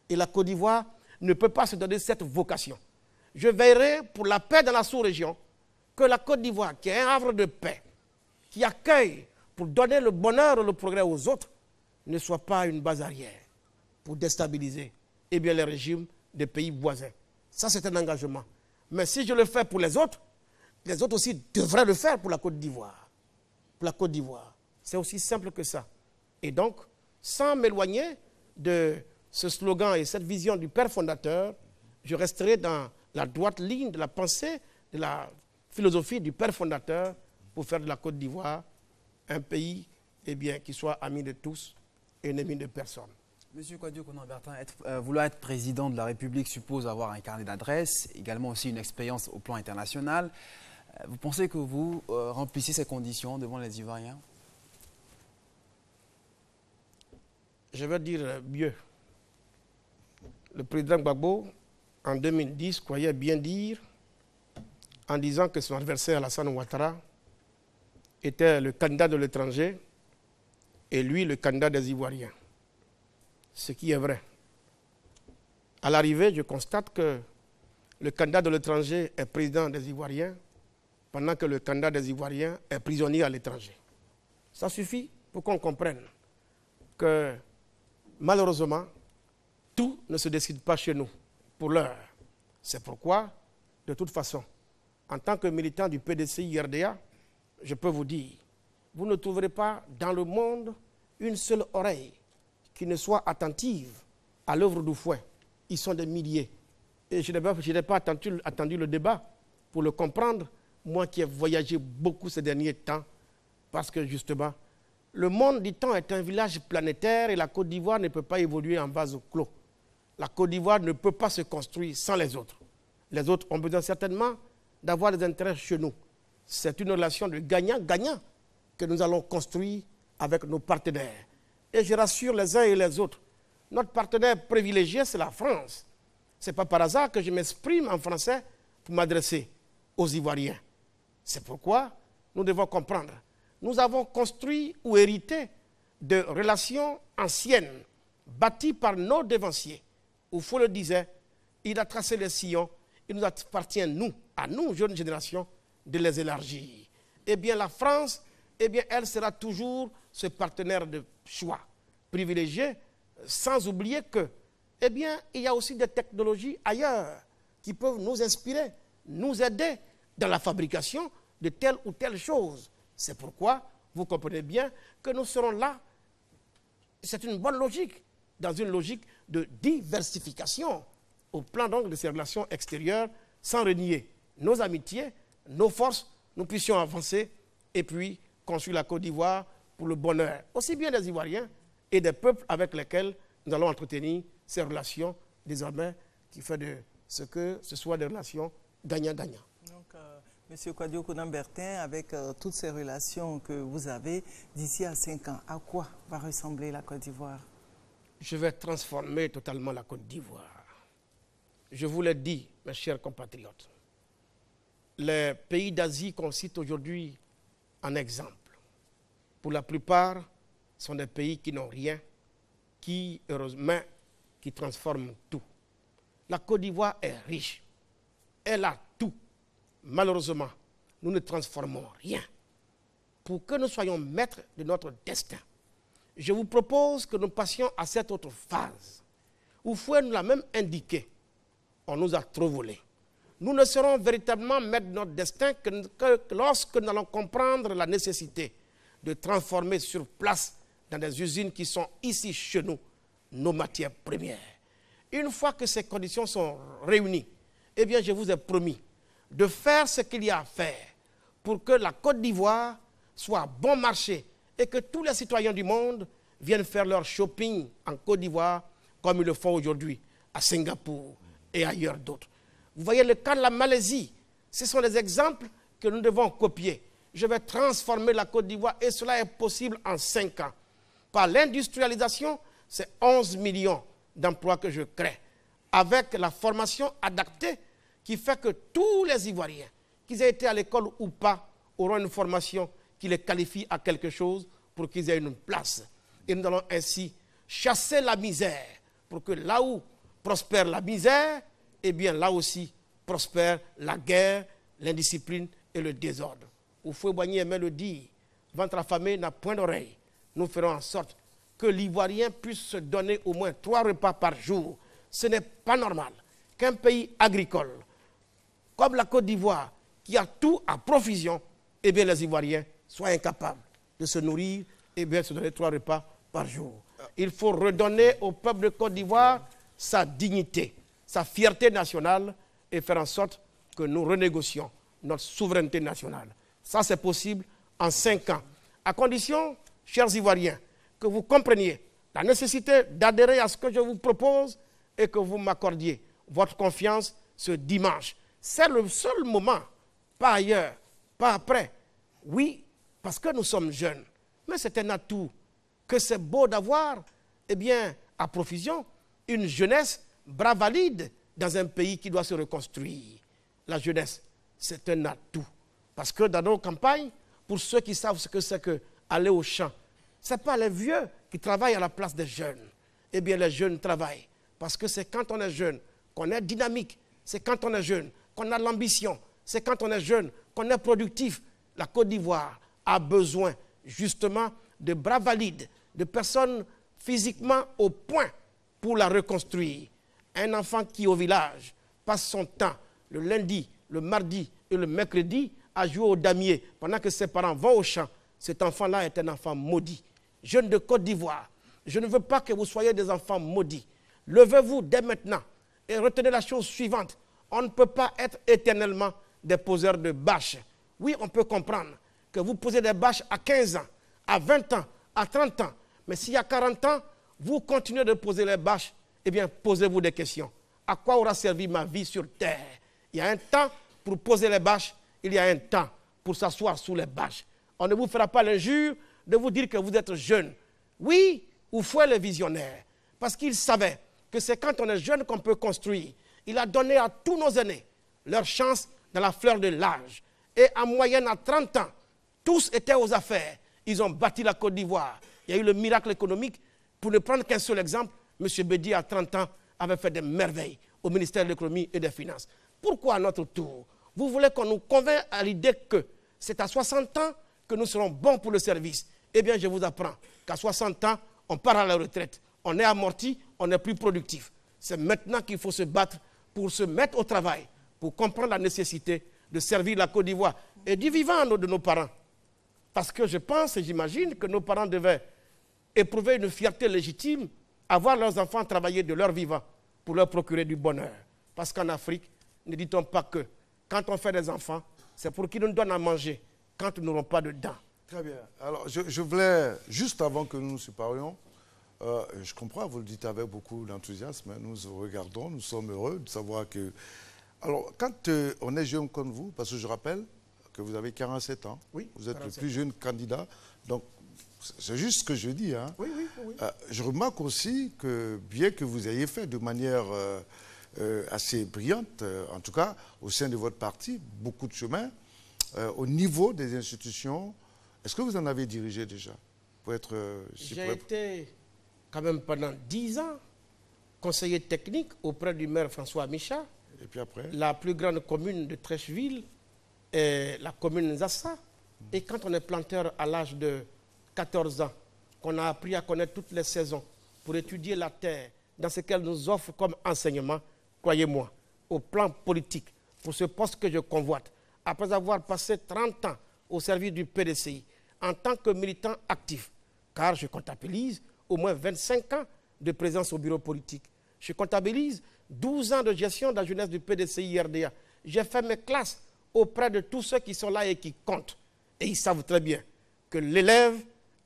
et la Côte d'Ivoire ne peut pas se donner cette vocation. Je veillerai pour la paix dans la sous-région, que la Côte d'Ivoire, qui est un havre de paix, qui accueille pour donner le bonheur et le progrès aux autres, ne soit pas une base arrière pour déstabiliser eh bien, les régimes des pays voisins. Ça, c'est un engagement. Mais si je le fais pour les autres, les autres aussi devraient le faire pour la Côte d'Ivoire. Pour la Côte d'Ivoire. C'est aussi simple que ça. Et donc, sans m'éloigner de ce slogan et cette vision du Père fondateur, je resterai dans la droite ligne de la pensée, de la philosophie du Père fondateur pour faire de la Côte d'Ivoire un pays eh bien, qui soit ami de tous et ennemi de personne. Monsieur Kouadio Konan Bertin, euh, vouloir être président de la République suppose avoir un carnet d'adresse, également aussi une expérience au plan international. Euh, vous pensez que vous euh, remplissez ces conditions devant les Ivoiriens Je veux dire mieux le président Gbagbo, en 2010, croyait bien dire en disant que son adversaire Alassane Ouattara était le candidat de l'étranger et lui le candidat des Ivoiriens. Ce qui est vrai. À l'arrivée, je constate que le candidat de l'étranger est président des Ivoiriens pendant que le candidat des Ivoiriens est prisonnier à l'étranger. Ça suffit pour qu'on comprenne que malheureusement, tout ne se décide pas chez nous, pour l'heure. C'est pourquoi, de toute façon, en tant que militant du PDC-IRDA, je peux vous dire, vous ne trouverez pas dans le monde une seule oreille qui ne soit attentive à l'œuvre du fouet. Ils sont des milliers. Et je n'ai pas attendu, le débat pour le comprendre, moi qui ai voyagé beaucoup ces derniers temps, parce que justement, le monde, dit temps est un village planétaire et la Côte d'Ivoire ne peut pas évoluer en vase clos la Côte d'Ivoire ne peut pas se construire sans les autres. Les autres ont besoin certainement d'avoir des intérêts chez nous. C'est une relation de gagnant-gagnant que nous allons construire avec nos partenaires. Et je rassure les uns et les autres, notre partenaire privilégié, c'est la France. Ce n'est pas par hasard que je m'exprime en français pour m'adresser aux Ivoiriens. C'est pourquoi nous devons comprendre. Nous avons construit ou hérité de relations anciennes, bâties par nos devanciers, où faut le disait, il a tracé les sillons, il nous appartient, nous, à nous, jeunes génération, de les élargir. Eh bien, la France, eh bien, elle sera toujours ce partenaire de choix privilégié, sans oublier que, eh bien, il y a aussi des technologies ailleurs qui peuvent nous inspirer, nous aider dans la fabrication de telle ou telle chose. C'est pourquoi vous comprenez bien que nous serons là. C'est une bonne logique, dans une logique de diversification au plan donc de ces relations extérieures sans renier nos amitiés, nos forces, nous puissions avancer et puis construire la Côte d'Ivoire pour le bonheur aussi bien des Ivoiriens et des peuples avec lesquels nous allons entretenir ces relations désormais qui fait de ce que ce soit des relations gagnant-gagnant. Donc, euh, Monsieur avec euh, toutes ces relations que vous avez, d'ici à 5 ans, à quoi va ressembler la Côte d'Ivoire je vais transformer totalement la Côte d'Ivoire. Je vous l'ai dit, mes chers compatriotes, les pays d'Asie qu'on cite aujourd'hui en exemple, pour la plupart, sont des pays qui n'ont rien, qui, heureusement, qui transforment tout. La Côte d'Ivoire est riche. Elle a tout. Malheureusement, nous ne transformons rien. Pour que nous soyons maîtres de notre destin, je vous propose que nous passions à cette autre phase où Fouet nous l'a même indiqué. On nous a trop volé. Nous ne serons véritablement maîtres de notre destin que, lorsque nous allons comprendre la nécessité de transformer sur place dans des usines qui sont ici chez nous nos matières premières. Une fois que ces conditions sont réunies, eh bien, je vous ai promis de faire ce qu'il y a à faire pour que la Côte d'Ivoire soit bon marché et que tous les citoyens du monde viennent faire leur shopping en Côte d'Ivoire comme ils le font aujourd'hui à Singapour et ailleurs d'autres. Vous voyez le cas de la Malaisie. Ce sont des exemples que nous devons copier. Je vais transformer la Côte d'Ivoire et cela est possible en cinq ans. Par l'industrialisation, c'est 11 millions d'emplois que je crée avec la formation adaptée qui fait que tous les Ivoiriens, qu'ils aient été à l'école ou pas, auront une formation qui les qualifie à quelque chose pour qu'ils aient une place. Et nous allons ainsi chasser la misère pour que là où prospère la misère, eh bien là aussi prospère la guerre, l'indiscipline et le désordre. ou Boigny aimait le dire, ventre affamé n'a point d'oreille. Nous ferons en sorte que l'Ivoirien puisse se donner au moins trois repas par jour. Ce n'est pas normal qu'un pays agricole comme la Côte d'Ivoire, qui a tout à provision, eh bien les Ivoiriens soient incapable de se nourrir et bien se donner trois repas par jour. Euh. Il faut redonner au peuple de Côte d'Ivoire sa dignité, sa fierté nationale et faire en sorte que nous renégocions notre souveraineté nationale. Ça, c'est possible en cinq ans, à condition, chers Ivoiriens, que vous compreniez la nécessité d'adhérer à ce que je vous propose et que vous m'accordiez votre confiance ce dimanche. C'est le seul moment, pas ailleurs, pas après. Oui, parce que nous sommes jeunes. Mais c'est un atout que c'est beau d'avoir, eh bien, à profusion, une jeunesse bras valide dans un pays qui doit se reconstruire. La jeunesse, c'est un atout. Parce que dans nos campagnes, pour ceux qui savent ce que c'est que aller au champ, ce n'est pas les vieux qui travaillent à la place des jeunes. Eh bien, les jeunes travaillent. Parce que c'est quand on est jeune qu'on est dynamique. C'est quand on est jeune qu'on a l'ambition. C'est quand on est jeune qu'on est productif. La Côte d'Ivoire, a besoin justement de bras valides, de personnes physiquement au point pour la reconstruire. Un enfant qui au village passe son temps le lundi, le mardi et le mercredi à jouer au damier pendant que ses parents vont au champ, cet enfant-là est un enfant maudit. Jeune de Côte d'Ivoire, je ne veux pas que vous soyez des enfants maudits. Levez-vous dès maintenant et retenez la chose suivante. On ne peut pas être éternellement des poseurs de bâches. Oui, on peut comprendre que vous posez des bâches à 15 ans, à 20 ans, à 30 ans. Mais s'il y a 40 ans, vous continuez de poser les bâches, eh bien, posez-vous des questions. À quoi aura servi ma vie sur terre Il y a un temps pour poser les bâches, il y a un temps pour s'asseoir sous les bâches. On ne vous fera pas l'injure de vous dire que vous êtes jeune. Oui, ou fouet le visionnaire, parce qu'il savait que c'est quand on est jeune qu'on peut construire. Il a donné à tous nos aînés leur chance dans la fleur de l'âge. Et en moyenne, à 30 ans, tous étaient aux affaires. Ils ont bâti la Côte d'Ivoire. Il y a eu le miracle économique. Pour ne prendre qu'un seul exemple, M. Bedi à 30 ans, avait fait des merveilles au ministère de l'économie et des finances. Pourquoi à notre tour Vous voulez qu'on nous convainc à l'idée que c'est à 60 ans que nous serons bons pour le service. Eh bien, je vous apprends qu'à 60 ans, on part à la retraite. On est amorti, on est plus productif. C'est maintenant qu'il faut se battre pour se mettre au travail, pour comprendre la nécessité de servir la Côte d'Ivoire et du vivant de nos parents. Parce que je pense et j'imagine que nos parents devaient éprouver une fierté légitime à voir leurs enfants travailler de leur vivant pour leur procurer du bonheur. Parce qu'en Afrique, ne dit-on pas que quand on fait des enfants, c'est pour qu'ils nous donnent à manger quand nous n'aurons pas de dents. Très bien. Alors, je, voulais, juste avant que nous nous séparions, euh, je comprends, vous le dites avec beaucoup d'enthousiasme, hein, nous regardons, nous sommes heureux de savoir que... Alors, quand euh, on est jeune comme vous, parce que je rappelle, que vous avez 47 ans. Oui, vous êtes le plus jeune candidat. Donc, c'est juste ce que je dis. Hein. Euh, je remarque aussi que, bien que vous ayez fait de manière euh, euh, assez brillante, en tout cas au sein de votre parti, beaucoup de chemin, au niveau des institutions, est-ce que vous en avez dirigé déjà pour être J'ai été quand même pendant 10 ans conseiller technique auprès du maire François Micha. Et puis après La plus grande commune de Trècheville, la commune ça. Et quand on est planteur à l'âge de 14 ans, qu'on a appris à connaître toutes les saisons pour étudier la terre, dans ce qu'elle nous offre comme enseignement, croyez-moi, au plan politique, pour ce poste que je convoite, après avoir passé 30 ans au service du PDCI, en tant que militant actif, car je comptabilise au moins 25 ans de présence au bureau politique. Je comptabilise 12 ans de gestion de la jeunesse du PDCI-RDA. J'ai fait mes classes auprès de tous ceux qui sont là et qui comptent. Et ils savent très bien que l'élève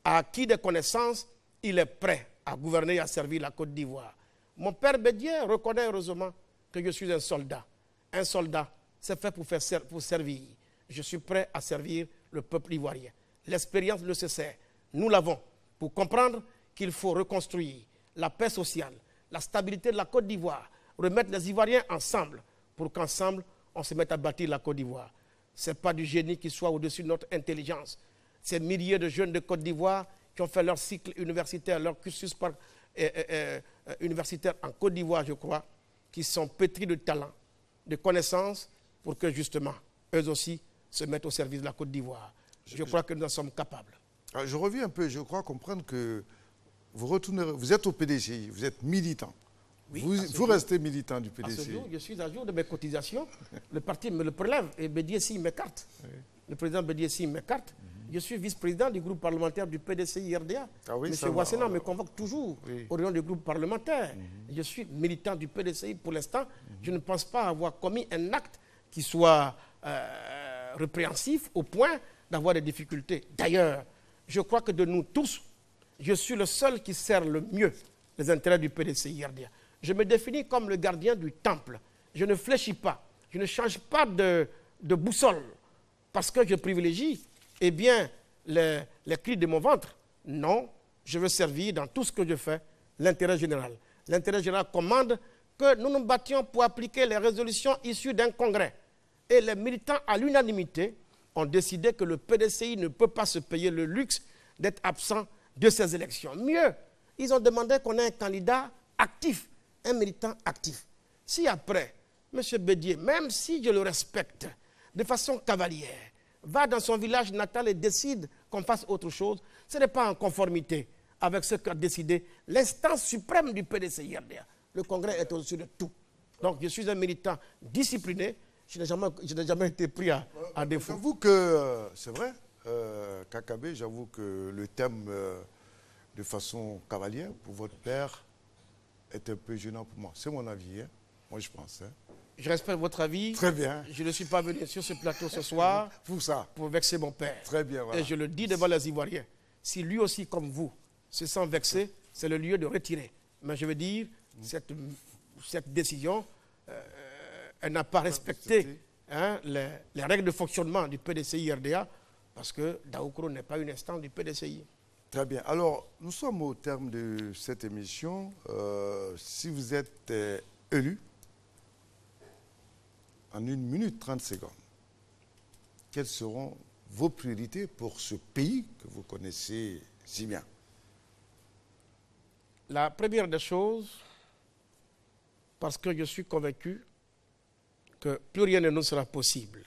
a acquis des connaissances, il est prêt à gouverner et à servir la Côte d'Ivoire. Mon père Bédier reconnaît heureusement que je suis un soldat. Un soldat, c'est fait pour, faire, servir. Je suis prêt à servir le peuple ivoirien. L'expérience le sait, Nous l'avons pour comprendre qu'il faut reconstruire la paix sociale, la stabilité de la Côte d'Ivoire, remettre les Ivoiriens ensemble pour qu'ensemble, on se met à bâtir la Côte d'Ivoire. Ce n'est pas du génie qui soit au-dessus de notre intelligence. Ces milliers de jeunes de Côte d'Ivoire qui ont fait leur cycle universitaire, leur cursus euh, euh, euh, universitaire en Côte d'Ivoire, je crois, qui sont pétris de talent, de connaissances, pour que justement, eux aussi, se mettent au service de la Côte d'Ivoire. Je, crois que nous en sommes capables. Ah, je reviens un peu, je crois comprendre que vous, retournez, vous êtes au PDGI, vous êtes militant vous, restez militant du PDC. ce jour, je suis à jour de mes cotisations. <laughs> le parti me le prélève et si m'écarte. Le président si m'écarte. Mhm. Je suis vice-président du groupe parlementaire du PDC-IRDA. Ah M. Wassena me convoque toujours au rayon du groupe parlementaire. Mhm. Je suis militant du PDCI pour l'instant. Mhm. Je ne pense pas avoir commis un acte qui soit euh, répréhensif au point d'avoir des difficultés. D'ailleurs, je crois que de nous tous, je suis le seul qui sert le mieux les intérêts du PDC-IRDA. Je me définis comme le gardien du temple. Je ne fléchis pas. Je ne change pas de, boussole parce que je privilégie, eh bien, les, les cris de mon ventre. Non, je veux servir dans tout ce que je fais l'intérêt général. L'intérêt général commande que nous nous battions pour appliquer les résolutions issues d'un congrès. Et les militants, à l'unanimité, ont décidé que le PDCI ne peut pas se payer le luxe d'être absent de ces élections. Mieux, ils ont demandé qu'on ait un candidat actif un militant actif. Si après, M. Bédier, même si je le respecte de façon cavalière, va dans son village natal et décide qu'on fasse autre chose, ce n'est pas en conformité avec ce qu'a décidé l'instance suprême du PDC-IRDA. Le Congrès est au-dessus de tout. Donc je suis un militant discipliné, je n'ai jamais, été pris à, à euh, défaut. J'avoue que, euh, c'est vrai, euh, Kakabé, j'avoue que le thème euh, de façon cavalière, pour votre père, est un peu gênant pour moi. C'est mon avis, hein. moi je pense. Hein. Je respecte votre avis. Très bien. Je ne suis pas venu sur ce plateau ce soir. pour ça. Pour vexer mon père. Très bien, Et je le dis devant les Ivoiriens. Si lui aussi, comme vous, se sent vexé, c'est le lieu de retirer. Mais je veux dire, cette, décision, euh, elle n'a pas respecté hein, les, règles de fonctionnement du PDCI-RDA, parce que Daoukro n'est pas une instance du PDCI. Très bien. Alors, nous sommes au terme de cette émission. Euh, si vous êtes euh, élu, en une minute trente secondes, quelles seront vos priorités pour ce pays que vous connaissez si bien La première des choses, parce que je suis convaincu que plus rien ne nous sera possible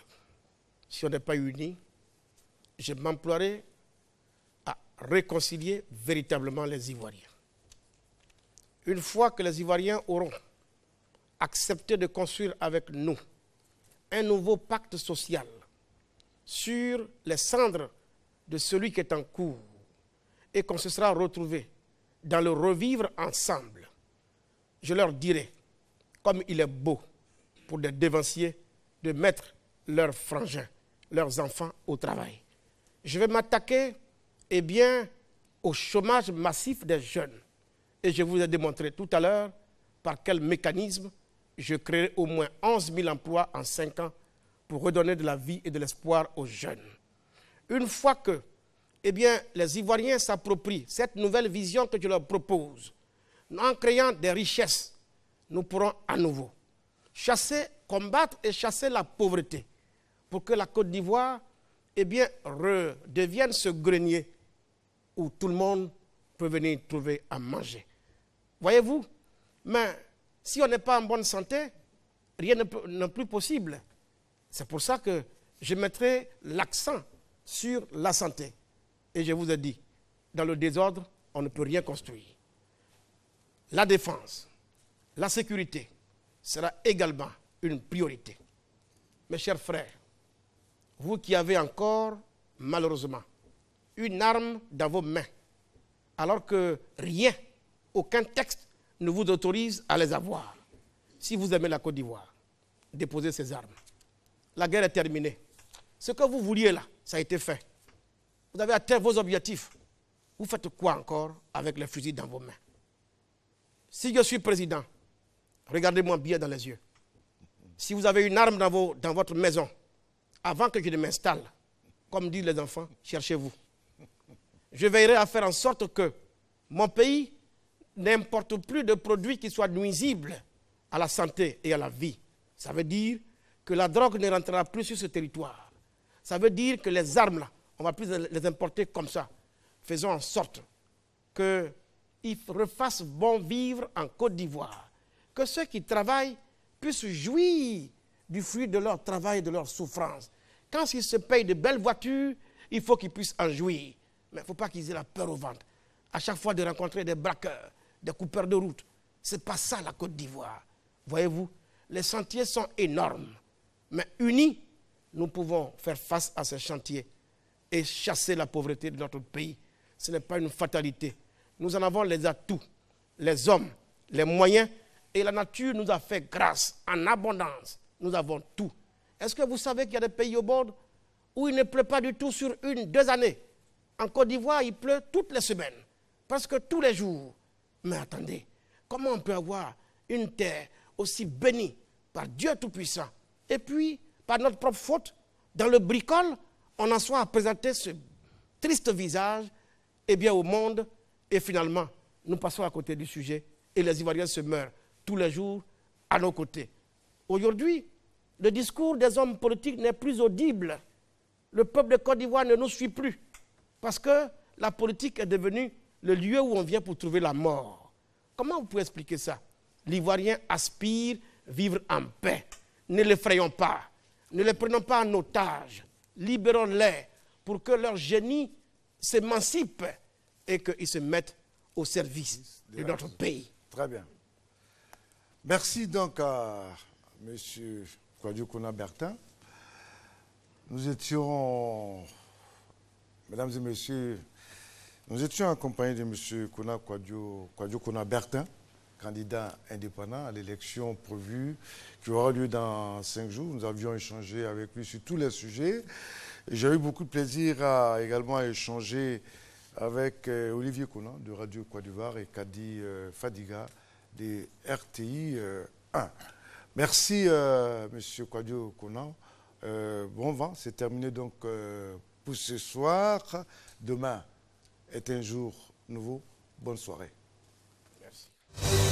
si on n'est pas unis, je m'emploierai réconcilier véritablement les Ivoiriens. Une fois que les Ivoiriens auront accepté de construire avec nous un nouveau pacte social sur les cendres de celui qui est en cours et qu'on se sera retrouvé dans le revivre ensemble, je leur dirai, comme il est beau pour des dévanciers de mettre leurs frangins, leurs enfants au travail. Je vais m'attaquer eh bien, au chômage massif des jeunes. Et je vous ai démontré tout à l'heure par quel mécanisme je créerai au moins 11 000 emplois en 5 ans pour redonner de la vie et de l'espoir aux jeunes. Une fois que eh bien, les Ivoiriens s'approprient cette nouvelle vision que je leur propose, en créant des richesses, nous pourrons à nouveau chasser, combattre et chasser la pauvreté pour que la Côte d'Ivoire eh bien, redevienne ce grenier où tout le monde peut venir trouver à manger. Voyez-vous Mais si on n'est pas en bonne santé, rien n'est plus possible. C'est pour ça que je mettrai l'accent sur la santé. Et je vous ai dit, dans le désordre, on ne peut rien construire. La défense, la sécurité sera également une priorité. Mes chers frères, vous qui avez encore, malheureusement, une arme dans vos mains, alors que rien, aucun texte ne vous autorise à les avoir. Si vous aimez la Côte d'Ivoire, déposez ces armes. La guerre est terminée. Ce que vous vouliez là, ça a été fait. Vous avez atteint vos objectifs. Vous faites quoi encore avec les fusils dans vos mains Si je suis président, regardez-moi bien dans les yeux. Si vous avez une arme dans, dans votre maison, avant que je ne m'installe, comme disent les enfants, cherchez-vous je veillerai à faire en sorte que mon pays n'importe plus de produits qui soient nuisibles à la santé et à la vie. Ça veut dire que la drogue ne rentrera plus sur ce territoire. Ça veut dire que les armes, là, on ne va plus les importer comme ça. Faisons en sorte qu'ils refassent bon vivre en Côte d'Ivoire. Que ceux qui travaillent puissent jouir du fruit de leur travail et de leur souffrance. Quand ils se payent de belles voitures, il faut qu'ils puissent en jouir. Mais il ne faut pas qu'ils aient la peur au ventre. À chaque fois de rencontrer des braqueurs, des coupeurs de route. Ce n'est pas ça la Côte d'Ivoire. Voyez-vous, les chantiers sont énormes. Mais unis, nous pouvons faire face à ces chantiers et chasser la pauvreté de notre pays. Ce n'est pas une fatalité. Nous en avons les atouts, les hommes, les moyens. Et la nature nous a fait grâce en abondance. Nous avons tout. Est-ce que vous savez qu'il y a des pays au bord où il ne pleut pas du tout sur une, deux années en Côte d'Ivoire, il pleut toutes les semaines, presque tous les jours. Mais attendez, comment on peut avoir une terre aussi bénie par Dieu Tout-Puissant et puis par notre propre faute, dans le bricole, on en soit à présenter ce triste visage eh bien, au monde et finalement, nous passons à côté du sujet et les Ivoiriens se meurent tous les jours à nos côtés. Aujourd'hui, le discours des hommes politiques n'est plus audible. Le peuple de Côte d'Ivoire ne nous suit plus. Parce que la politique est devenue le lieu où on vient pour trouver la mort. Comment vous pouvez expliquer ça L'Ivoirien aspire vivre en paix. Ne frayons pas. Ne les prenons pas en otage. Libérons-les pour que leur génie s'émancipe et qu'ils se mettent au service de notre pays. Très bien. Merci donc à M. Kouna Bertin. Nous étions Mesdames et messieurs, nous étions accompagnés de M. Kona Kwadio, Bertin, candidat indépendant à l'élection prévue qui aura lieu dans cinq jours. Nous avions échangé avec lui sur tous les sujets. J'ai eu beaucoup de plaisir à, également échanger avec euh, Olivier Conan de Radio Kouadio-Var et Kadi euh, Fadiga des RTI 1. Euh, Merci, Monsieur Kwadio Conan. bon vent, c'est terminé donc pour ce soir. Demain est un jour nouveau. Bonne soirée. Merci.